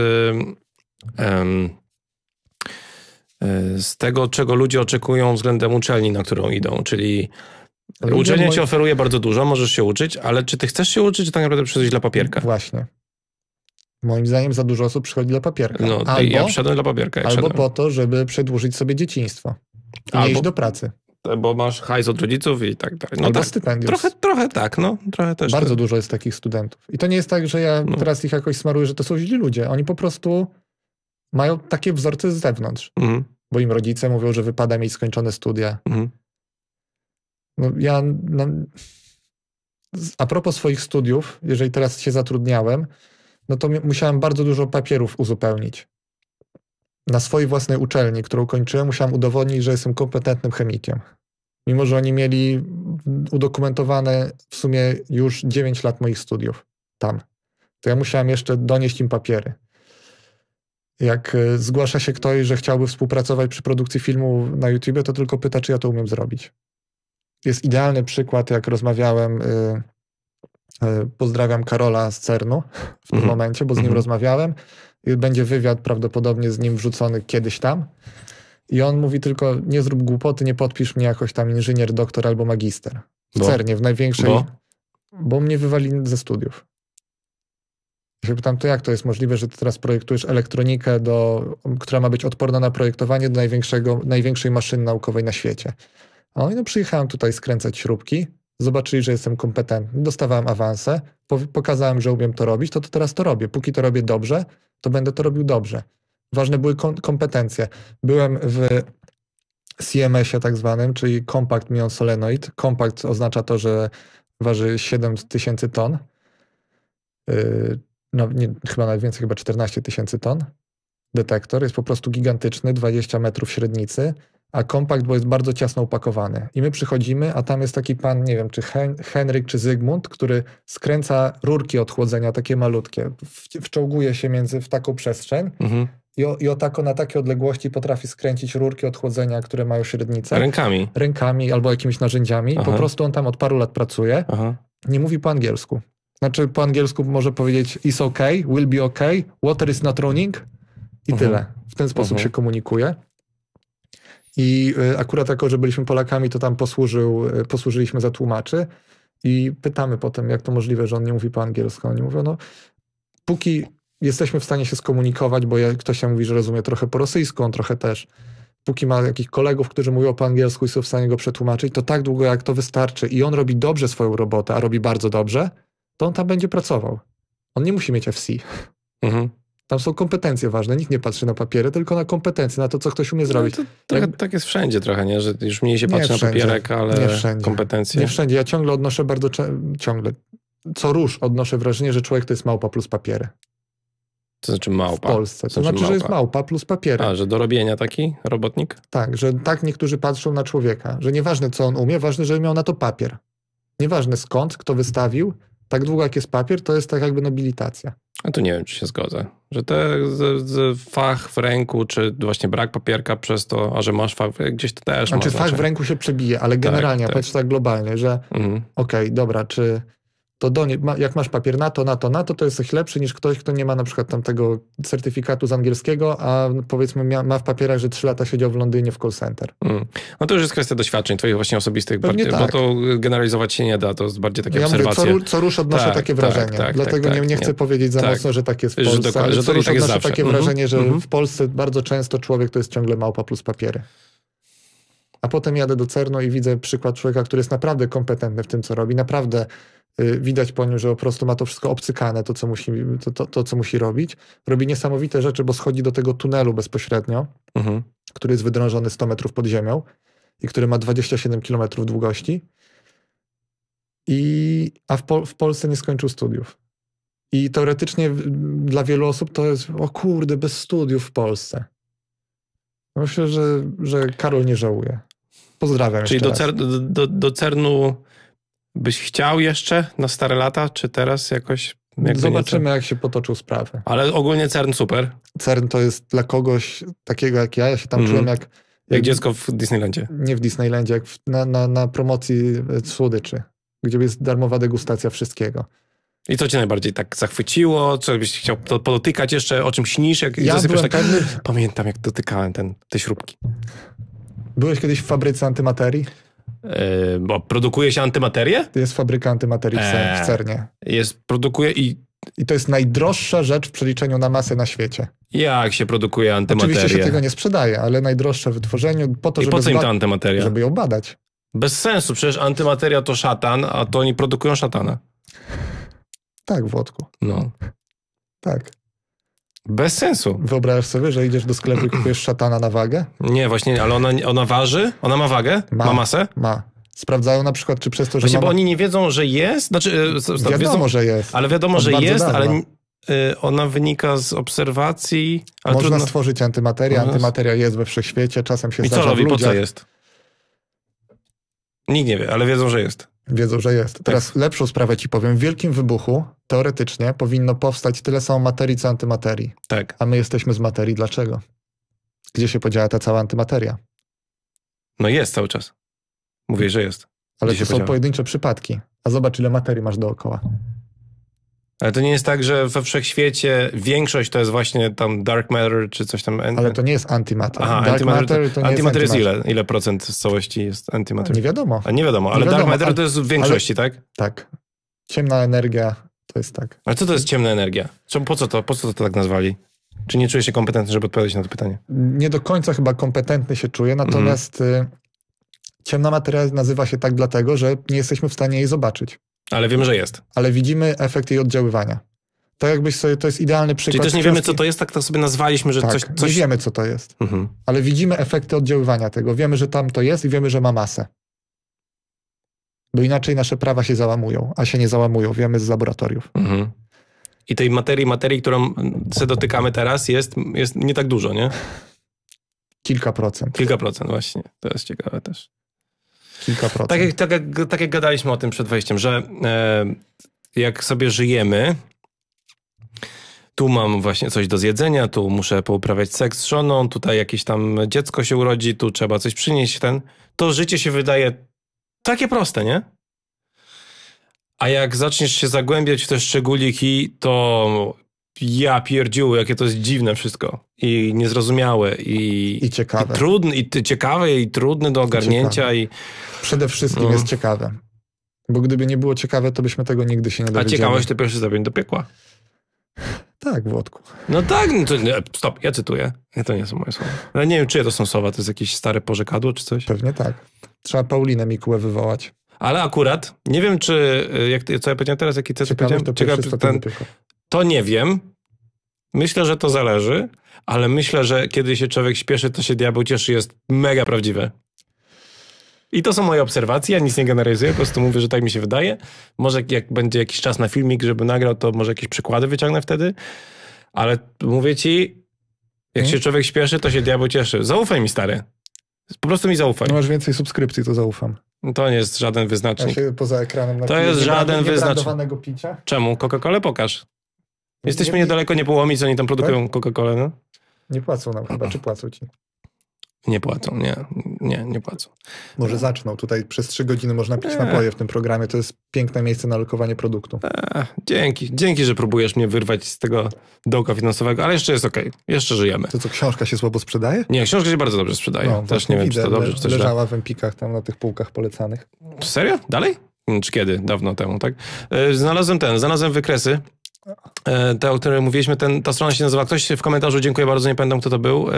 Um, z tego, czego ludzie oczekują względem uczelni, na którą idą, czyli Uczenie ci oferuje bardzo dużo, możesz się uczyć, ale czy ty chcesz się uczyć, czy tak naprawdę przychodzić dla papierka? Właśnie. Moim zdaniem za dużo osób przychodzi dla papierka. No, albo, ja przyszedłem dla papierka. albo po to, żeby przedłużyć sobie dzieciństwo. I albo... iść do pracy bo masz hajs od rodziców i tak dalej. No Albo tak, stypendium. Trochę, trochę tak, no. Trochę też Bardzo tak. dużo jest takich studentów. I to nie jest tak, że ja no. teraz ich jakoś smaruję, że to są źli ludzie. Oni po prostu mają takie wzorce z zewnątrz. Mm. Bo im rodzice mówią, że wypada mieć skończone studia. Mhm. No, ja a propos swoich studiów, jeżeli teraz się zatrudniałem, no to musiałem bardzo dużo papierów uzupełnić. Na swojej własnej uczelni, którą kończyłem, musiałem udowodnić, że jestem kompetentnym chemikiem. Mimo, że oni mieli udokumentowane w sumie już 9 lat moich studiów tam. To ja musiałem jeszcze donieść im papiery. Jak e, zgłasza się ktoś, że chciałby współpracować przy produkcji filmu na YouTube, to tylko pyta, czy ja to umiem zrobić jest idealny przykład, jak rozmawiałem. Y, y, pozdrawiam Karola z Cernu w tym mhm. momencie, bo z nim mhm. rozmawiałem. Będzie wywiad prawdopodobnie z nim wrzucony kiedyś tam. I on mówi tylko, nie zrób głupoty, nie podpisz mnie jakoś tam inżynier, doktor albo magister. W bo? Cernie, w największej... Bo? bo mnie wywali ze studiów. Ja się pytam, to jak to jest możliwe, że teraz projektujesz elektronikę, do, która ma być odporna na projektowanie do największego, największej maszyny naukowej na świecie? No i no przyjechałem tutaj skręcać śrubki, zobaczyli, że jestem kompetentny, dostawałem awanse, pokazałem, że umiem to robić, to, to teraz to robię. Póki to robię dobrze, to będę to robił dobrze. Ważne były kompetencje. Byłem w CMS-ie tak zwanym, czyli Compact Mion Solenoid. Compact oznacza to, że waży 7000 ton. Y, no, nie, chyba nawet więcej, chyba 14 tysięcy ton. Detektor jest po prostu gigantyczny, 20 metrów średnicy a kompakt, bo jest bardzo ciasno upakowany. I my przychodzimy, a tam jest taki pan, nie wiem, czy Hen Henryk, czy Zygmunt, który skręca rurki od chłodzenia, takie malutkie, wczołguje się między, w taką przestrzeń mhm. i, o, i o tako, na takie odległości potrafi skręcić rurki od chłodzenia, które mają średnicę. Rękami? Rękami albo jakimiś narzędziami. Aha. Po prostu on tam od paru lat pracuje. Aha. Nie mówi po angielsku. Znaczy po angielsku może powiedzieć is okay, will be okay, water is not running i mhm. tyle. W ten sposób mhm. się komunikuje. I e, akurat jako, że byliśmy Polakami, to tam posłużył, e, posłużyliśmy za tłumaczy i pytamy potem, jak to możliwe, że on nie mówi po angielsku. Oni mówią, no póki jesteśmy w stanie się skomunikować, bo ktoś się mówi, że rozumie trochę po rosyjsku, on trochę też. Póki ma jakichś kolegów, którzy mówią po angielsku i są w stanie go przetłumaczyć, to tak długo jak to wystarczy i on robi dobrze swoją robotę, a robi bardzo dobrze, to on tam będzie pracował. On nie musi mieć FC. Mhm. Tam są kompetencje ważne, nikt nie patrzy na papiery, tylko na kompetencje, na to, co ktoś umie no, zrobić. No, Jak... Tak jest wszędzie trochę, nie? Że już mniej się patrzy na papierek, ale nie wszędzie. kompetencje. Nie wszędzie. Ja ciągle odnoszę bardzo, ciągle, co róż odnoszę wrażenie, że człowiek to jest małpa plus papiery. To znaczy małpa. W Polsce. To, to znaczy, znaczy że jest małpa plus papiery. A, że do robienia taki robotnik? Tak, że tak niektórzy patrzą na człowieka, że nieważne co on umie, ważne, że miał na to papier. Nieważne skąd, kto wystawił, tak długo jak jest papier, to jest tak jakby nobilitacja. A tu nie wiem, czy się zgodzę, że te z, z fach w ręku, czy właśnie brak papierka przez to, a że masz fach gdzieś to też Znaczy fach w ręku się przebije, ale tak, generalnie, tak, tak. tak globalnie, że mhm. okej, okay, dobra, czy to do nie, jak masz papier na to, na to, na to, to jest lepszy niż ktoś, kto nie ma na przykład tamtego certyfikatu z angielskiego, a powiedzmy ma, ma w papierach, że trzy lata siedział w Londynie w call center. Mm. No to już jest kwestia doświadczeń twoich właśnie osobistych, bardziej, tak. bo to y, generalizować się nie da, to jest bardziej takie ja obserwacje. Mówię, co, co rusz odnoszę tak, takie tak, wrażenie, tak, tak dlatego tak, nie, nie, chcę nie. powiedzieć za mocno, że tak jest w Polsce, że, że co rusz tak odnoszę takie mm -hmm. wrażenie, że mm -hmm. w Polsce bardzo często człowiek to jest ciągle małpa plus papiery a potem jadę do Cerno i widzę przykład człowieka, który jest naprawdę kompetentny w tym, co robi, naprawdę y, widać po nim, że po prostu ma to wszystko obcykane, to co, musi, to, to, to, co musi robić. Robi niesamowite rzeczy, bo schodzi do tego tunelu bezpośrednio, mhm. który jest wydrążony 100 metrów pod ziemią i który ma 27 kilometrów długości. I, a w, Pol w Polsce nie skończył studiów. I teoretycznie dla wielu osób to jest, o kurde, bez studiów w Polsce. Myślę, że, że Karol nie żałuje. Pozdrawiam. Czyli do, cer do, do CERNu byś chciał jeszcze na stare lata, czy teraz jakoś Zobaczymy, jak się potoczył sprawy. Ale ogólnie CERN super. CERN to jest dla kogoś takiego jak ja. Ja się tam mm. czułem jak, jak. Jak, dziecko w Disneylandzie. Nie w Disneylandzie, jak w, na, na, na promocji e, słodyczy, gdzie jest darmowa degustacja wszystkiego. I co cię najbardziej tak zachwyciło? Co byś chciał to, podotykać jeszcze? O czym śnisz? Jak ja byłem tak, pewny... Pamiętam, jak dotykałem ten, te śrubki. Byłeś kiedyś w fabryce antymaterii? Yy, bo produkuje się antymaterię? Jest fabryka antymaterii eee, w Cernie. Jest, produkuje i... I to jest najdroższa rzecz w przeliczeniu na masę na świecie. Jak się produkuje antymateria? Oczywiście się tego nie sprzedaje, ale najdroższe w wytworzeniu po to, I żeby... po co im antymateria? Żeby ją badać. Bez sensu, przecież antymateria to szatan, a to oni produkują szatana. Tak, Włodku. No. Tak. Bez sensu. Wyobrażasz sobie, że idziesz do sklepu i kupujesz szatana na wagę? Nie, właśnie, ale ona, ona waży? Ona ma wagę? Ma, ma masę? Ma. Sprawdzają na przykład, czy przez to, że. Właśnie, mama... bo oni nie wiedzą, że jest. Znaczy, e, wiadomo, wiedzą, że jest. Ale wiadomo, Od że jest, ale e, ona wynika z obserwacji. Można trudno... stworzyć antymaterię. Antymateria jest we wszechświecie, czasem się I zdarza co robi, po co jest? Nikt nie wie, ale wiedzą, że jest. Wiedzą, że jest. Tak. Teraz tak. lepszą sprawę ci powiem. W wielkim wybuchu teoretycznie powinno powstać tyle samo materii, co antymaterii. Tak. A my jesteśmy z materii. Dlaczego? Gdzie się podziała ta cała antymateria? No jest cały czas. Mówię, że jest. Ale to są podziała? pojedyncze przypadki. A zobacz, ile materii masz dookoła. Ale to nie jest tak, że we wszechświecie większość to jest właśnie tam dark matter czy coś tam. Ale to nie jest antimatter. Aha, dark antimatter, matter to nie antimatter jest, antimatter. jest ile? Ile procent z całości jest antimatter? Nie wiadomo. A nie wiadomo, ale nie wiadomo, dark matter to jest w większości, ale, tak? Tak. Ciemna energia to jest tak. Ale co to jest ciemna energia? Po co to, po co to tak nazwali? Czy nie czujesz się kompetentny, żeby odpowiadać na to pytanie? Nie do końca chyba kompetentny się czuję, natomiast mm. ciemna materia nazywa się tak dlatego, że nie jesteśmy w stanie jej zobaczyć. Ale wiemy, że jest. Ale widzimy efekt jej oddziaływania. Tak jakbyś sobie, to jest idealny przykład. Czyli też nie wiemy, co to jest, tak to sobie nazwaliśmy, że tak, coś, coś... nie wiemy, co to jest. Mhm. Ale widzimy efekty oddziaływania tego. Wiemy, że tam to jest i wiemy, że ma masę. Bo inaczej nasze prawa się załamują, a się nie załamują. Wiemy z laboratoriów. Mhm. I tej materii, materii, którą się dotykamy teraz, jest, jest nie tak dużo, nie? Kilka procent. Kilka procent, właśnie. To jest ciekawe też kilka procent. Tak jak, tak, jak, tak jak gadaliśmy o tym przed wejściem, że e, jak sobie żyjemy, tu mam właśnie coś do zjedzenia, tu muszę pouprawiać seks z żoną, tutaj jakieś tam dziecko się urodzi, tu trzeba coś przynieść, ten, to życie się wydaje takie proste, nie? A jak zaczniesz się zagłębiać w te szczególiki, to ja pierdziu, jakie to jest dziwne wszystko i niezrozumiałe i, I ciekawe. I i ciekawe i trudne do ogarnięcia. I, i Przede wszystkim no. jest ciekawe. Bo gdyby nie było ciekawe, to byśmy tego nigdy się nie dowiedzieli. A ciekawość to pierwszy zabieg do piekła. Tak, Włodku. No tak, no to, stop, ja cytuję. Nie, to nie są moje słowa. Ale nie wiem, czyje to są słowa, to jest jakieś stare pożekadło czy coś? Pewnie tak. Trzeba Paulinę Mikułę wywołać. Ale akurat, nie wiem czy, y, jak, co ja powiedziałem teraz, jaki cytat powiedziałem? Ciekawe, ten, to nie wiem. Myślę, że to zależy, ale myślę, że kiedy się człowiek śpieszy, to się diabeł cieszy, jest mega prawdziwe. I to są moje obserwacje, ja nic nie generalizuję, po prostu mówię, że tak mi się wydaje. Może jak będzie jakiś czas na filmik, żeby nagrał, to może jakieś przykłady wyciągnę wtedy. Ale mówię ci, jak się mhm. człowiek śpieszy, to się diabeł cieszy. Zaufaj mi, stary. Po prostu mi zaufaj. No masz więcej subskrypcji, to zaufam. To nie jest żaden wyznacznik. Ja poza ekranem na To jest żaden wyznacznik. picia? Czemu? Coca-Colę pokaż. Jesteśmy niedaleko nie połomić, oni tam produkują tak? Coca-Colę, no. Nie płacą nam chyba, czy płacą ci? Nie płacą, nie, nie, nie płacą. Może zaczną. Tutaj przez trzy godziny można pić eee. napoje w tym programie. To jest piękne miejsce na lokowanie produktu. Eee, dzięki, dzięki, że próbujesz mnie wyrwać z tego dołka finansowego, ale jeszcze jest okej, okay. jeszcze żyjemy. To co, książka się słabo sprzedaje? Nie, książka się bardzo dobrze sprzedaje. No, Też nie wiem, widzę, czy to dobrze, czy Leżała w Empikach tam na tych półkach polecanych. Serio? Dalej? Czy kiedy? Dawno temu, tak? Y, znalazłem ten, znalazłem wykresy E, te, o których mówiliśmy, ten, ta strona się nazywa, ktoś w komentarzu, dziękuję bardzo, nie pamiętam kto to był,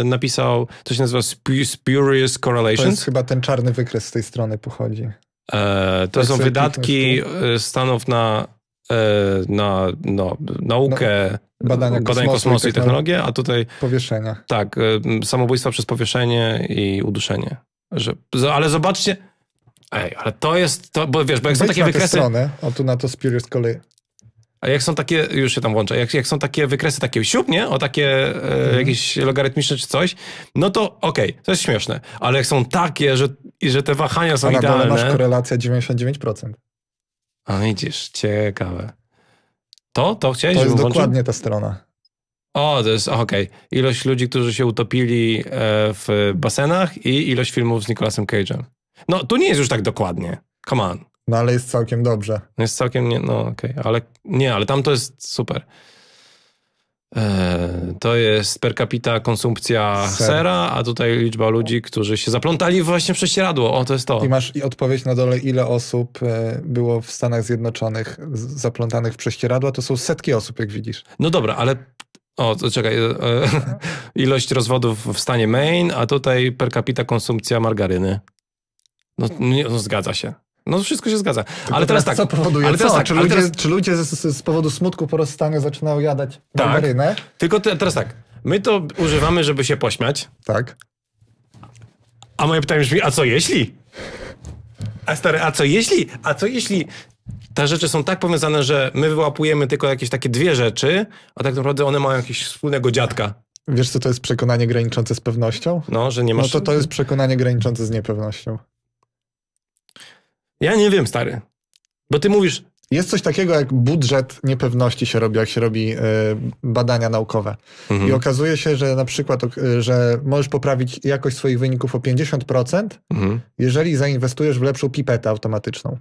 e, napisał, to się nazywa Spurious Correlation. To jest chyba ten czarny wykres z tej strony pochodzi. E, to, tak są wydatki e, Stanów na, na no, naukę, no, badania, badania kosmosu, kosmosu i tak technologię, a tutaj... Powieszenia. Tak, samobójstwa przez powieszenie i uduszenie. Że, ale zobaczcie... Ej, ale to jest, to, bo wiesz, bo jak Wejdź są takie na wykresy... Stronę, o tu na to Spurious a jak są takie, już się tam łączę, jak, jak są takie wykresy takie siup, nie? O takie e, mhm. jakieś logarytmiczne czy coś, no to okej, okay, to jest śmieszne. Ale jak są takie, że, i że te wahania są A na idealne... masz korelację 99%. A widzisz, ciekawe. To? To chciałeś? To jest dokładnie ta strona. O, to jest, okej. Okay. Ilość ludzi, którzy się utopili e, w basenach i ilość filmów z Nicolasem Cage'em. No, tu nie jest już tak dokładnie. Come on. No ale jest całkiem dobrze. Jest całkiem, nie, no okej, okay. ale nie, ale tam to jest super. E, to jest per capita konsumpcja sera, a tutaj liczba ludzi, którzy się zaplątali właśnie w prześcieradło. O, to jest to. I masz i odpowiedź na dole, ile osób e, było w Stanach Zjednoczonych zaplątanych w prześcieradła. To są setki osób, jak widzisz. No dobra, ale o, to czekaj. E, ilość rozwodów w stanie Maine, a tutaj per capita konsumpcja margaryny. No, nie, no zgadza się. No wszystko się zgadza. Tylko ale teraz, teraz, tak. Co powoduje? Ale teraz tak czy, ludzie, teraz... czy ludzie z, z, powodu smutku po rozstaniu zaczynają jadać tak, Tylko te, teraz tak. My to używamy, żeby się pośmiać. Tak. A moje pytanie brzmi, a co jeśli? A stary, a co jeśli? A co jeśli te rzeczy są tak powiązane, że my wyłapujemy tylko jakieś takie dwie rzeczy, a tak naprawdę one mają jakiegoś wspólnego dziadka. Wiesz, co to jest przekonanie graniczące z pewnością? No, że nie no masz... No to to jest przekonanie graniczące z niepewnością. Ja nie wiem, stary. Bo ty mówisz, jest coś takiego jak budżet niepewności się robi, jak się robi y, badania naukowe. Mhm. I okazuje się, że na przykład, że możesz poprawić jakość swoich wyników o 50%, mhm. jeżeli zainwestujesz w lepszą pipetę automatyczną.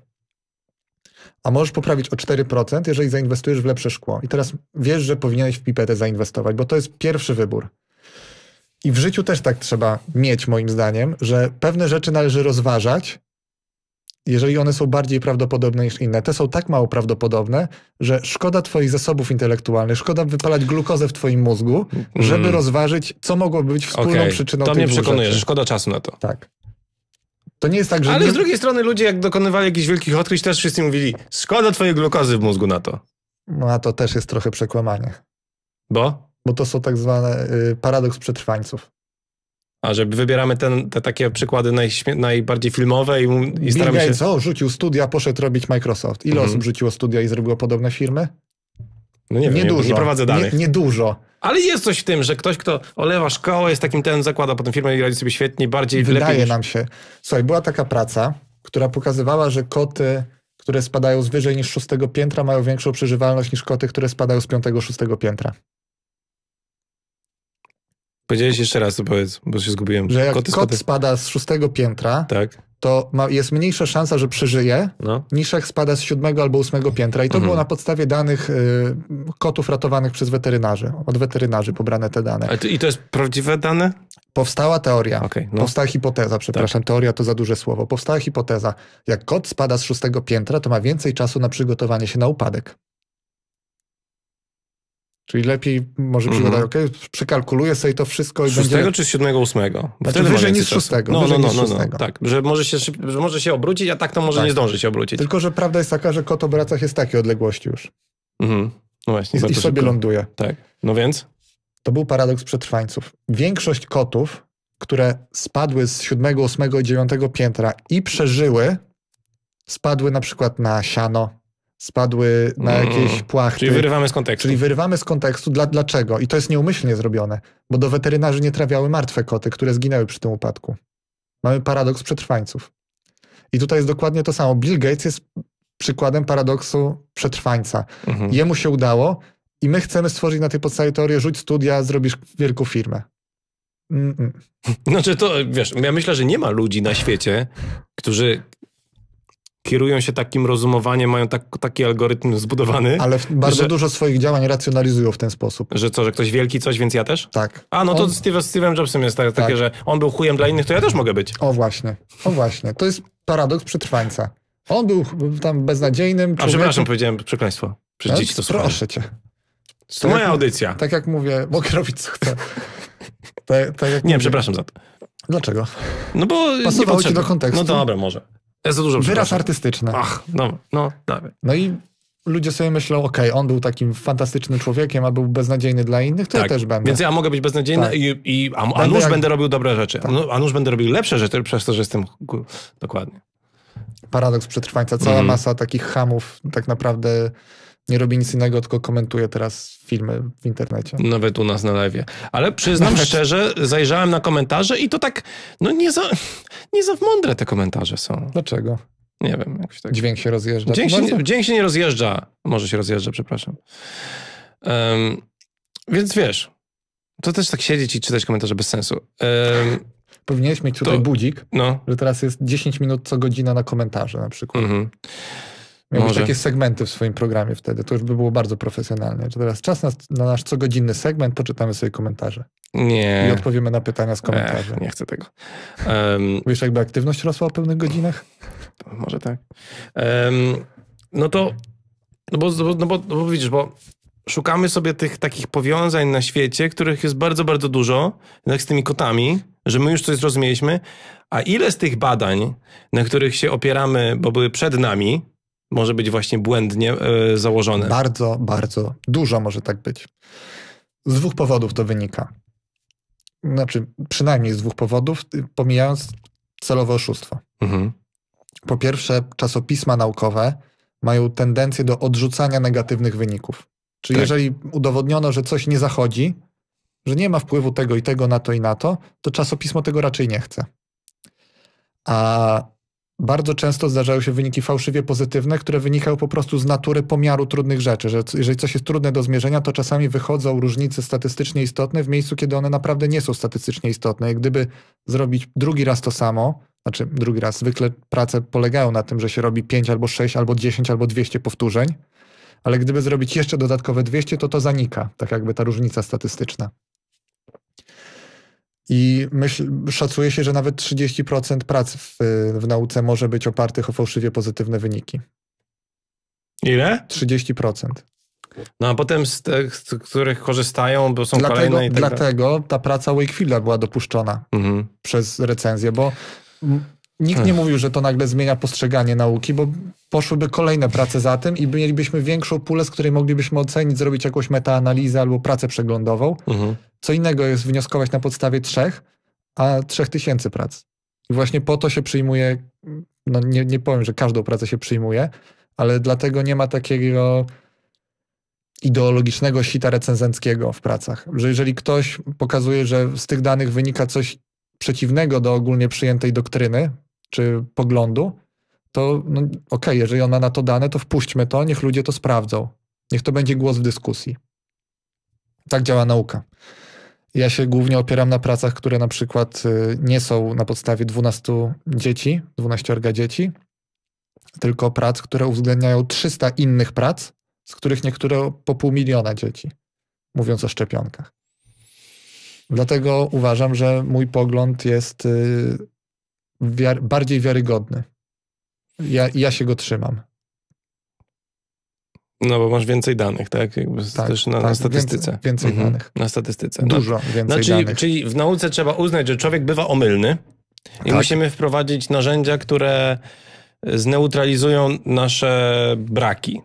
A możesz poprawić o 4%, jeżeli zainwestujesz w lepsze szkło. I teraz wiesz, że powinieneś w pipetę zainwestować, bo to jest pierwszy wybór. I w życiu też tak trzeba mieć, moim zdaniem, że pewne rzeczy należy rozważać, jeżeli one są bardziej prawdopodobne niż inne. Te są tak mało prawdopodobne, że szkoda Twoich zasobów intelektualnych, szkoda wypalać glukozę w Twoim mózgu, żeby mm. rozważyć, co mogłoby być wspólną okay. przyczyną To mnie przekonuje, że szkoda czasu na to. Tak. To nie jest tak, że. Ale nie... z drugiej strony ludzie, jak dokonywali jakichś wielkich odkryć, też wszyscy mówili: szkoda Twojej glukozy w mózgu na to. No a to też jest trochę przekłamanie. Bo? Bo to są tak zwane y, paradoks przetrwańców. A żeby wybieramy ten, te takie przykłady najśmie- najbardziej filmowe i, i staramy Bill się... co? Rzucił studia, poszedł robić Microsoft. Ile mhm. osób rzuciło studia i zrobiło podobne firmy? No nie, nie wiem, dużo. nie, prowadzę danych. Nie, nie, dużo. Ale jest coś w tym, że ktoś, kto olewa szkołę, jest takim ten, zakłada potem firmę i radzi sobie świetnie, bardziej... Wydaje lepiej niż... nam się. Słuchaj, była taka praca, która pokazywała, że koty, które spadają z wyżej niż szóstego piętra, mają większą przeżywalność niż koty, które spadają z piątego, szóstego piętra. Powiedziałeś jeszcze raz, to powiedz, bo się zgubiłem. Że jak Koty kot spada... spada z szóstego piętra, tak. to ma, jest mniejsza szansa, że przeżyje, no. niż jak spada z siódmego albo ósmego piętra. I to mhm. było na podstawie danych y, kotów ratowanych przez weterynarzy. Od weterynarzy pobrane te dane. To, I to jest prawdziwe dane? Powstała teoria, okay, no. powstała hipoteza, przepraszam, tak. teoria to za duże słowo. Powstała hipoteza, jak kot spada z szóstego piętra, to ma więcej czasu na przygotowanie się na upadek. Czyli lepiej może mm -hmm. przygoda, ok, przekalkuluję sobie to wszystko i szóstego będzie... czy z siódmego, ósmego? Znaczy wyżej niż szóstego. No, no, no, no, no, tak, że może, się, że może się obrócić, a tak to może tak. nie zdąży się obrócić. Tylko, że prawda jest taka, że kot o bracach jest takiej odległości już. Mhm. No właśnie. I, i sobie szybko. ląduje. Tak, no więc? To był paradoks przetrwańców. Większość kotów, które spadły z siódmego, ósmego i dziewiątego piętra i przeżyły, spadły na przykład na siano, spadły na mm. jakieś płachty. Czyli wyrywamy z kontekstu. Czyli wyrywamy z kontekstu. Dla, dlaczego? I to jest nieumyślnie zrobione, bo do weterynarzy nie trafiały martwe koty, które zginęły przy tym upadku. Mamy paradoks przetrwańców. I tutaj jest dokładnie to samo. Bill Gates jest przykładem paradoksu przetrwańca. Mhm. Jemu się udało i my chcemy stworzyć na tej podstawie teorię, rzuć studia, zrobisz wielką firmę. Mm -mm. Znaczy to, wiesz, ja myślę, że nie ma ludzi na świecie, którzy kierują się takim rozumowaniem, mają tak, taki algorytm zbudowany. Ale bardzo że, dużo swoich działań racjonalizują w ten sposób. Że co, że ktoś wielki coś, więc ja też? Tak. A, no to z Steve, Jobsem jest tak. takie, tak. że on był chujem dla innych, to ja też mogę być. O właśnie, o właśnie. To jest paradoks przetrwańca. On był tam beznadziejnym A przepraszam, powiedziałem przekleństwo. Przecież no, dzieci to słuchają. Proszę cię. To tak moja audycja. Tak jak mówię, mogę robić co chcę. tak, tak nie, mówię. przepraszam za to. Dlaczego? No bo Pasowało ci do kontekstu. No dobra, może. Ja za dużo Wyraz artystyczny. Ach, no, no, dawaj. No. no i ludzie sobie myślą, okej, okay, on był takim fantastycznym człowiekiem, a był beznadziejny dla innych, to tak. ja też będę. Więc ja mogę być beznadziejny tak. i, i a, a będę, jak... będę robił dobre rzeczy, tak. No, a nuż będę robił lepsze rzeczy przez to, że jestem... Dokładnie. Paradoks przetrwańca, cała mm. masa takich hamów tak naprawdę nie robi nic innego, tylko komentuje teraz filmy w internecie. Nawet u nas na lewie. Ale przyznam Nawet... szczerze, zajrzałem na komentarze i to tak, no nie za, nie za mądre te komentarze są. Dlaczego? Nie wiem, się tak. Dźwięk się rozjeżdża. Dźwięk, się, dźwięk się, nie rozjeżdża. Może się rozjeżdża, przepraszam. Um, więc wiesz, to też tak siedzieć i czytać komentarze bez sensu. Um, Powinieneś mieć tutaj to, budzik, no. że teraz jest 10 minut co godzina na komentarze na przykład. Mm -hmm. Miałbyś takie segmenty w swoim programie wtedy, to już by było bardzo profesjonalne. Czy teraz czas na, na, nasz cogodzinny segment, poczytamy sobie komentarze. Nie. I odpowiemy na pytania z komentarzy. Ech, nie chcę tego. Um, Wiesz, jakby aktywność rosła o pewnych godzinach? Może tak. Um, no to, no, no bo, no, bo, no bo widzisz, bo szukamy sobie tych takich powiązań na świecie, których jest bardzo, bardzo dużo, jak z tymi kotami, że my już coś zrozumieliśmy, a ile z tych badań, na których się opieramy, bo były przed nami, może być właśnie błędnie założony. E, założone. Bardzo, bardzo dużo może tak być. Z dwóch powodów to wynika. Znaczy, przynajmniej z dwóch powodów, y, pomijając celowe oszustwo. Mhm. Po pierwsze, czasopisma naukowe mają tendencję do odrzucania negatywnych wyników. Czyli tak. jeżeli udowodniono, że coś nie zachodzi, że nie ma wpływu tego i tego na to i na to, to czasopismo tego raczej nie chce. A bardzo często zdarzają się wyniki fałszywie pozytywne, które wynikają po prostu z natury pomiaru trudnych rzeczy, że jeżeli coś jest trudne do zmierzenia, to czasami wychodzą różnice statystycznie istotne w miejscu, kiedy one naprawdę nie są statystycznie istotne. I gdyby zrobić drugi raz to samo, znaczy drugi raz, zwykle prace polegają na tym, że się robi 5 albo 6 albo 10 albo 200 powtórzeń, ale gdyby zrobić jeszcze dodatkowe 200, to to zanika, tak jakby ta różnica statystyczna. I myśl, szacuje się, że nawet 30% prac w, w nauce może być opartych o fałszywie pozytywne wyniki. Ile? 30%. No a potem z tych, z których korzystają, bo są dlatego, kolejne i tak Dlatego ta praca Wakefielda była dopuszczona mhm. przez recenzję, bo Nikt nie hmm. mówił, że to nagle zmienia postrzeganie nauki, bo poszłyby kolejne prace za tym i mielibyśmy większą pulę, z której moglibyśmy ocenić, zrobić jakąś metaanalizę albo pracę przeglądową. Mhm. Co innego jest wnioskować na podstawie trzech, a trzech tysięcy prac. I właśnie po to się przyjmuje, no nie, nie powiem, że każdą pracę się przyjmuje, ale dlatego nie ma takiego ideologicznego sita recenzenckiego w pracach. Że jeżeli ktoś pokazuje, że z tych danych wynika coś przeciwnego do ogólnie przyjętej doktryny, czy poglądu, to no, okej, okay, jeżeli ona na to dane, to wpuśćmy to, niech ludzie to sprawdzą. Niech to będzie głos w dyskusji. Tak działa nauka. Ja się głównie opieram na pracach, które na przykład y, nie są na podstawie 12 dzieci, 12 dzieci, tylko prac, które uwzględniają 300 innych prac, z których niektóre po pół miliona dzieci, mówiąc o szczepionkach. Dlatego uważam, że mój pogląd jest y, wiar, bardziej wiarygodny. Ja, ja się go trzymam. No bo masz więcej danych, tak? Jakby tak, też na, tak, na statystyce. Więcej, więcej mhm. danych. Na statystyce. Tak. Dużo no, więcej no, czyli, danych. Czyli w nauce trzeba uznać, że człowiek bywa omylny i tak. musimy wprowadzić narzędzia, które zneutralizują nasze braki.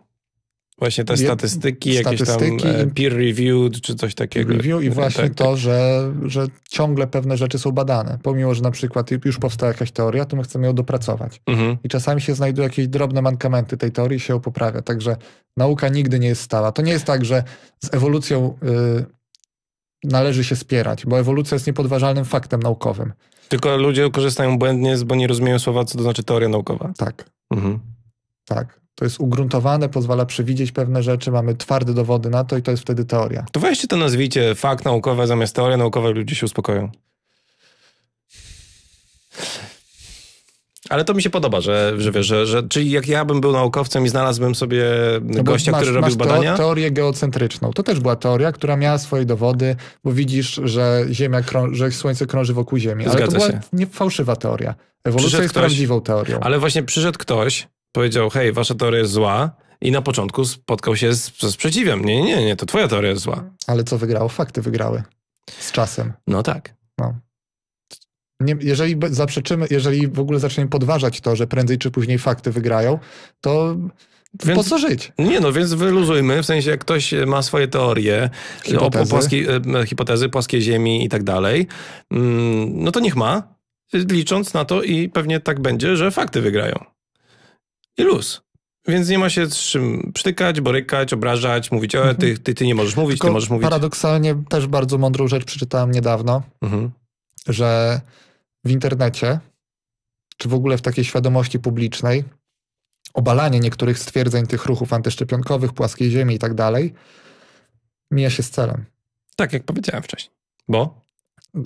Właśnie te statystyki, statystyki jakieś tam e, peer reviewed czy coś takiego. Review i e, właśnie tak, to, tak. że, że ciągle pewne rzeczy są badane. Pomimo, że na przykład już powstała jakaś teoria, to my chcemy ją dopracować. Mhm. I czasami się znajdują jakieś drobne mankamenty tej teorii i się ją poprawia. Także nauka nigdy nie jest stała. To nie jest tak, że z ewolucją y, należy się spierać, bo ewolucja jest niepodważalnym faktem naukowym. Tylko ludzie korzystają błędnie, bo nie rozumieją słowa, co to znaczy teoria naukowa. Tak. Mhm. Tak to jest ugruntowane, pozwala przewidzieć pewne rzeczy, mamy twarde dowody na to i to jest wtedy teoria. To weźcie to nazwijcie fakt naukowy, zamiast teoria naukowa, ludzie się uspokoją. Ale to mi się podoba, że, że wiesz, że, że czyli jak ja bym był naukowcem i znalazłbym sobie no gościa, masz, który robił masz badania. teorię geocentryczną. To też była teoria, która miała swoje dowody, bo widzisz, że Ziemia krą- że Słońce krąży wokół Ziemi. Ale Zgadza to była się. nie fałszywa teoria. Ewolucja przyszedł jest ktoś, prawdziwą teorią. Ale właśnie przyszedł ktoś, powiedział, hej, wasza teoria jest zła i na początku spotkał się z, ze sprzeciwem. Nie, nie, nie, to twoja teoria jest zła. Ale co wygrało? Fakty wygrały. Z czasem. No tak. No. Nie, jeżeli zaprzeczymy, jeżeli w ogóle zaczniemy podważać to, że prędzej czy później fakty wygrają, to więc, po co żyć? Nie no, więc wyluzujmy, w sensie jak ktoś ma swoje teorie e, hipotezy. o, płaskiej, e, hipotezy, płaskiej ziemi i tak dalej, mm, no to niech ma, licząc na to i pewnie tak będzie, że fakty wygrają i luz. Więc nie ma się z czym przytykać, borykać, obrażać, mówić, o, e, ty, ty, ty nie możesz mówić, Tylko ty możesz mówić. Paradoksalnie też bardzo mądrą rzecz przeczytałem niedawno, mhm. że w internecie, czy w ogóle w takiej świadomości publicznej, obalanie niektórych stwierdzeń tych ruchów antyszczepionkowych, płaskiej ziemi i tak dalej, mija się z celem. Tak, jak powiedziałem wcześniej. Bo?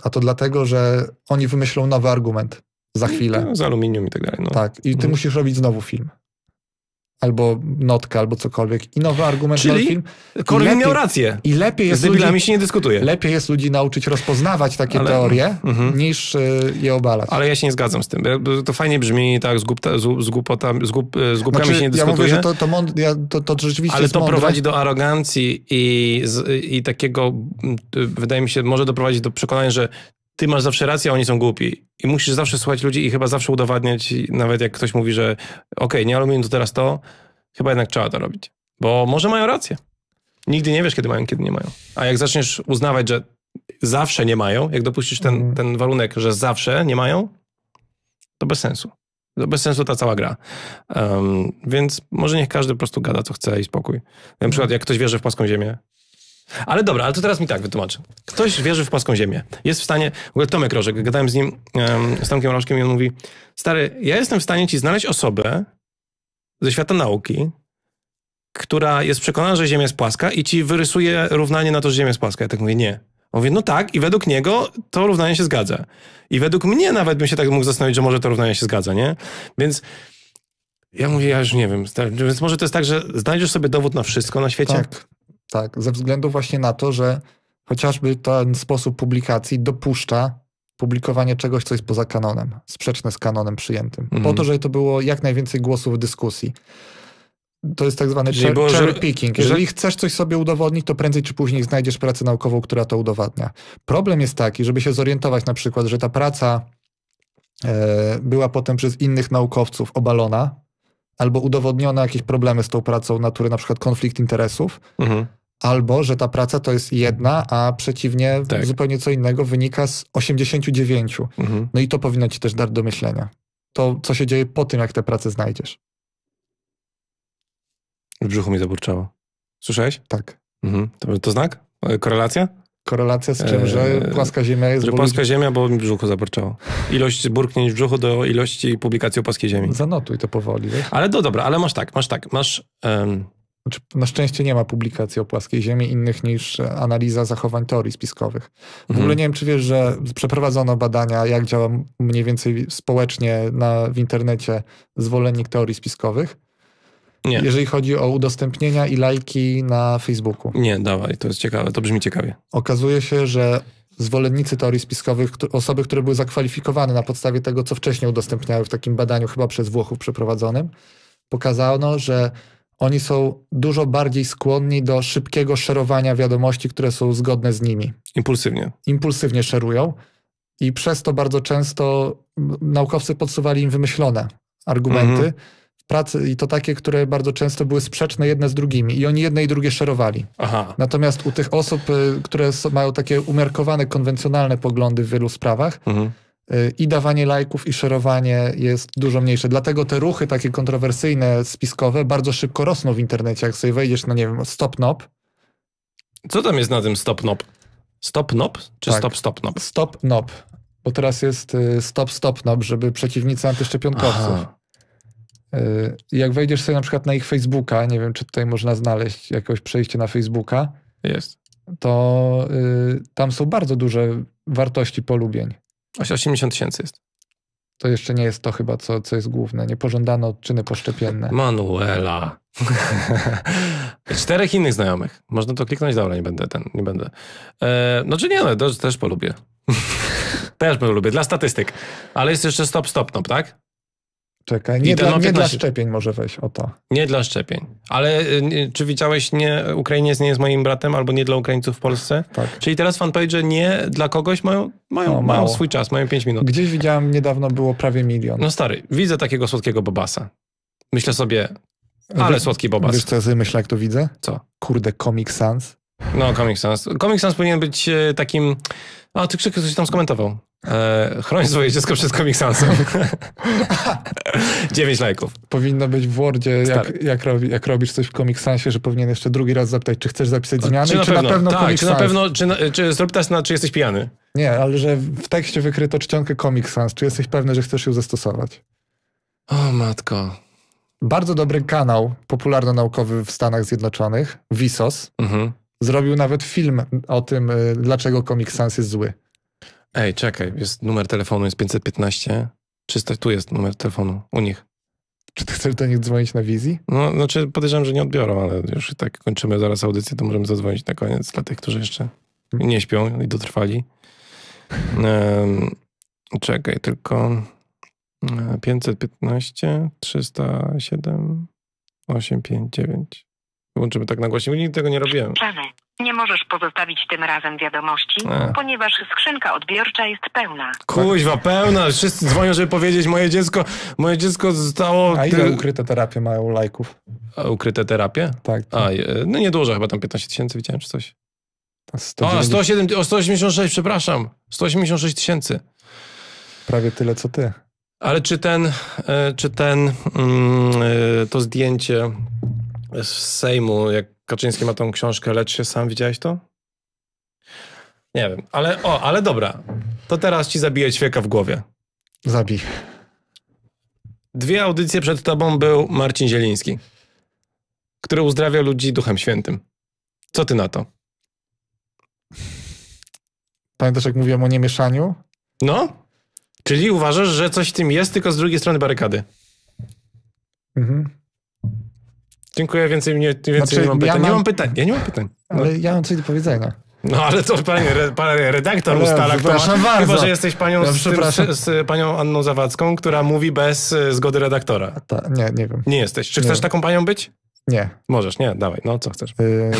A to dlatego, że oni wymyślą nowy argument za no chwilę. No, z aluminium i tak dalej. No. Tak, i ty mhm. musisz robić znowu film albo notkę, albo cokolwiek i nowy argument Czyli film. Korwin lepiej, miał rację. I lepiej jest Z ludzi, się nie dyskutuje. Lepiej jest ludzi nauczyć rozpoznawać takie Ale, teorie, mhm. niż y, je obalać. Ale ja się nie zgadzam z tym. To fajnie brzmi, tak, z, głupta, z, z, głupota, z, głup, e, z głupkami znaczy, się nie dyskutuje. Ja mówię, że to, to, mąd, ja, to, to rzeczywiście Ale to mądre. prowadzi do arogancji i, i takiego, wydaje mi się, może doprowadzić do przekonania, że ty masz zawsze rację, a oni są głupi. I musisz zawsze słuchać ludzi i chyba zawsze udowadniać, nawet jak ktoś mówi, że okej, okay, nie aluminium to teraz to, chyba jednak trzeba to robić. Bo może mają rację. Nigdy nie wiesz, kiedy mają, kiedy nie mają. A jak zaczniesz uznawać, że zawsze nie mają, jak dopuścisz ten, mhm. ten warunek, że zawsze nie mają, to bez sensu. To bez sensu ta cała gra. Um, więc może niech każdy po prostu gada, co chce i spokój. Na przykład, mhm. jak ktoś wierzy w płaską ziemię, ale dobra, ale to teraz mi tak wytłumaczę. Ktoś wierzy w płaską ziemię. Jest w stanie... W ogóle Tomek Rożek, gadałem z nim, z Tomkiem Rożkiem i on mówi stary, ja jestem w stanie ci znaleźć osobę ze świata nauki, która jest przekonana, że Ziemia jest płaska i ci wyrysuje równanie na to, że Ziemia jest płaska. Ja tak mówię, nie. On mówi, no tak, i według niego to równanie się zgadza. I według mnie nawet bym się tak mógł zastanowić, że może to równanie się zgadza, nie? Więc ja mówię, ja już nie wiem. Więc może to jest tak, że znajdziesz sobie dowód na wszystko na świecie, tak. Tak, ze względu właśnie na to, że chociażby ten sposób publikacji dopuszcza publikowanie czegoś, co jest poza kanonem, sprzeczne z kanonem przyjętym. Mm. Po mhm. to, żeby to było jak najwięcej głosów w dyskusji. To jest tak zwany cherry, picking. Jeżeli że... chcesz coś sobie udowodnić, to prędzej czy później znajdziesz pracę naukową, która to udowadnia. Problem jest taki, żeby się zorientować na przykład, że ta praca e, była potem przez innych naukowców obalona albo udowodniono jakieś problemy z tą pracą natury, na przykład konflikt interesów, mhm albo że ta praca to jest jedna, a przeciwnie tak. zupełnie co innego wynika z 89. Mhm. No i to powinno ci też dać do myślenia. To, co się dzieje po tym, jak tę pracę znajdziesz. W brzuchu mi zaburczało. Słyszałeś? Tak. Mhm. To, to znak? E, korelacja? Korelacja z czym, że e, płaska ziemia jest... Że płaska ludzi... ziemia, bo mi brzuchu zaburczało. Ilość burknięć w brzuchu do ilości publikacji o płaskiej ziemi. Zanotuj to powoli. Wiesz? Ale do, dobra, ale masz tak, masz tak, masz... Um znaczy, na szczęście nie ma publikacji o płaskiej Ziemi innych niż analiza zachowań teorii spiskowych. W mhm. ogóle nie wiem, czy wiesz, że przeprowadzono badania, jak działa mniej więcej społecznie na, w internecie zwolennik teorii spiskowych. Nie. Jeżeli chodzi o udostępnienia i lajki na Facebooku. Nie, dawaj, to jest ciekawe, to brzmi ciekawie. Okazuje się, że zwolennicy teorii spiskowych, osoby, które były zakwalifikowane na podstawie tego, co wcześniej udostępniały w takim badaniu, chyba przez Włochów przeprowadzonym, pokazano, że oni są dużo bardziej skłonni do szybkiego szerowania wiadomości, które są zgodne z nimi. Impulsywnie. Impulsywnie szerują i przez to bardzo często naukowcy podsuwali im wymyślone argumenty. Mhm. Pracy, I to takie, które bardzo często były sprzeczne jedne z drugimi, i oni jedne i drugie szerowali. Aha. Natomiast u tych osób, y, które mają takie umiarkowane, konwencjonalne poglądy w wielu sprawach, mhm Y, i dawanie lajków, i szerowanie jest dużo mniejsze. Dlatego te ruchy takie kontrowersyjne, spiskowe, bardzo szybko rosną w internecie. Jak sobie wejdziesz na, nie wiem, stop-nop. Co tam jest na tym stop-nop? Stop-nop czy tak. stop-stop-nop? Stop-nop, bo teraz jest y, stop-stop-nop, żeby przeciwnicy antyszczepionkowców. Aha. Y, jak wejdziesz sobie na przykład na ich Facebooka, nie wiem, czy tutaj można znaleźć jakieś przejście na Facebooka. Jest. To y, tam są bardzo duże wartości polubień. 80 tysięcy jest. To jeszcze nie jest to chyba, co, co jest główne. Niepożądane odczyny poszczepienne. Manuela. Czterech innych znajomych. Można to kliknąć, dobra, nie będę ten, nie będę. E, no czy nie, no, też, też polubię. też polubię, dla statystyk. Ale jest jeszcze stop, stop, no, tak? Czekaj, nie, dla, nie dla szczepień może weź, o to. Nie dla szczepień. Ale y, czy widziałeś, nie, Ukrainiec nie jest moim bratem, albo nie dla Ukraińców w Polsce? Tak. Czyli teraz fanpage nie dla kogoś mają, mają, no, mają swój czas, mają 5 minut. Gdzieś widziałem, niedawno było prawie milion. No stary, widzę takiego słodkiego bobasa. Myślę sobie, ale słodki bobas. Wiesz co ja sobie myślę, jak to widzę? Co? Kurde, Comic Sans. No, Comic Sans. Comic Sans powinien być e, takim... A, ty Krzyk coś tam skomentował. E, chroń swoje dziecko przed komiksansem. 9 lajków. Powinno być w Wordzie, jak, jak, robi, jak, robisz coś w komiksansie, że powinien jeszcze drugi raz zapytać, czy chcesz zapisać zmiany, czy, na, czy pewno, na pewno tak, czy na pewno, czy, na, czy zrób na, czy jesteś pijany. Nie, ale że w tekście wykryto czcionkę Comic Sans. Czy jesteś pewny, że chcesz ją zastosować? O matko. Bardzo dobry kanał popularno-naukowy w Stanach Zjednoczonych, Visos, mhm. zrobił nawet film o tym, y, dlaczego Comic Sans jest zły. Ej, czekaj, jest numer telefonu, jest 515. 300, tu jest numer telefonu u nich. Czy ty chcesz do nich dzwonić na wizji? No, znaczy podejrzewam, że nie odbiorą, ale już tak kończymy zaraz audycję, to możemy zadzwonić na koniec dla tych, którzy jeszcze nie śpią i dotrwali. czekaj, tylko 515, 307, 859. Łączymy tak na głośnik. Nigdy tego nie robiłem. Nie możesz pozostawić tym razem wiadomości, A. E. ponieważ skrzynka odbiorcza jest pełna. Kuźwa, pełna. Wszyscy dzwonią, żeby powiedzieć, moje dziecko, moje dziecko zostało... A ile ukryte terapie mają lajków? A, ukryte terapie? Tak. A, no niedużo, chyba tam 15 tysięcy widziałem czy coś. A, 107, o, 186, przepraszam. 186 tysięcy. Prawie tyle, co ty. Ale czy ten, e, czy ten, mm, e, to zdjęcie z Sejmu, jak Kaczyński ma tą książkę Lecz się sam, widziałeś to? Nie wiem, ale o, ale dobra. To teraz ci zabiję ćwieka w głowie. Zabij. Dwie audycje przed tobą był Marcin Zieliński, który uzdrawia ludzi Duchem Świętym. Co ty na to? Pamiętasz, jak mówiłem o niemieszaniu? No. Czyli uważasz, że coś w tym jest, tylko z drugiej strony barykady. Mhm. Dziękuję, więcej, mnie, więcej znaczy, nie mam Ja mam... Nie mam pytań, ja nie mam pytań. No. Ale ja mam coś do powiedzenia. No ale to pani, redaktor ale ustala, kto ma, bardzo. chyba że jesteś panią, ja z, z, panią Anną Zawadzką, która mówi bez e, zgody redaktora. Ta, nie, nie wiem. Nie jesteś. Czy nie chcesz wiem. taką panią być? Nie. Możesz, nie, dawaj, no co chcesz. Y,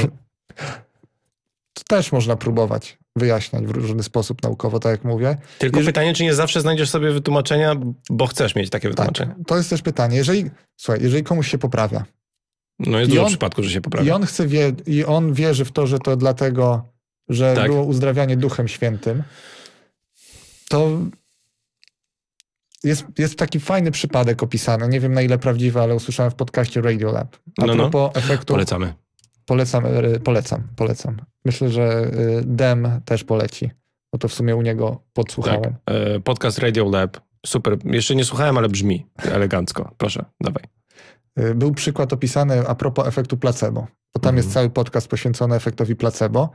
to też można próbować wyjaśniać w różny sposób naukowo, tak jak mówię. Tylko Jeżeli... pytanie, czy nie zawsze znajdziesz sobie wytłumaczenia, bo chcesz mieć takie tak, wytłumaczenie Tak, to jest też pytanie. Jeżeli, słuchaj, jeżeli komuś się poprawia, no jest I dużo on, przypadków, że się poprawia. I on, chce wie, I on wierzy w to, że to dlatego, że tak. było uzdrawianie Duchem Świętym. To jest, jest taki fajny przypadek opisany. Nie wiem na ile prawdziwy, ale usłyszałem w podcaście Radio A no, no. propos no. efektu. Polecamy. Polecam, e, polecam, polecam. Myślę, że e, Dem też poleci, bo to w sumie u niego podsłuchałem. Tak. E, podcast Lab, Super. Jeszcze nie słuchałem, ale brzmi elegancko. Proszę, dawaj. Y, był przykład opisany a propos efektu placebo, bo tam mhm. jest cały podcast poświęcony efektowi placebo.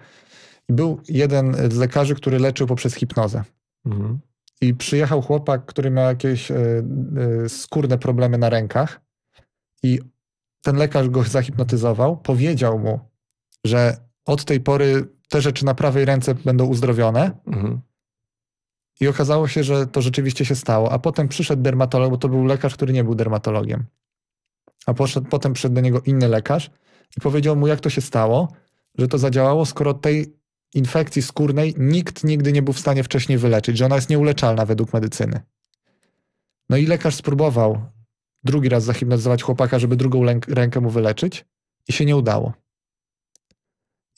I był jeden z lekarzy, który leczył poprzez hipnozę. Mhm. I przyjechał chłopak, który miał jakieś y, y, skórne problemy na rękach. I ten lekarz go zahipnotyzował, powiedział mu, że od tej pory te rzeczy na prawej ręce będą uzdrowione. Mhm. I okazało się, że to rzeczywiście się stało. A potem przyszedł dermatolog, bo to był lekarz, który nie był dermatologiem. A poszedł, potem przyszedł do niego inny lekarz i powiedział mu, jak to się stało, że to zadziałało, skoro tej infekcji skórnej nikt nigdy nie był w stanie wcześniej wyleczyć, że ona jest nieuleczalna według medycyny. No i lekarz spróbował drugi raz zahipnotyzować chłopaka, żeby drugą rękę mu wyleczyć i się nie udało.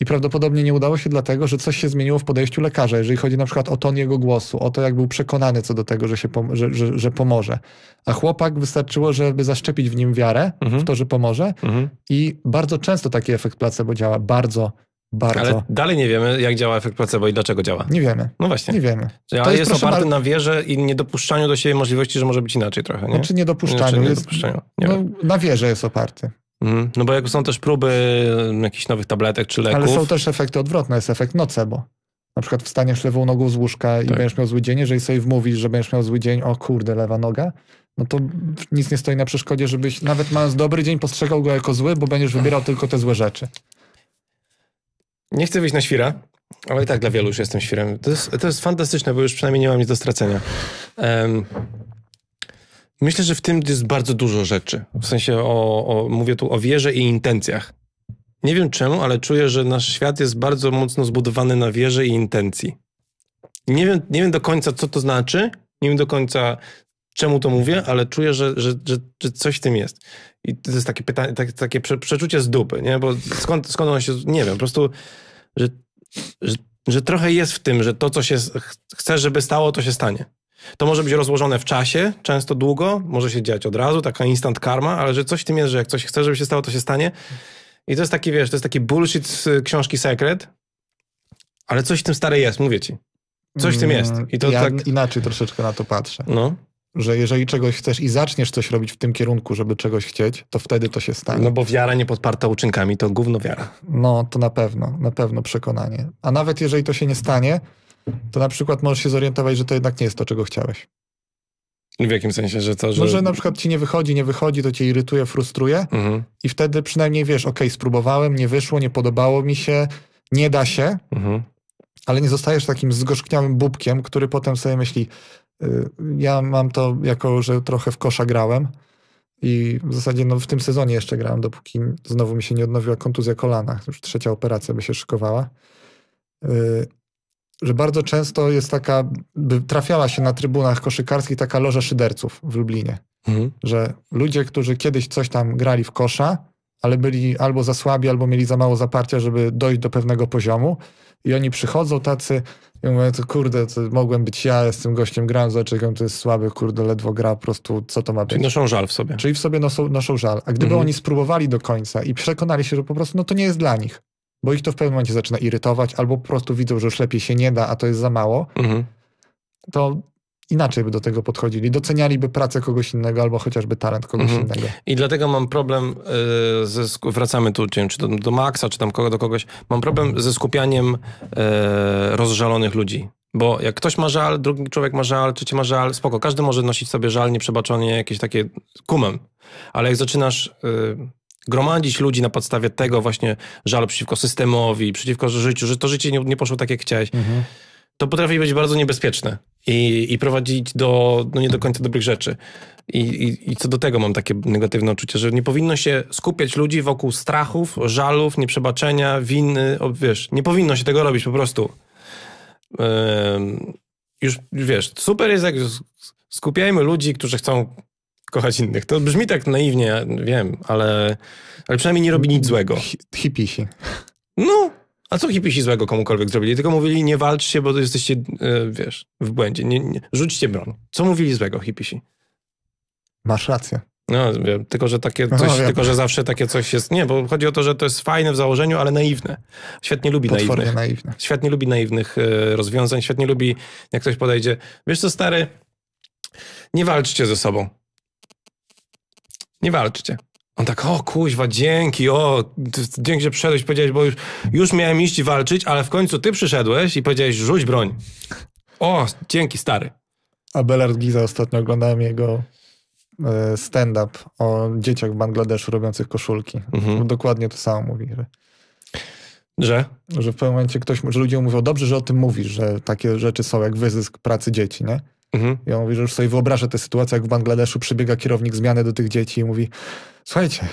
I prawdopodobnie nie udało się dlatego, że coś się zmieniło w podejściu lekarza, jeżeli chodzi na przykład o ton jego głosu, o to, jak był przekonany co do tego, że, się pom że, że, że, pomoże. A chłopak wystarczyło, żeby zaszczepić w nim wiarę mhm. w to, że pomoże. Mhm. I bardzo często taki efekt placebo działa. Bardzo, bardzo. Ale dalej nie wiemy, jak działa efekt placebo i dlaczego działa. Nie wiemy. No właśnie. Nie wiemy. Ale to jest, jest oparty bardzo... na wierze i niedopuszczaniu do siebie możliwości, że może być inaczej trochę, nie? Znaczy niedopuszczaniu. Znaczy, niedopuszczaniu. Jest, Nie no, na wierze jest oparty. Mhm. No bo jak są też próby mm, jakichś nowych tabletek czy leków. Ale są też efekty odwrotne, jest efekt nocebo. Na przykład wstaniesz lewą nogą z łóżka tak. i będziesz miał zły dzień, jeżeli sobie wmówisz, że będziesz miał zły dzień, o kurde, lewa noga, no to nic nie stoi na przeszkodzie, żebyś nawet mając dobry dzień postrzegał go jako zły, bo będziesz wybierał tylko te złe rzeczy. Nie chcę wyjść na świra, ale i tak dla wielu już jestem świrem. To jest, to jest fantastyczne, bo już przynajmniej nie mam nic do stracenia. Um, Myślę, że w tym jest bardzo dużo rzeczy. W sensie o, o, mówię tu o wierze i intencjach. Nie wiem czemu, ale czuję, że nasz świat jest bardzo mocno zbudowany na wierze i intencji. Nie wiem, nie wiem do końca, co to znaczy, nie wiem do końca, czemu to mówię, ale czuję, że, że, że, że coś w tym jest. I to jest takie pytanie, tak, takie prze, przeczucie z dupy, nie? Bo skąd, skąd ono się... Nie wiem, po prostu, że, że, że trochę jest w tym, że to, co się chce, żeby stało, to się stanie. To może być rozłożone w czasie, często długo, może się dziać od razu, taka instant karma, ale że coś w tym jest, że jak coś chce, żeby się stało, to się stanie. I to jest taki, wiesz, to jest taki bullshit z y, książki Sekret, ale coś w tym stare jest, mówię ci. Coś w tym jest. I to mm, ja tak... inaczej troszeczkę na to patrzę. No. Że jeżeli czegoś chcesz i zaczniesz coś robić w tym kierunku, żeby czegoś chcieć, to wtedy to się stanie. No bo wiara nie podparta uczynkami to gówno wiara. No, to na pewno, na pewno przekonanie. A nawet jeżeli to się nie stanie, to na przykład możesz się zorientować, że to jednak nie jest to, czego chciałeś. W jakim sensie, że co? Że... No, że na przykład ci nie wychodzi, nie wychodzi, to cię irytuje, frustruje mhm. i wtedy przynajmniej wiesz, ok, spróbowałem, nie wyszło, nie podobało mi się, nie da się, mhm. ale nie zostajesz takim zgorzkniałym bubkiem, który potem sobie myśli, y, ja mam to jako, że trochę w kosza grałem i w zasadzie no, w tym sezonie jeszcze grałem, dopóki znowu mi się nie odnowiła kontuzja kolana, już trzecia operacja by się szykowała. Y, że bardzo często jest taka, trafiała się na trybunach koszykarskich taka loża szyderców w Lublinie. Mhm. Że ludzie, którzy kiedyś coś tam grali w kosza, ale byli albo za słabi, albo mieli za mało zaparcia, żeby dojść do pewnego poziomu. I oni przychodzą tacy i mówią, to kurde, to mogłem być ja, z tym gościem gram, zaczekam, to jest słaby, kurde, ledwo gra, po prostu co to ma być. Czyli noszą żal w sobie. Czyli w sobie noszą, noszą żal. A gdyby mhm. oni spróbowali do końca i przekonali się, że po prostu no to nie jest dla nich, bo ich to w pewnym momencie zaczyna irytować, albo po prostu widzą, że już lepiej się nie da, a to jest za mało, mhm. to inaczej by do tego podchodzili, docenialiby pracę kogoś innego albo chociażby talent kogoś mhm. innego. I dlatego mam problem y, ze, wracamy tu, czy do, do Maxa, czy tam kogo, do kogoś, mam problem ze skupianiem e, rozżalonych ludzi. Bo jak ktoś ma żal, drugi człowiek ma żal, trzeci ma żal, spoko, każdy może nosić sobie żal, nieprzebaczony, jakieś takie kumem. Ale jak zaczynasz... E, gromadzić ludzi na podstawie tego właśnie żalu przeciwko systemowi, przeciwko życiu, że to życie nie, nie poszło tak, jak chciałeś, mhm. to potrafi być bardzo niebezpieczne i, i prowadzić do no nie do końca dobrych rzeczy. I, i, I co do tego mam takie negatywne odczucie, że nie powinno się skupiać ludzi wokół strachów, żalów, nieprzebaczenia, winy, wiesz, nie powinno się tego robić po prostu. Yy, już wiesz, super jest jak skupiajmy ludzi, którzy chcą kochać innych. To brzmi tak naiwnie, wiem, ale, ale przynajmniej nie robi nic złego. Hipisi. No, a co hipisi złego komukolwiek zrobili? Tylko mówili, nie walczcie, bo jesteście, e, wiesz, w błędzie. Nie, nie, rzućcie broń. Co mówili złego hipisi? Masz rację. No, wiem, tylko że takie no, coś, tylko że zawsze takie coś jest. Nie, bo chodzi o to, że to jest fajne w założeniu, ale naiwne. Świat nie lubi naiwnych. Naiwne. Świat nie lubi naiwnych e, rozwiązań, świat nie lubi, jak ktoś podejdzie. Wiesz co, stary, nie walczcie ze sobą nie walczcie. On tak, o kuźwa, dzięki, o, dzięki, że przyszedłeś, powiedziałeś, bo już, już miałem iść walczyć, ale w końcu ty przyszedłeś i powiedziałeś, rzuć broń. O, dzięki, stary. A Belard Giza ostatnio oglądałem jego e, stand-up o dzieciach w Bangladeszu robiących koszulki. Mhm. No, dokładnie to samo mówi. Że, że? Że w pewnym momencie ktoś, że ludzie mówią, dobrze, że o tym mówisz, że takie rzeczy są jak wyzysk pracy dzieci, nie? Mhm. Ja mówię, że już sobie wyobrażę tę sytuację, jak w Bangladeszu przybiega kierownik zmiany do tych dzieci i mówi, słuchajcie, ja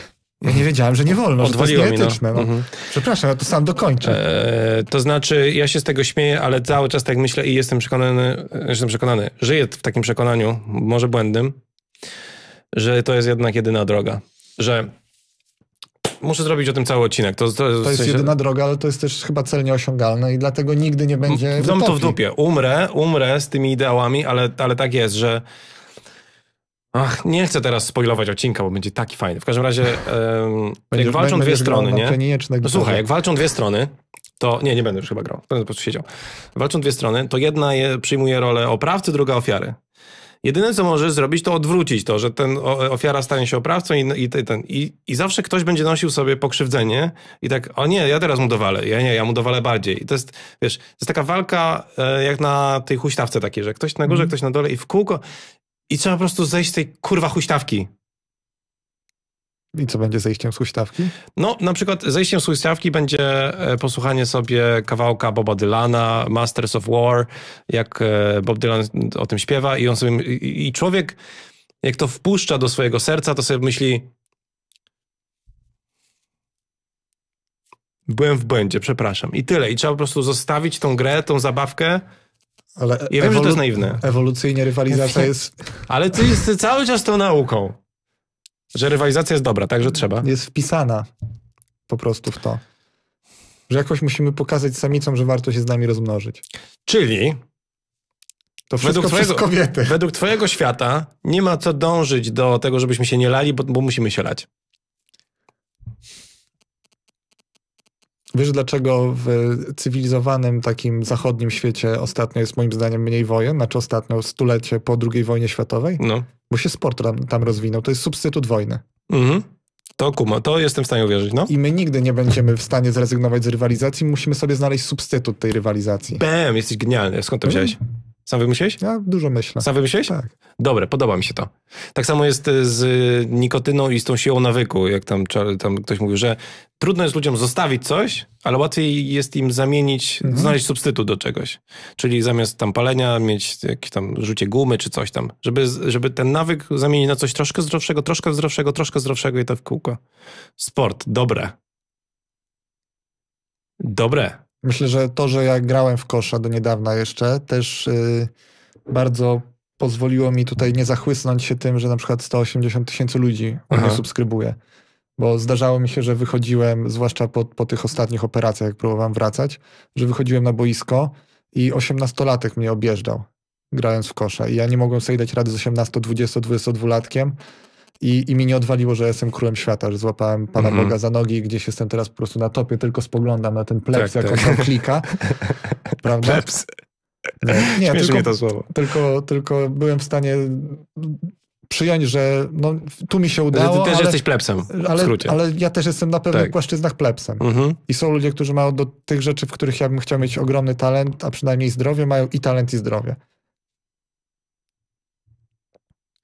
nie mhm. wiedziałem, że nie wolno, Odwaliło że to jest no. nieetyczne. No. No. Mhm. Przepraszam, ja to sam dokończę. Eee, to znaczy, ja się z tego śmieję, ale cały czas tak myślę i jestem przekonany, jestem przekonany, żyję w takim przekonaniu, może błędnym, że to jest jednak jedyna droga. Że Muszę zrobić o tym cały odcinek. To, to, to jest w sensie... jedyna droga, ale to jest też chyba cel nieosiągalny i dlatego nigdy nie będzie. Wdam to w dupie. Umrę, umrę z tymi ideałami, ale, ale tak jest, że. Ach, nie chcę teraz spoilować odcinka, bo będzie taki fajny. W każdym razie, um, jak walczą dwie strony, nie? No, słuchaj, jak walczą dwie strony, to nie, nie będę już chyba grał, będę po prostu siedział. Walczą dwie strony, to jedna je, przyjmuje rolę oprawcy, druga ofiary. Jedyne, co możesz zrobić, to odwrócić to, że ten ofiara stanie się oprawcą i, i, ten, i, i zawsze ktoś będzie nosił sobie pokrzywdzenie i tak, o nie, ja teraz mu dowalę, ja nie, ja mu dowalę bardziej. I to jest, wiesz, to jest taka walka e, jak na tej huśtawce takiej, że ktoś na górze, mm. ktoś na dole i w kółko i trzeba po prostu zejść z tej kurwa huśtawki. I co będzie zejściem z huśtawki? No, na przykład zejściem z huśtawki będzie e, posłuchanie sobie kawałka Boba Dylana, Masters of War, jak e, Bob Dylan o tym śpiewa i on sobie, i człowiek jak to wpuszcza do swojego serca, to sobie myśli byłem w błędzie, przepraszam. I tyle. I trzeba po prostu zostawić tą grę, tą zabawkę ale ja wiem, że to jest naiwne. Ewolucyjnie rywalizacja jest. Ale ty jest cały czas tą nauką. Że rywalizacja jest dobra, także trzeba. Jest wpisana po prostu w to. Że jakoś musimy pokazać samicom, że warto się z nami rozmnożyć. Czyli to wszystko według twojego, kobiety. Według twojego świata nie ma co dążyć do tego, żebyśmy się nie lali, bo, bo musimy się lać. Wiesz, dlaczego w cywilizowanym takim zachodnim świecie ostatnio jest moim zdaniem mniej wojen, znaczy ostatnio stulecie po II wojnie światowej? No. Bo się sport tam, rozwinął. To jest substytut wojny. Mhm. To kuma, to jestem w stanie uwierzyć, no. I my nigdy nie będziemy w stanie zrezygnować z rywalizacji, musimy sobie znaleźć substytut tej rywalizacji. Bam, jesteś genialny. Skąd to mhm. wziąłeś? Sam wymyśliłeś? Ja dużo myślę. Sam wymyśliłeś? Tak. Dobre, podoba mi się to. Tak samo jest e, z nikotyną i z tą siłą nawyku, jak tam, tam ktoś mówił, że trudno jest ludziom zostawić coś, ale łatwiej jest im zamienić, mhm. znaleźć substytut do czegoś. Czyli zamiast tam palenia mieć jakieś tam rzucie gumy czy coś tam, żeby, żeby ten nawyk zamienić na coś troszkę zdrowszego, troszkę zdrowszego, troszkę zdrowszego i to w kółko. Sport, dobre. Dobre. Myślę, że to, że ja grałem w kosza do niedawna jeszcze, też y, bardzo pozwoliło mi tutaj nie zachłysnąć się tym, że na przykład 180 tysięcy ludzi Aha. mnie subskrybuje. Bo zdarzało mi się, że wychodziłem, zwłaszcza po, po tych ostatnich operacjach, jak próbowałem wracać, że wychodziłem na boisko i 18-latek mnie objeżdżał grając w kosza. I ja nie mogłem sobie dać rady z 18, 20, 22-latkiem, i, I mi nie odwaliło, że jestem królem świata, że złapałem Pana mm -hmm. Boga za nogi i gdzieś jestem teraz po prostu na topie, tylko spoglądam na ten pleps, tak, jak tak. on tam klika. prawda? Nie, nie tylko, to słowo. Tylko, tylko byłem w stanie przyjąć, że no, tu mi się udało. Że ty też ale, jesteś plepsem, ale, ale, ja też jestem na pewnych tak. płaszczyznach plebsem. Mhm. I są ludzie, którzy mają do tych rzeczy, w których ja bym chciał mieć ogromny talent, a przynajmniej zdrowie, mają i talent, i zdrowie.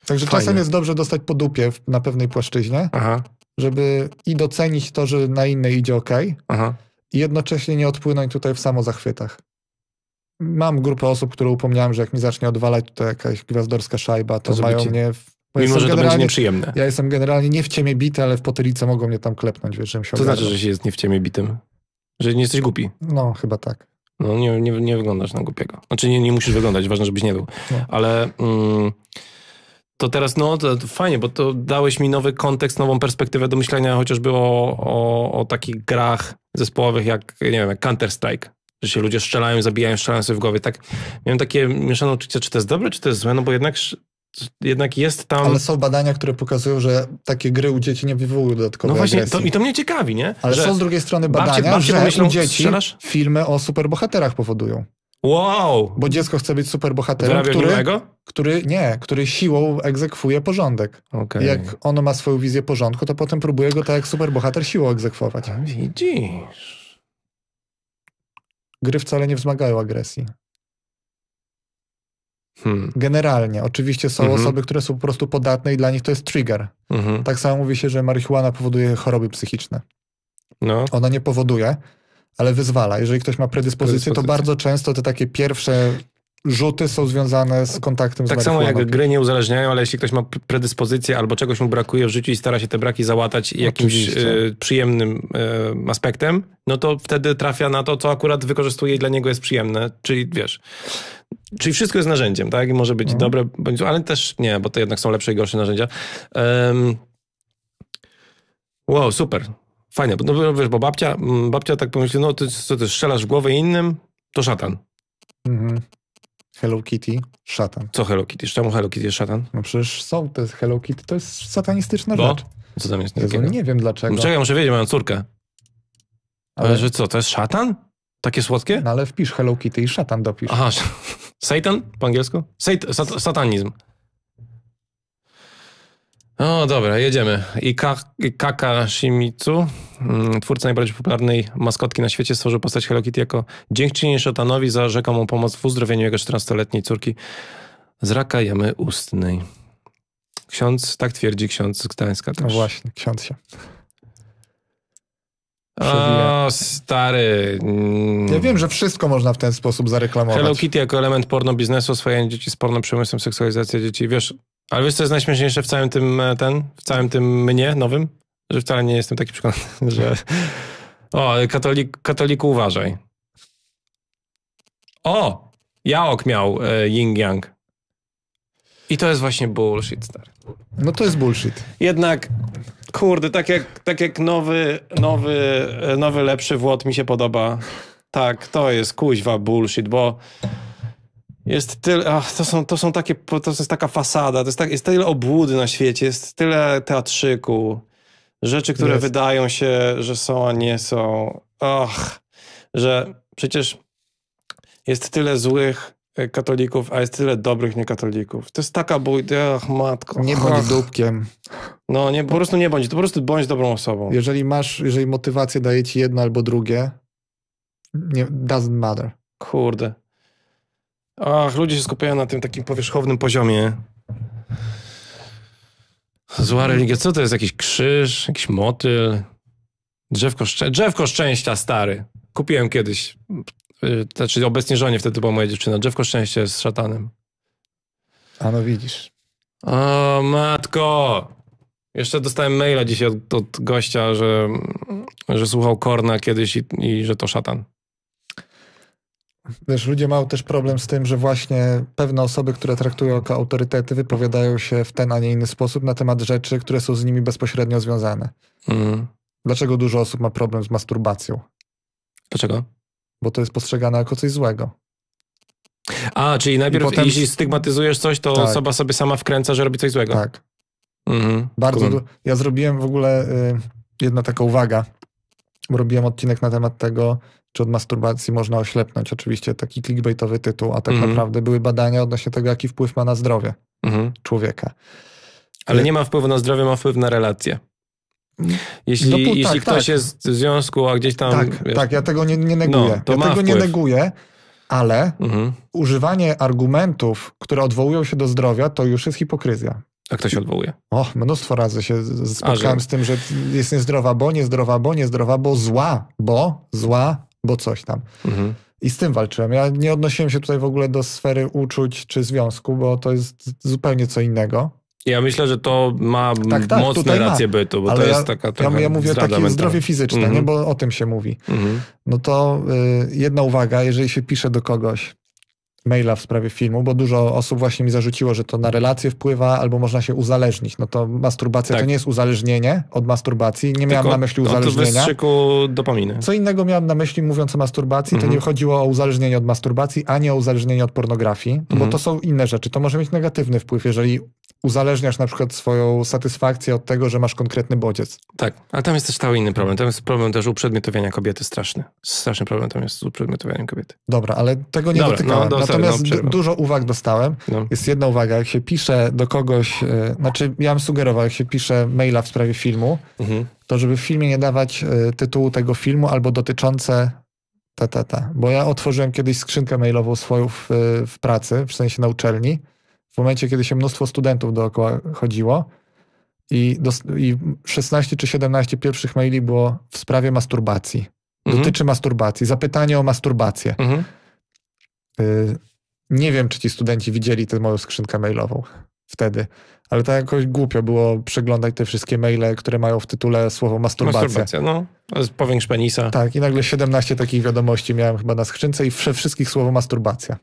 Także Fajnie. czasem jest dobrze dostać po dupie na pewnej płaszczyźnie, Aha. żeby i docenić to, że na innej idzie ok, Aha. i jednocześnie nie odpłynąć tutaj w samozachwytach. Mam grupę osób, które upomniałem, że jak mi zacznie odwalać to jakaś gwiazdorska szajba, to, to mają ci... mnie... W... Mimo, że to będzie nieprzyjemne. Ja jestem generalnie nie w ciemię bity, ale w potylicę mogą mnie tam klepnąć, wiesz, żebym się To znaczy, ogarnął. znaczy, że się jest nie w ciemię bitym? Że nie jesteś głupi? No, chyba tak. No, nie, nie, nie wyglądasz na głupiego. Znaczy, nie, nie musisz wyglądać, ważne, żebyś nie był. No. Ale... Mm, to teraz, no to, to fajnie, bo to dałeś mi nowy kontekst, nową perspektywę do myślenia chociażby o, o, o takich grach zespołowych jak, nie wiem, Counter-Strike że się ludzie strzelają, zabijają, strzelają sobie w głowie. Tak, miałem takie mieszane uczucie, czy to jest dobre, czy to jest złe, no bo jednak, jednak jest tam... Ale są badania, które pokazują, że takie gry u dzieci nie wywołują dodatkowej No właśnie, to, i to mnie ciekawi, nie? Ale że są z drugiej strony badania, babcie, babcie że myślą, u dzieci strzelasz? filmy o superbohaterach powodują. Wow! Bo dziecko chce być superbohaterem, który, który nie, który siłą egzekwuje porządek. Okay. Jak ono ma swoją wizję porządku, to potem próbuje go tak jak superbohater siłą egzekwować. A widzisz. Gry wcale nie wzmagają agresji. Hmm. Generalnie. Oczywiście są mhm. osoby, które są po prostu podatne i dla nich to jest trigger. Mhm. Tak samo mówi się, że marihuana powoduje choroby psychiczne. No. Ona nie powoduje, ale wyzwala. Jeżeli ktoś ma predyspozycję, to bardzo często te takie pierwsze rzuty są związane z kontaktem tak z Tak samo jak gry nie uzależniają, ale jeśli ktoś ma predyspozycję albo czegoś mu brakuje w życiu i stara się te braki załatać jakimś y, przyjemnym y, aspektem, no to wtedy trafia na to, co akurat wykorzystuje i dla niego jest przyjemne. Czyli wiesz, czyli wszystko jest narzędziem, tak? I może być mhm. dobre, ale też nie, bo to jednak są lepsze i gorsze narzędzia. Um, wow, super. Fajne, bo, no, no, wiesz, bo babcia, mm, babcia tak pomyśli, no ty, co ty strzelasz w głowę innym, to szatan. Mhm. Hello Kitty, szatan. Co Hello Kitty? Czemu Hello Kitty jest szatan? No przecież są te Hello Kitty, to jest satanistyczna bo? rzecz. Co tam jest? Jezu, nie wiem dlaczego. No czekaj, muszę wiedzieć, mają córkę. Ale... ale że co, to jest szatan? Takie słodkie? No ale wpisz Hello Kitty i szatan dopisz. Aha, Satan po angielsku? Sat satanizm. O, dobra, jedziemy. I Kaka Shimizu, mm, twórca najbardziej popularnej maskotki na świecie, stworzył postać Hello Kitty jako dziękczynię Shotanowi za rzekomą pomoc w uzdrowieniu jego 14-letniej córki z raka jamy ustnej. Ksiądz, tak twierdzi ksiądz z Gdańska też. No właśnie, ksiądz się. O, stary. Mm. Ja wiem, że wszystko można w ten sposób zareklamować. Hello Kitty jako element porno biznesu, swoje dzieci z porno, przemysłem, seksualizacja dzieci. Wiesz, ale wiesz, co jest najśmieszniejsze w całym tym, e, ten, w całym tym mnie nowym? Że wcale nie jestem taki przekonany, że o, katolik, katoliku uważaj. O! Jaok miał e, Ying Yang. I to jest właśnie bullshit, stary. No to jest bullshit. Jednak, kurde, tak jak, tak jak nowy, nowy, e, nowy lepszy Włot mi się podoba, tak, to jest kuźwa bullshit, bo jest tyle, ach, to, są, to są takie, to jest taka fasada, to jest, tak, jest tyle obłudy na świecie, jest tyle teatrzyku, rzeczy, które jest. wydają się, że są, a nie są. Ach, że przecież jest tyle złych e, katolików, a jest tyle dobrych niekatolików. To jest taka bój, ach matko. Nie ach. bądź dupkiem. No, nie, po prostu nie bądź, po prostu bądź dobrą osobą. Jeżeli masz, jeżeli motywację daje ci jedno albo drugie, nie, doesn't matter. Kurde. Ach, ludzie się skupiają na tym takim powierzchownym poziomie. Zła religia. Co to jest? Jakiś krzyż, jakiś motyl? Drzewko, szczę drzewko szczęścia, stary. Kupiłem kiedyś. Y, znaczy obecnie żonie wtedy była moja dziewczyna. Drzewko szczęścia jest z szatanem. A no widzisz. O, matko! Jeszcze dostałem maila dzisiaj od, od gościa, że, że słuchał Korna kiedyś i, i że to szatan. Wiesz, ludzie mają też problem z tym, że właśnie pewne osoby, które traktują jako autorytety, wypowiadają się w ten, a nie inny sposób na temat rzeczy, które są z nimi bezpośrednio związane. Mm. Dlaczego dużo osób ma problem z masturbacją? Dlaczego? Bo to jest postrzegane jako coś złego. A, czyli najpierw potem... jeśli stygmatyzujesz coś, to tak. osoba sobie sama wkręca, że robi coś złego. Tak. Mhm. Bardzo. Du- ja zrobiłem w ogóle y, jedna taka uwaga. Robiłem odcinek na temat tego, czy od masturbacji można oślepnąć. Oczywiście taki clickbaitowy tytuł, a tak mhm. naprawdę były badania odnośnie tego, jaki wpływ ma na zdrowie mhm. człowieka. Ale y- nie ma wpływu na zdrowie, ma wpływ na relacje. Jeśli, no jeśli tak, ktoś tak. jest w związku, a gdzieś tam... Tak, wiesz, tak ja tego nie, nie no, neguję. No, ja tego wpływ. nie neguję, ale mhm. używanie argumentów, które odwołują się do zdrowia, to już jest hipokryzja. A kto się odwołuje? O, mnóstwo razy się spotkałem z tym, że jest niezdrowa, bo niezdrowa, bo niezdrowa, bo zła, bo zła, bo coś tam. Mhm. I z tym walczyłem. Ja nie odnosiłem się tutaj w ogóle do sfery uczuć czy związku, bo to jest zupełnie co innego. Ja myślę, że to ma tak, tak, mocne racje ma. bytu, bo Ale to ja, jest taka trochę Ja, mówię o takim zdrowiu fizycznym, nie, mhm. bo o tym się mówi. Mhm. No to y, jedna uwaga, jeżeli się pisze do kogoś, maila w sprawie filmu, bo dużo osób właśnie mi zarzuciło, że to na relacje wpływa albo można się uzależnić. No to masturbacja tak. to nie jest uzależnienie od masturbacji. Nie Tylko miałem na myśli uzależnienia. Od dopaminy. Co innego miałem na myśli mówiąc o masturbacji, mhm. to nie chodziło o uzależnienie od masturbacji, ani o uzależnienie od pornografii, no mhm. bo to są inne rzeczy. To może mieć negatywny wpływ, jeżeli uzależniasz na przykład swoją satysfakcję od tego, że masz konkretny bodziec. Tak, ale tam jest też cały inny problem. Tam jest problem też uprzedmiotowienia kobiety straszny. Straszny problem tam jest z uprzedmiotowieniem kobiety. Dobra, ale tego nie Dobra, no, dotykałem. No, no Natomiast no, dużo uwag dostałem. No. Jest jedna uwaga, jak się pisze do kogoś, yy, znaczy ja bym sugerował, jak się pisze maila w sprawie filmu, mhm. to żeby w filmie nie dawać y, tytułu tego filmu albo dotyczące ta, ta, ta. Bo ja otworzyłem kiedyś skrzynkę mailową swoją w, e, w pracy, w sensie na uczelni w momencie, kiedy się mnóstwo studentów dookoła chodziło i, do, i 16 czy 17 pierwszych maili było w sprawie masturbacji. Mhm. Dotyczy masturbacji. Zapytanie o masturbację. Mhm. Y, nie wiem, czy ci studenci widzieli tę moją skrzynkę mailową wtedy, ale tak jakoś głupio było przeglądać te wszystkie maile, które mają w tytule słowo masturbacja. Masturbacja, no. Powiększ penisa. Tak, i nagle 17 takich wiadomości miałem chyba na skrzynce i we wszystkich słowo masturbacja.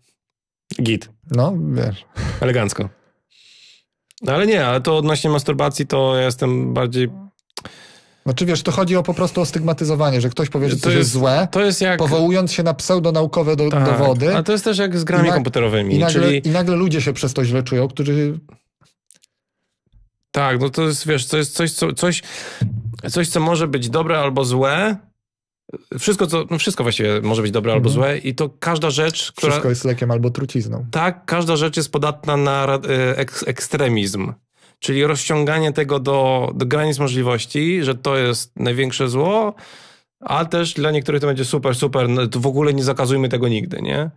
Git. No, wiesz. Elegancko. No ale nie, ale to odnośnie masturbacji to ja jestem bardziej... Znaczy wiesz, to chodzi o po prostu o stygmatyzowanie, że ktoś powie, że to coś jest, jest złe, to jest jak... powołując się na pseudonaukowe do, tak, dowody. A to jest też jak z grami i na... komputerowymi. I nagle, czyli... I nagle ludzie się przez to źle czują, którzy... Tak, no to jest, wiesz, to jest coś, co, coś, coś, co może być dobre albo złe, wszystko, co, no wszystko właściwie może być dobre albo mhm. złe i to każda rzecz, która... Wszystko jest lekiem albo trucizną. Tak, każda rzecz jest podatna na e, ek ekstremizm. Czyli rozciąganie tego do, do granic możliwości, że to jest największe zło, ale też dla niektórych to będzie super, super, no w ogóle nie zakazujmy tego nigdy, nie?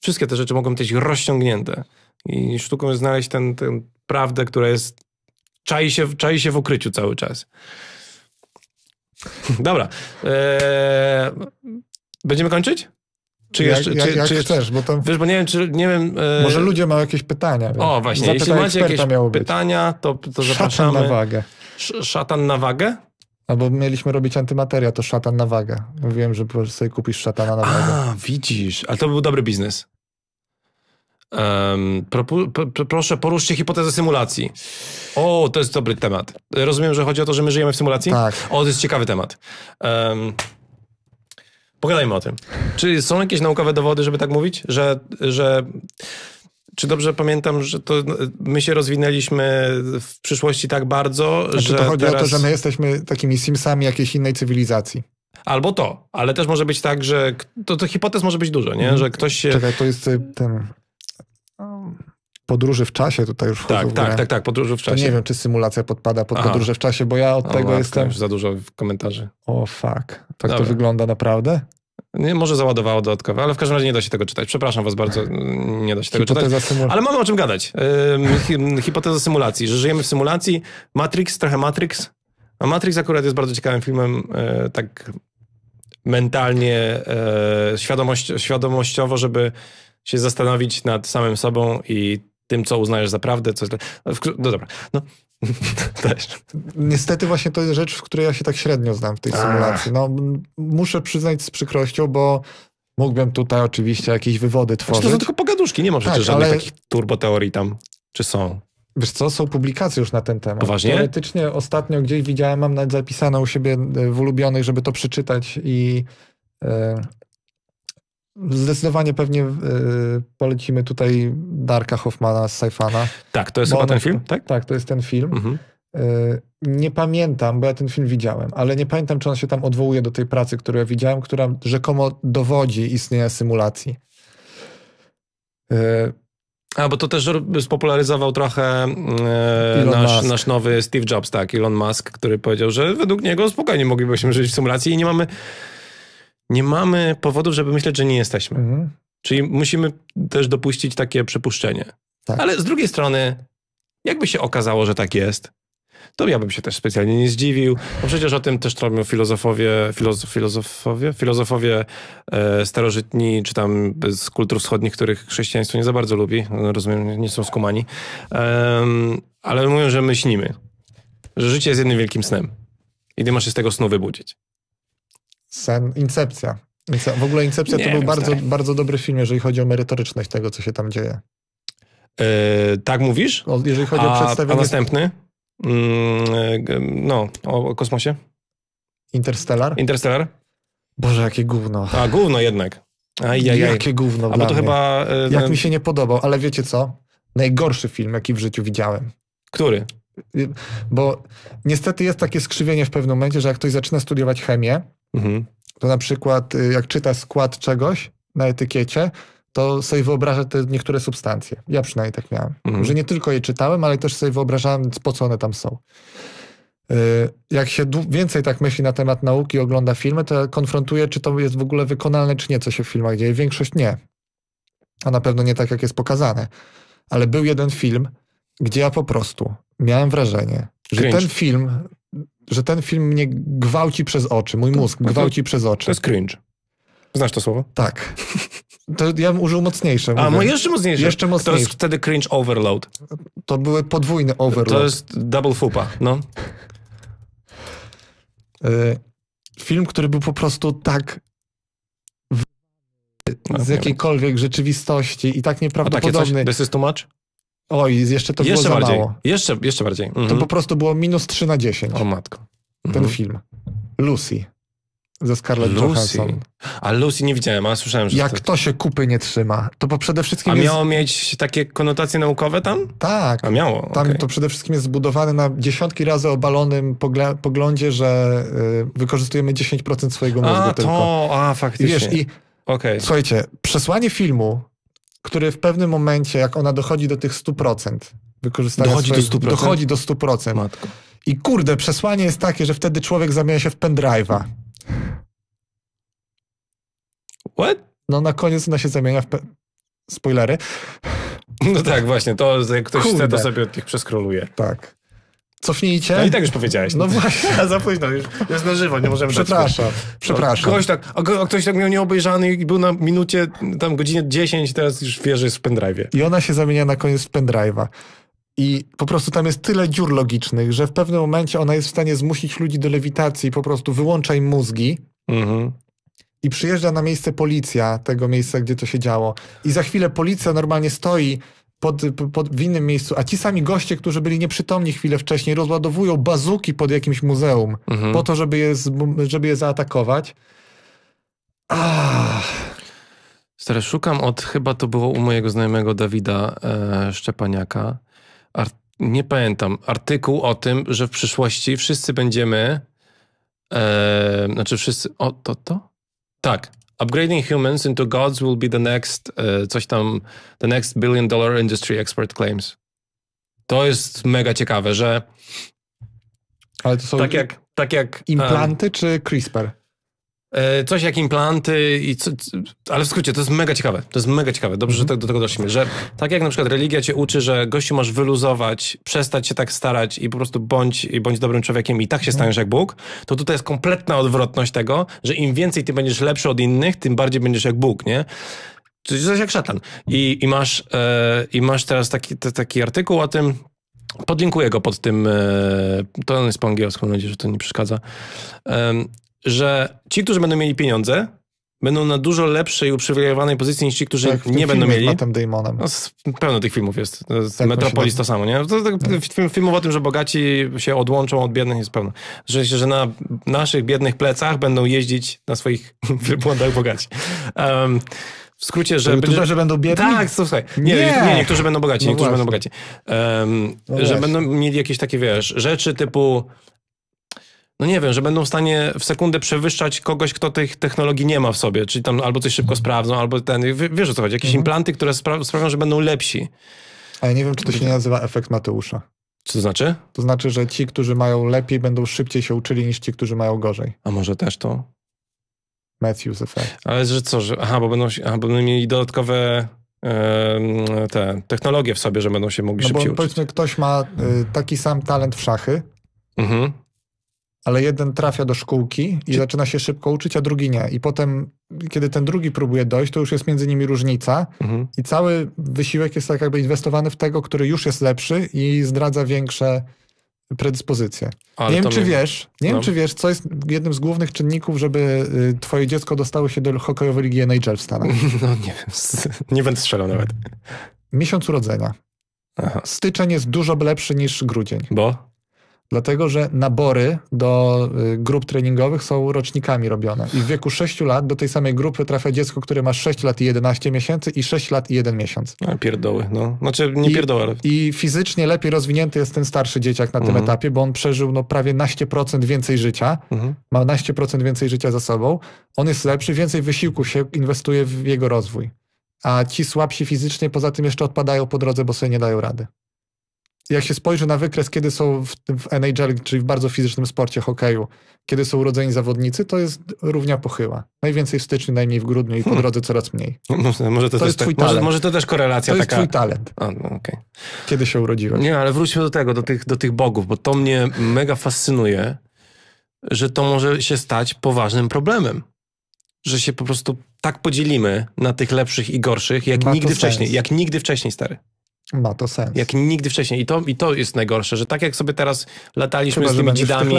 Wszystkie te rzeczy mogą być rozciągnięte. I sztuką jest znaleźć tę ten, ten prawdę, która jest czai się, czai się w ukryciu cały czas. Dobra. Eee, będziemy kończyć? Czy jeszcze, jak, czy, jak czy, chcesz, bo Wiesz, bo nie wiem, czy, nie wiem... E, Może ludzie mają jakieś pytania. O, właśnie, Zapytaj jeśli macie jakieś pytania, to, to zapraszamy. Szatan na wagę. Sz szatan na wagę? Albo mieliśmy robić antymateria, to szatan na wagę. Mówiłem, że po prostu sobie kupisz szatana na wagę. A, widzisz, ale to był dobry biznes. Um, pro, pro, proszę, poruszcie hipotezę symulacji. O, to jest dobry temat. Rozumiem, że chodzi o to, że my żyjemy w symulacji? Tak. O, to jest ciekawy temat. Um, pogadajmy o tym. Czy są jakieś naukowe dowody, żeby tak mówić? Że, że czy dobrze pamiętam, że to my się rozwinęliśmy w przyszłości tak bardzo, znaczy, że. To chodzi teraz... o to, że my jesteśmy takimi Simsami jakiejś innej cywilizacji. Albo to, ale też może być tak, że to, to hipotez może być dużo, nie? Mhm. Że ktoś się. Czekaj, to jest y, ten podróży w czasie tutaj już tak, w Tak, tak, tak, podróży w czasie. To nie wiem, czy symulacja podpada pod Aha. podróże w czasie, bo ja od o, tego matka, jestem... już za dużo w komentarzy. O, fuck. Tak Dobra. to wygląda naprawdę? Nie, może załadowało dodatkowo, ale w każdym razie nie da się tego czytać. Przepraszam was bardzo, nie da się tego Hipoteza czytać. Symulacji. Ale mamy o czym gadać. hipoteza symulacji, że żyjemy w symulacji. Matrix, trochę Matrix. A Matrix akurat jest bardzo ciekawym filmem, e, tak mentalnie, e, świadomość, świadomościowo, żeby się zastanowić nad samym sobą i tym, co uznajesz za prawdę, co... No, no dobra, no. Też. Niestety właśnie to jest rzecz, w której ja się tak średnio znam w tej symulacji. No, muszę przyznać z przykrością, bo mógłbym tutaj oczywiście jakieś wywody tworzyć. Znaczy to są tylko pogaduszki, nie ma przecież tak, żadnych ale... takich turboteorii tam. Czy są? Wiesz co, są publikacje już na ten temat. Poważnie? Teoretycznie ostatnio gdzieś widziałem, mam nawet zapisane u siebie e, w ulubionych, żeby to przeczytać i... E, Zdecydowanie pewnie y, polecimy tutaj Darka Hoffmana z Saifana. Tak, to jest chyba ten film, tak? Tak, to jest ten film. Mhm. E, nie pamiętam, bo ja ten film widziałem, ale nie pamiętam, czy on się tam odwołuje do tej pracy, którą ja widziałem, która rzekomo dowodzi istnienia symulacji. E, a, bo to też spopularyzował trochę e, nasz, nasz, nowy Steve Jobs, tak, Elon Musk, który powiedział, że według niego spokojnie moglibyśmy żyć w symulacji i nie mamy nie mamy powodów, żeby myśleć, że nie jesteśmy. Mhm. Czyli musimy też dopuścić takie przypuszczenie. Tak. Ale z drugiej strony, jakby się okazało, że tak jest, to ja bym się też specjalnie nie zdziwił, bo przecież o tym też robią filozofowie, filozof, filozofowie, filozofowie e, starożytni, czy tam z kultur wschodnich, których chrześcijaństwo nie za bardzo lubi, no, rozumiem, nie są skumani, e, ale mówią, że my śnimy, że życie jest jednym wielkim snem i ty masz się z tego snu wybudzić. Sen, Incepcja. W ogóle Incepcja nie, to był bardzo, bardzo dobry film, jeżeli chodzi o merytoryczność tego, co się tam dzieje. Yy, tak mówisz? No, jeżeli chodzi a, o przedstawienie... A następny? Mm, e, no, o, kosmosie? Interstellar? Interstellar. Boże, jakie gówno. A, gówno jednak. Ajajaj. Jakie gówno A bo to mnie. chyba... E, jak no- mi się nie podobał, ale wiecie co? Najgorszy film, jaki w życiu widziałem. Który? Y, bo niestety jest takie skrzywienie w pewnym momencie, że jak ktoś zaczyna studiować chemię, Mhm. To na przykład, y, jak czyta skład czegoś na etykiecie, to sobie wyobraża te niektóre substancje. Ja przynajmniej tak miałem. Mhm. Że nie tylko je czytałem, ale też sobie wyobrażałem, po co one tam są. Y, jak się więcej tak myśli na temat nauki, ogląda filmy, to konfrontuje, czy to jest w ogóle wykonalne, czy nie, co się w filmach dzieje. Większość nie. A na pewno nie tak, jak jest pokazane. Ale był jeden film, gdzie ja po prostu miałem wrażenie, że ten film że ten film mnie gwałci przez oczy, mój mózg no gwałci przez oczy. To jest cringe. Znasz to słowo? Tak. To ja bym użył mocniejsze. A, no jeszcze mocniejsze. Jeszcze mocniejsze. To jest wtedy cringe overload. To były podwójne overload. To jest double fupa, no. Y, film, który był po prostu tak z jakiejkolwiek rzeczywistości i tak nieprawdopodobny. A takie coś? This is too much? Oj, jeszcze to jeszcze było bardziej, za mało. Jeszcze, jeszcze bardziej. Mhm. To po prostu było minus 3 na 10. O matko. Ten mhm. film. Lucy. Ze Scarlett Lucy. Johansson. A Lucy nie widziałem, a słyszałem, że... Jak to... to się kupy nie trzyma, to po przede wszystkim A jest... miało mieć takie konotacje naukowe tam? Tak. A miało, Tam okay. to przede wszystkim jest zbudowane na dziesiątki razy obalonym pogl poglądzie, że y, wykorzystujemy 10% swojego mózgu a, tylko. to, a faktycznie. I wiesz, i... Okay. Słuchajcie, przesłanie filmu który w pewnym momencie, jak ona dochodzi do tych 100% wykorzystania dochodzi swoich, do 100%? Dochodzi do 100%. Matko. I kurde, przesłanie jest takie, że wtedy człowiek zamienia się w pendrive'a. What? No na koniec ona się zamienia w... Pe... Spoilery. No tak, właśnie, to jak ktoś Kurde. chce, to sobie od nich przeskroluje. Tak. Cofnijcie. No i tak już powiedziałeś. No właśnie, a za późno, już, już na żywo, nie możemy Przepraszam, dać. przepraszam. Ktoś tak, a ktoś tak miał nieobejrzany i był na minucie, tam godzinie 10, teraz już wie, że jest w pendrive'ie. I ona się zamienia na koniec w pendrive'a. I po prostu tam jest tyle dziur logicznych, że w pewnym momencie ona jest w stanie zmusić ludzi do lewitacji, po prostu wyłącza im mózgi. Mhm. I przyjeżdża na miejsce policja tego miejsca, gdzie to się działo. I za chwilę policja normalnie stoi pod, pod, w innym miejscu, a ci sami goście, którzy byli nieprzytomni chwilę wcześniej, rozładowują bazuki pod jakimś muzeum mhm. po to, żeby je, żeby je zaatakować. Ah. Stary, szukam od, chyba to było u mojego znajomego Dawida e, Szczepaniaka, nie pamiętam, artykuł o tym, że w przyszłości wszyscy będziemy, e, znaczy wszyscy, o to, to? Tak, Upgrading humans into gods will be the next, e, coś tam, the next billion dollar industry expert claims. To jest mega ciekawe, że. Ale to są tak jak, tak jak implanty um, czy CRISPR? E, coś jak implanty i co, ale w skrócie, to jest mega ciekawe. To jest mega ciekawe. Dobrze, że mhm. tak do tego doszliśmy, że tak jak na przykład religia cię uczy, że gościu masz wyluzować, przestać się tak starać i po prostu bądź, bądź dobrym człowiekiem i tak się mhm. staniesz jak Bóg, to tutaj jest kompletna odwrotność tego, że im więcej ty będziesz lepszy od innych, tym bardziej będziesz jak Bóg, nie? To jest jak szatan. I, i, masz, e, I masz teraz taki, taki artykuł o tym, podlinkuję go pod tym, e, to on jest po angielsku, mam nadzieję, że to nie przeszkadza, e, że ci, którzy będą mieli pieniądze, będą na dużo lepszej, uprzywilejowanej pozycji niż ci, którzy tak, nie będą mieli. Tak, tym Damonem. No, pełno tych filmów jest. Tak, Metropolis to tak. samo, nie? To, to, to, Filmów o tym, że bogaci się odłączą od biednych jest pełno. Że, że na naszych biednych plecach będą jeździć na swoich wielbłądach bogaci. Um, w skrócie, że... będzie... że będą biedni? Tak, słuchaj. Nie, nie, nie niektórzy będą bogaci, no niektórzy właśnie. będą bogaci. Um, no że właśnie. będą mieli jakieś takie, wiesz, rzeczy typu no nie wiem, że będą w stanie w sekundę przewyższać kogoś, kto tych technologii nie ma w sobie, czyli tam albo coś szybko sprawdzą, albo ten, wiesz o co chodzi, jakieś mhm. implanty, które spra sprawią, że będą lepsi. A ja nie wiem, czy to się nie nazywa efekt Mateusza. Co to znaczy? To znaczy, że ci, którzy mają lepiej, będą szybciej się uczyli niż ci, którzy mają gorzej. A może też to? Matthews effect. Ale że co, że, aha, bo będą, się, bo będą mieli dodatkowe e, te technologie w sobie, że będą się mogli no szybciej bo, uczyć. powiedzmy, ktoś ma y, taki sam talent w szachy, mhm ale jeden trafia do szkółki i Czy... zaczyna się szybko uczyć, a drugi nie. I potem, kiedy ten drugi próbuje dojść, to już jest między nimi różnica mhm. i cały wysiłek jest tak jakby inwestowany w tego, który już jest lepszy i zdradza większe predyspozycje. Ale nie wiem, czy wiesz, nie wiem, no. czy wiesz, co jest jednym z głównych czynników, żeby y, twoje dziecko dostało się do hokejowej ligi NHL w Stanach. No nie wiem, nie będę strzelał nawet. Miesiąc urodzenia. Aha. Styczeń jest dużo lepszy niż grudzień. Bo? Dlatego, że nabory do y, grup treningowych są rocznikami robione. I w wieku 6 lat do tej samej grupy trafia dziecko, które ma 6 lat i 11 miesięcy i 6 lat i 1 miesiąc. A pierdoły, no. Znaczy nie I, pierdoły, ale... I fizycznie lepiej rozwinięty jest ten starszy dzieciak na tym mhm. etapie, bo on przeżył no, prawie naście procent więcej życia, mhm. ma naście procent więcej życia za sobą. On jest lepszy, więcej wysiłku się inwestuje w jego rozwój. A ci słabsi fizycznie poza tym jeszcze odpadają po drodze, bo sobie nie dają rady jak się spojrzy na wykres, kiedy są w, w NHL, czyli w bardzo fizycznym sporcie hokeju, kiedy są urodzeni zawodnicy, to jest równia pochyła. Najwięcej w styczniu, najmniej w grudniu i po hmm. drodze coraz mniej. Może, no, no, no, może to, to jest twój talent. Może, to też korelacja to taka. jest twój talent. A, no, okay. Kiedy się urodziłeś. Nie, ale wróćmy do tego, do tych, do tych bogów, bo to mnie mega fascynuje, że to może się stać poważnym problemem. Że się po prostu tak podzielimy na tych lepszych i gorszych, jak Ma nigdy wcześniej. Jak nigdy wcześniej, stary. Ma to sens. Jak nigdy wcześniej. I to, I to jest najgorsze, że tak jak sobie teraz lataliśmy Chyba, z tymi dzidami.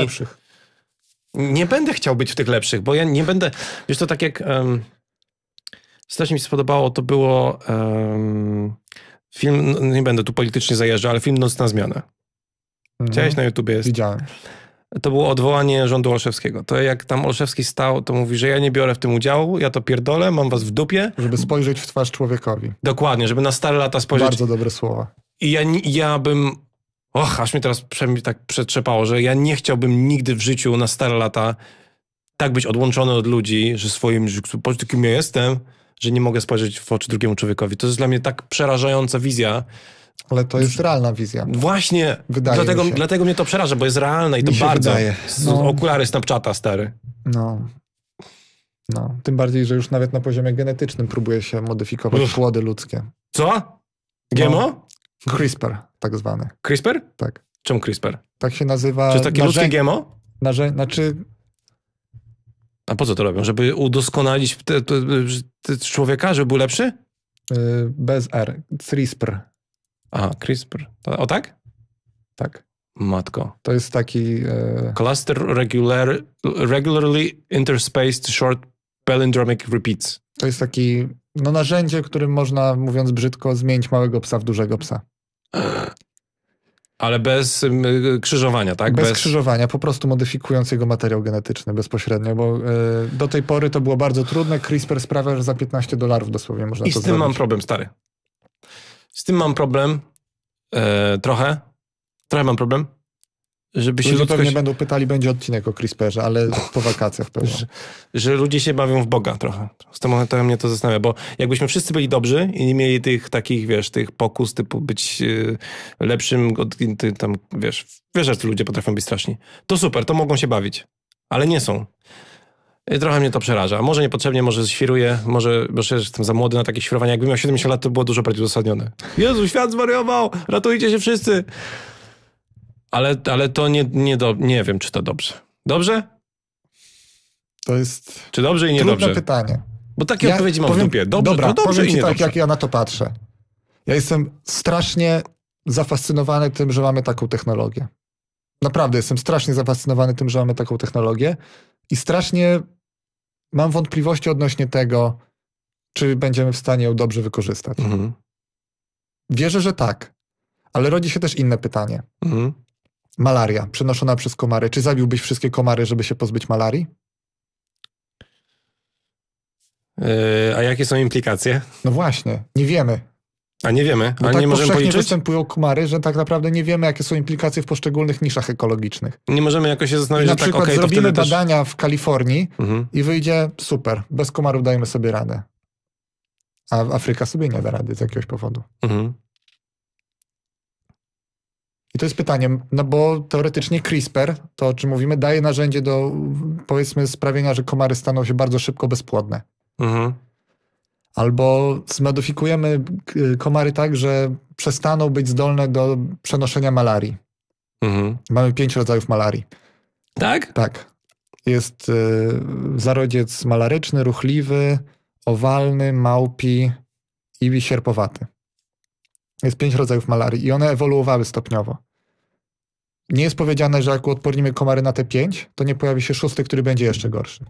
Nie będę chciał być w tych lepszych, bo ja nie będę. Wiesz, to tak jak. Um, strasznie mi się spodobało, to było. Um, film, no, nie będę tu politycznie zajeżdżał, ale film Noc na zmianę. Chciałeś mhm. na YouTubie jest. Widziałem to było odwołanie rządu Olszewskiego. To jak tam Olszewski stał, to mówi, że ja nie biorę w tym udziału, ja to pierdolę, mam was w dupie. Żeby spojrzeć w twarz człowiekowi. Dokładnie, żeby na stare lata spojrzeć. Bardzo dobre słowa. I ja, ja bym... Och, aż mnie teraz tak przetrzepało, że ja nie chciałbym nigdy w życiu na stare lata tak być odłączony od ludzi, że swoim, że kim ja jestem, że nie mogę spojrzeć w oczy drugiemu człowiekowi. To jest dla mnie tak przerażająca wizja, ale to jest realna wizja. Właśnie. Wydaje dlatego, mi dlatego mnie to przeraża, bo jest realna i to bardzo. Wydaje. No. Okulary Snapchata, stary. No. No. Tym bardziej, że już nawet na poziomie genetycznym próbuje się modyfikować Uff. płody ludzkie. Co? GMO? No. CRISPR tak zwany. CRISPR? Tak. Czemu CRISPR? Tak się nazywa... Czy takie ludzkie GMO? Narze... Znaczy... A po co to robią? Żeby udoskonalić te, te, te człowieka, żeby był lepszy? Y, bez R. CRISPR. A, CRISPR. O tak? Tak. Matko. To jest taki... E... Cluster regular, Regularly Interspaced Short Palindromic Repeats. To jest taki no, narzędzie, którym można, mówiąc brzydko, zmienić małego psa w dużego psa. Ale bez krzyżowania, tak? Bez, bez, krzyżowania, po prostu modyfikując jego materiał genetyczny bezpośrednio, bo y, do tej pory to było bardzo trudne. CRISPR sprawia, że za 15 dolarów dosłownie można I to zrobić. I z tym zrobić. mam problem, stary. Z tym mam problem e, trochę. Trochę mam problem. Żeby się ludzie ludzkość... pewnie będą pytali, będzie odcinek o CRISPRze, ale po wakacjach pewnie. Że, że, ludzie się bawią w Boga trochę. Z tym trochę mnie to zastanawia, bo jakbyśmy wszyscy byli dobrzy i nie mieli tych takich, wiesz, tych pokus typu być e, lepszym, od, ty, tam, wiesz, wiesz, że ludzie potrafią być straszni. To super, to mogą się bawić, ale nie są. Y, trochę mnie to przeraża. Może niepotrzebnie, może świruję, może, bo jestem za młody na takie świrowanie. Jakbym miał 70 lat, to było dużo bardziej uzasadnione. Jezu, świat zwariował! Ratujcie się wszyscy! Ale, ale to nie, nie, do, nie wiem, czy to dobrze. Dobrze? To jest. Czy dobrze i niedobrze? Trudne pytanie. Bo takie ja odpowiedzi mam powiem, w dupie. Dobrze, dobra, to dobrze powiem i tak, jak ja na to patrzę. Ja jestem strasznie zafascynowany tym, że mamy taką technologię. Naprawdę jestem strasznie zafascynowany tym, że mamy taką technologię. I strasznie mam wątpliwości odnośnie tego, czy będziemy w stanie ją dobrze wykorzystać. Mhm. Wierzę, że tak, ale rodzi się też inne pytanie. Mhm. Malaria przenoszona przez komary. Czy zabiłbyś wszystkie komary, żeby się pozbyć malarii? Yy, a jakie są implikacje? No właśnie, nie wiemy. A nie wiemy, no a tak nie możemy policzyć? występują kumary, że tak naprawdę nie wiemy, jakie są implikacje w poszczególnych niszach ekologicznych. Nie możemy jakoś się zastanowić, Na że tak, przykład tak, okay, zrobimy badania w Kalifornii mhm. i wyjdzie super, bez komarów dajemy sobie radę. A Afryka sobie nie da rady z jakiegoś powodu. Mhm. I to jest pytanie, no bo teoretycznie CRISPR, to o czym mówimy, daje narzędzie do powiedzmy sprawienia, że komary staną się bardzo szybko bezpłodne. Mhm. Albo zmodyfikujemy y, komary tak, że przestaną być zdolne do przenoszenia malarii. Mhm. Mamy pięć rodzajów malarii. Tak? Tak. Jest y, zarodziec malaryczny, ruchliwy, owalny, małpi i sierpowaty. Jest pięć rodzajów malarii i one ewoluowały stopniowo. Nie jest powiedziane, że jak uodpornimy komary na te pięć, to nie pojawi się szósty, który będzie jeszcze gorszy.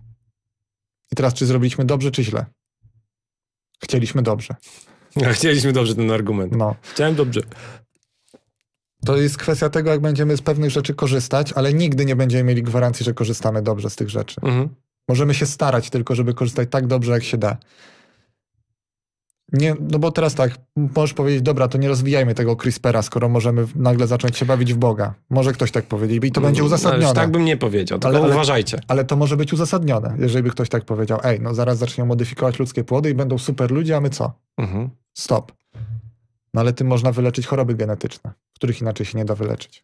I teraz, czy zrobiliśmy dobrze, czy źle? Chcieliśmy dobrze. Chcieliśmy dobrze ten argument. No. Chciałem dobrze. To jest kwestia tego, jak będziemy z pewnych rzeczy korzystać, ale nigdy nie będziemy mieli gwarancji, że korzystamy dobrze z tych rzeczy. Mhm. Możemy się starać tylko, żeby korzystać tak dobrze, jak się da. Nie, no bo teraz tak, możesz powiedzieć, dobra, to nie rozwijajmy tego CRISPRa, skoro możemy nagle zacząć się bawić w Boga. Może ktoś tak powiedzieć i to no, będzie uzasadnione. tak bym nie powiedział, ale, ale, uważajcie. Ale to może być uzasadnione, jeżeli by ktoś tak powiedział, ej, no zaraz zaczniemy modyfikować ludzkie płody i będą super ludzie, a my co? Mhm. Stop. No ale tym można wyleczyć choroby genetyczne, których inaczej się nie da wyleczyć.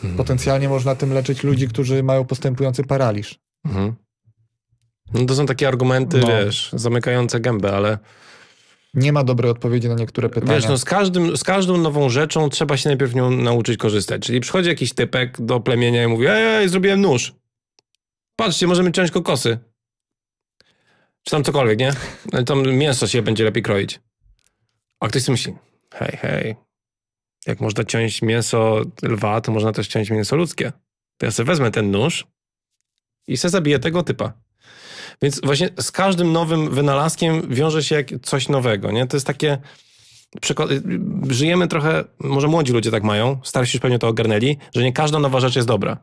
Hmm. Potencjalnie można tym leczyć ludzi, którzy mają postępujący paraliż. Mhm. No to są takie argumenty, no. wiesz, zamykające gębę, ale... Nie ma dobrej odpowiedzi na niektóre pytania. Wiesz, no z, każdym, z każdą nową rzeczą trzeba się najpierw nią nauczyć korzystać. Czyli przychodzi jakiś typek do plemienia i mówi, ej, ej zrobiłem nóż. Patrzcie, możemy ciąć kokosy. Czy tam cokolwiek, nie? No tam mięso się będzie lepiej kroić. A ktoś sobie myśli, hej, hej, jak można ciąć mięso lwa, to można też ciąć mięso ludzkie. To ja sobie wezmę ten nóż i se zabiję tego typa. Więc właśnie z każdym nowym wynalazkiem wiąże się coś nowego, nie? To jest takie... Żyjemy trochę, może młodzi ludzie tak mają, starsi już pewnie to ogarnęli, że nie każda nowa rzecz jest dobra.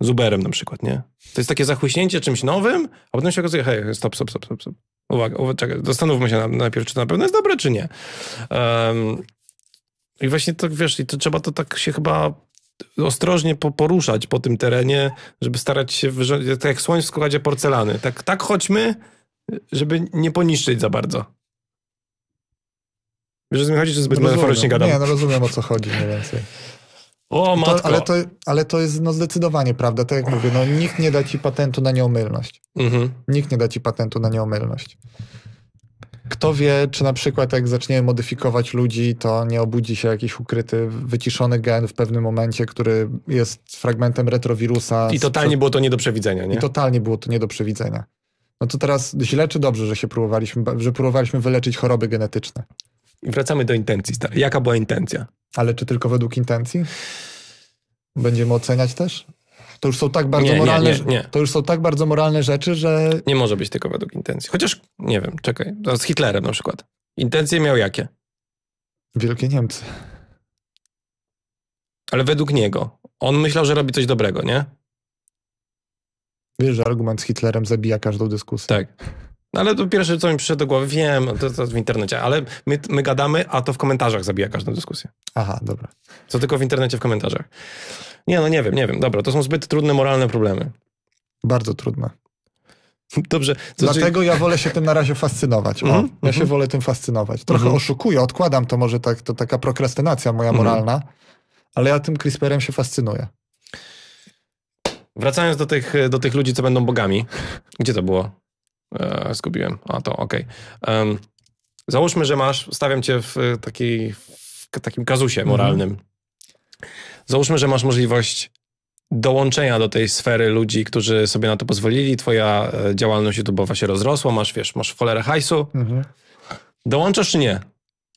Z Uberem na przykład, nie? To jest takie zachłyśnięcie czymś nowym, a potem się okazuje, hej, stop, stop, stop, stop, stop. Uwaga, uwaga czekaj, zastanówmy się najpierw, czy to na pewno jest dobre, czy nie. Um, I właśnie to, wiesz, i to trzeba to tak się chyba ostrożnie po, poruszać po tym terenie, żeby starać się, tak jak słoń w składzie porcelany. Tak, tak chodźmy, żeby nie poniszczyć za bardzo. Wiesz, że mi chodzi, że zbyt no rozumiem. metaforycznie gadam? Nie, no rozumiem, o co chodzi mniej więcej. O, To, ale, to, ale to jest no, zdecydowanie prawda, tak jak mówię, no, nikt nie da ci patentu na nieomylność. Mhm. Nikt nie da ci patentu na nieomylność. Kto wie, czy na przykład jak zaczniemy modyfikować ludzi, to nie obudzi się jakiś ukryty, wyciszony gen w pewnym momencie, który jest fragmentem retrowirusa. I totalnie było to nie do przewidzenia, nie? I totalnie było to nie do przewidzenia. No to teraz źle czy dobrze, że się próbowaliśmy, że próbowaliśmy wyleczyć choroby genetyczne? I wracamy do intencji. Jaka była intencja? Ale czy tylko według intencji? Będziemy oceniać też? To już są tak bardzo nie, moralne, nie, nie, to już są tak bardzo moralne rzeczy, że nie może być tylko według intencji. Chociaż nie wiem, czekaj, no, z Hitlerem na przykład. Intencje miał jakie? Wielkie Niemcy. Ale według niego. On myślał, że robi coś dobrego, nie? Wiesz, że argument z Hitlerem zabija każdą dyskusję. Tak. No, ale to pierwsze, co mi przyszedł do głowy, wiem, to, to w internecie, ale my, my gadamy, a to w komentarzach zabija każdą dyskusję. Aha, dobra. Co tylko w internecie, w komentarzach. Nie, no nie wiem, nie wiem. Dobra, to są zbyt trudne moralne problemy. Bardzo trudne. Dobrze. Dlatego ja wolę się tym na razie fascynować. O, mm -hmm. ja się mhm. wolę tym fascynować. Trochę mm -hmm. oszukuję, odkładam to może tak, to taka prokrastynacja moja mhm. moralna, ale ja tym CRISPR-em się fascynuję. Wracając do tych, do tych ludzi, co będą bogami. Gdzie to było? E, zgubiłem. A to okej. Okay. Um, załóżmy, że masz, stawiam cię w, e, taki, w takim kazusie mhm. moralnym. Załóżmy, że masz możliwość dołączenia do tej sfery ludzi, którzy sobie na to pozwolili, twoja e, działalność YouTube'owa się rozrosła, masz, wiesz, masz cholerę hajsu. Mhm. Dołączasz czy nie?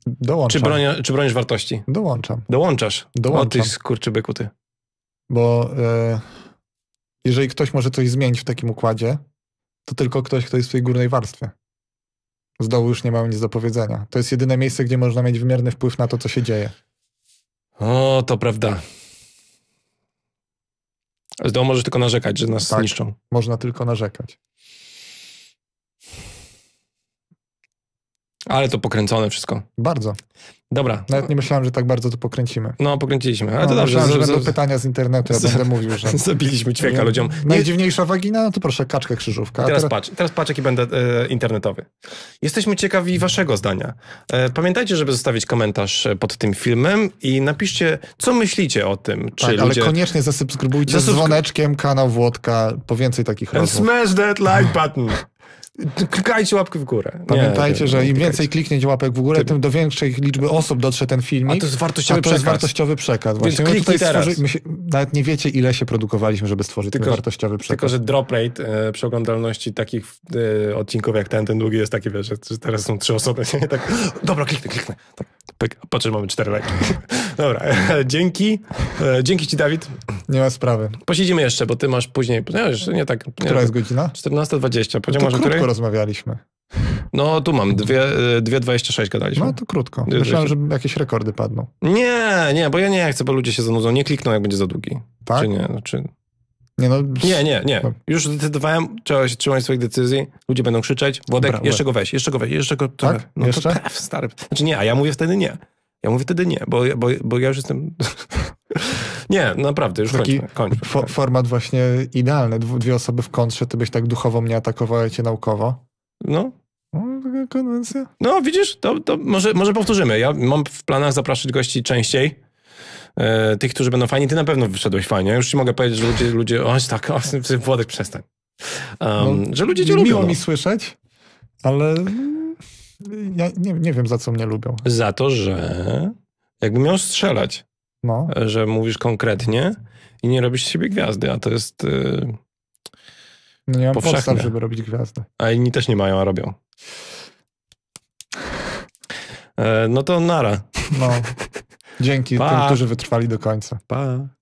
Dołączam. Czy, broni, czy bronisz wartości? Dołączam. Dołączasz? Dołączam. O ty skurczybyku ty. Bo e, jeżeli ktoś może coś zmienić w takim układzie, to tylko ktoś, kto jest w tej górnej warstwie. Z dołu już nie mamy nic do powiedzenia. To jest jedyne miejsce, gdzie można mieć wymierny wpływ na to, co się dzieje. O, to prawda. Z domu możesz tylko narzekać, że nas tak, niszczą. Można tylko narzekać. Ale to pokręcone wszystko. Bardzo. Dobra. Nawet nie myślałem, że tak bardzo to pokręcimy. No, pokręciliśmy. Ale no, to dobrze. Myślałem, że będą pytania z internetu, ja będę mówił, że... Zabiliśmy ćwieka ludziom. Nie, najdziwniejsza wagina, no to proszę, kaczkę krzyżówka. Teraz, teraz, patrz, teraz patrz, jaki będę e, internetowy. Jesteśmy ciekawi waszego zdania. E, pamiętajcie, żeby zostawić komentarz e, pod tym filmem i napiszcie, co myślicie o tym. Czy tak, ludzie... ale koniecznie zasubskrybujcie Zasubskry... dzwoneczkiem kanał Włodka po więcej takich And smash that like button. klikajcie łapkę w górę. Pamiętajcie, nie, że im więcej kliknięć łapek w górę, tym do większej liczby osób dotrze ten filmik. A to jest wartościowy, to jest wartościowy przekaz. Właśnie. Więc kliknij teraz. Stworzy... Się... nawet nie wiecie, ile się produkowaliśmy, żeby stworzyć tylko, ten wartościowy przekaz. Tylko, że drop rate e, przy oglądalności takich e, odcinków jak ten, ten długi jest taki, wiesz, że teraz są trzy osoby, nie? Tak, dobra, kliknę, kliknę. Tak, mamy cztery lajki. Dobra, e, dzięki. E, dzięki ci, Dawid. Nie ma sprawy. Posiedzimy jeszcze, bo ty masz później, no już nie tak. Nie, Która jest godzina? 14.20. Powiedziałem, no rozmawialiśmy? No, tu mam, 2,26 y, gadaliśmy. No, to krótko. Myślałem, że jakieś rekordy padną. Nie, nie, bo ja nie chcę, bo ludzie się zanudzą. Nie klikną, jak będzie za długi. Tak? Czy nie? No, czy... Nie, no... nie, nie, nie. No. Już zdecydowałem, trzeba się trzymać swoich decyzji. Ludzie będą krzyczeć. Włodek, jeszcze go weź, jeszcze go weź, jeszcze go... Tak? No jeszcze? to tak, pef, stary. Znaczy nie, a ja mówię wtedy nie. Ja mówię wtedy nie, bo, bo, bo ja już jestem... Nie, naprawdę, już Taki kończmy. kończmy fo format właśnie idealny. Dwie osoby w kontrze, ty byś tak duchowo mnie atakował, i cię naukowo. No, no konwencja. No, widzisz, to, to może, może powtórzymy. Ja mam w planach zapraszać gości częściej. E, tych, którzy będą fajni, ty na pewno wyszedłeś fajnie. Już ci mogę powiedzieć, że ludzie, ludzie o, tak, o, Włodek, przestań. Um, no, że ludzie cię miło lubią. Miło mi no. słyszeć, ale ja nie, nie wiem, za co mnie lubią. Za to, że jakbym miał strzelać, no. że mówisz konkretnie i nie robisz siebie gwiazdy, a to jest. Yy, no nie mam podstaw, żeby robić gwiazdy. A inni też nie mają, a robią. E, no to nara. No. Dzięki pa. tym, którzy wytrwali do końca. Pa.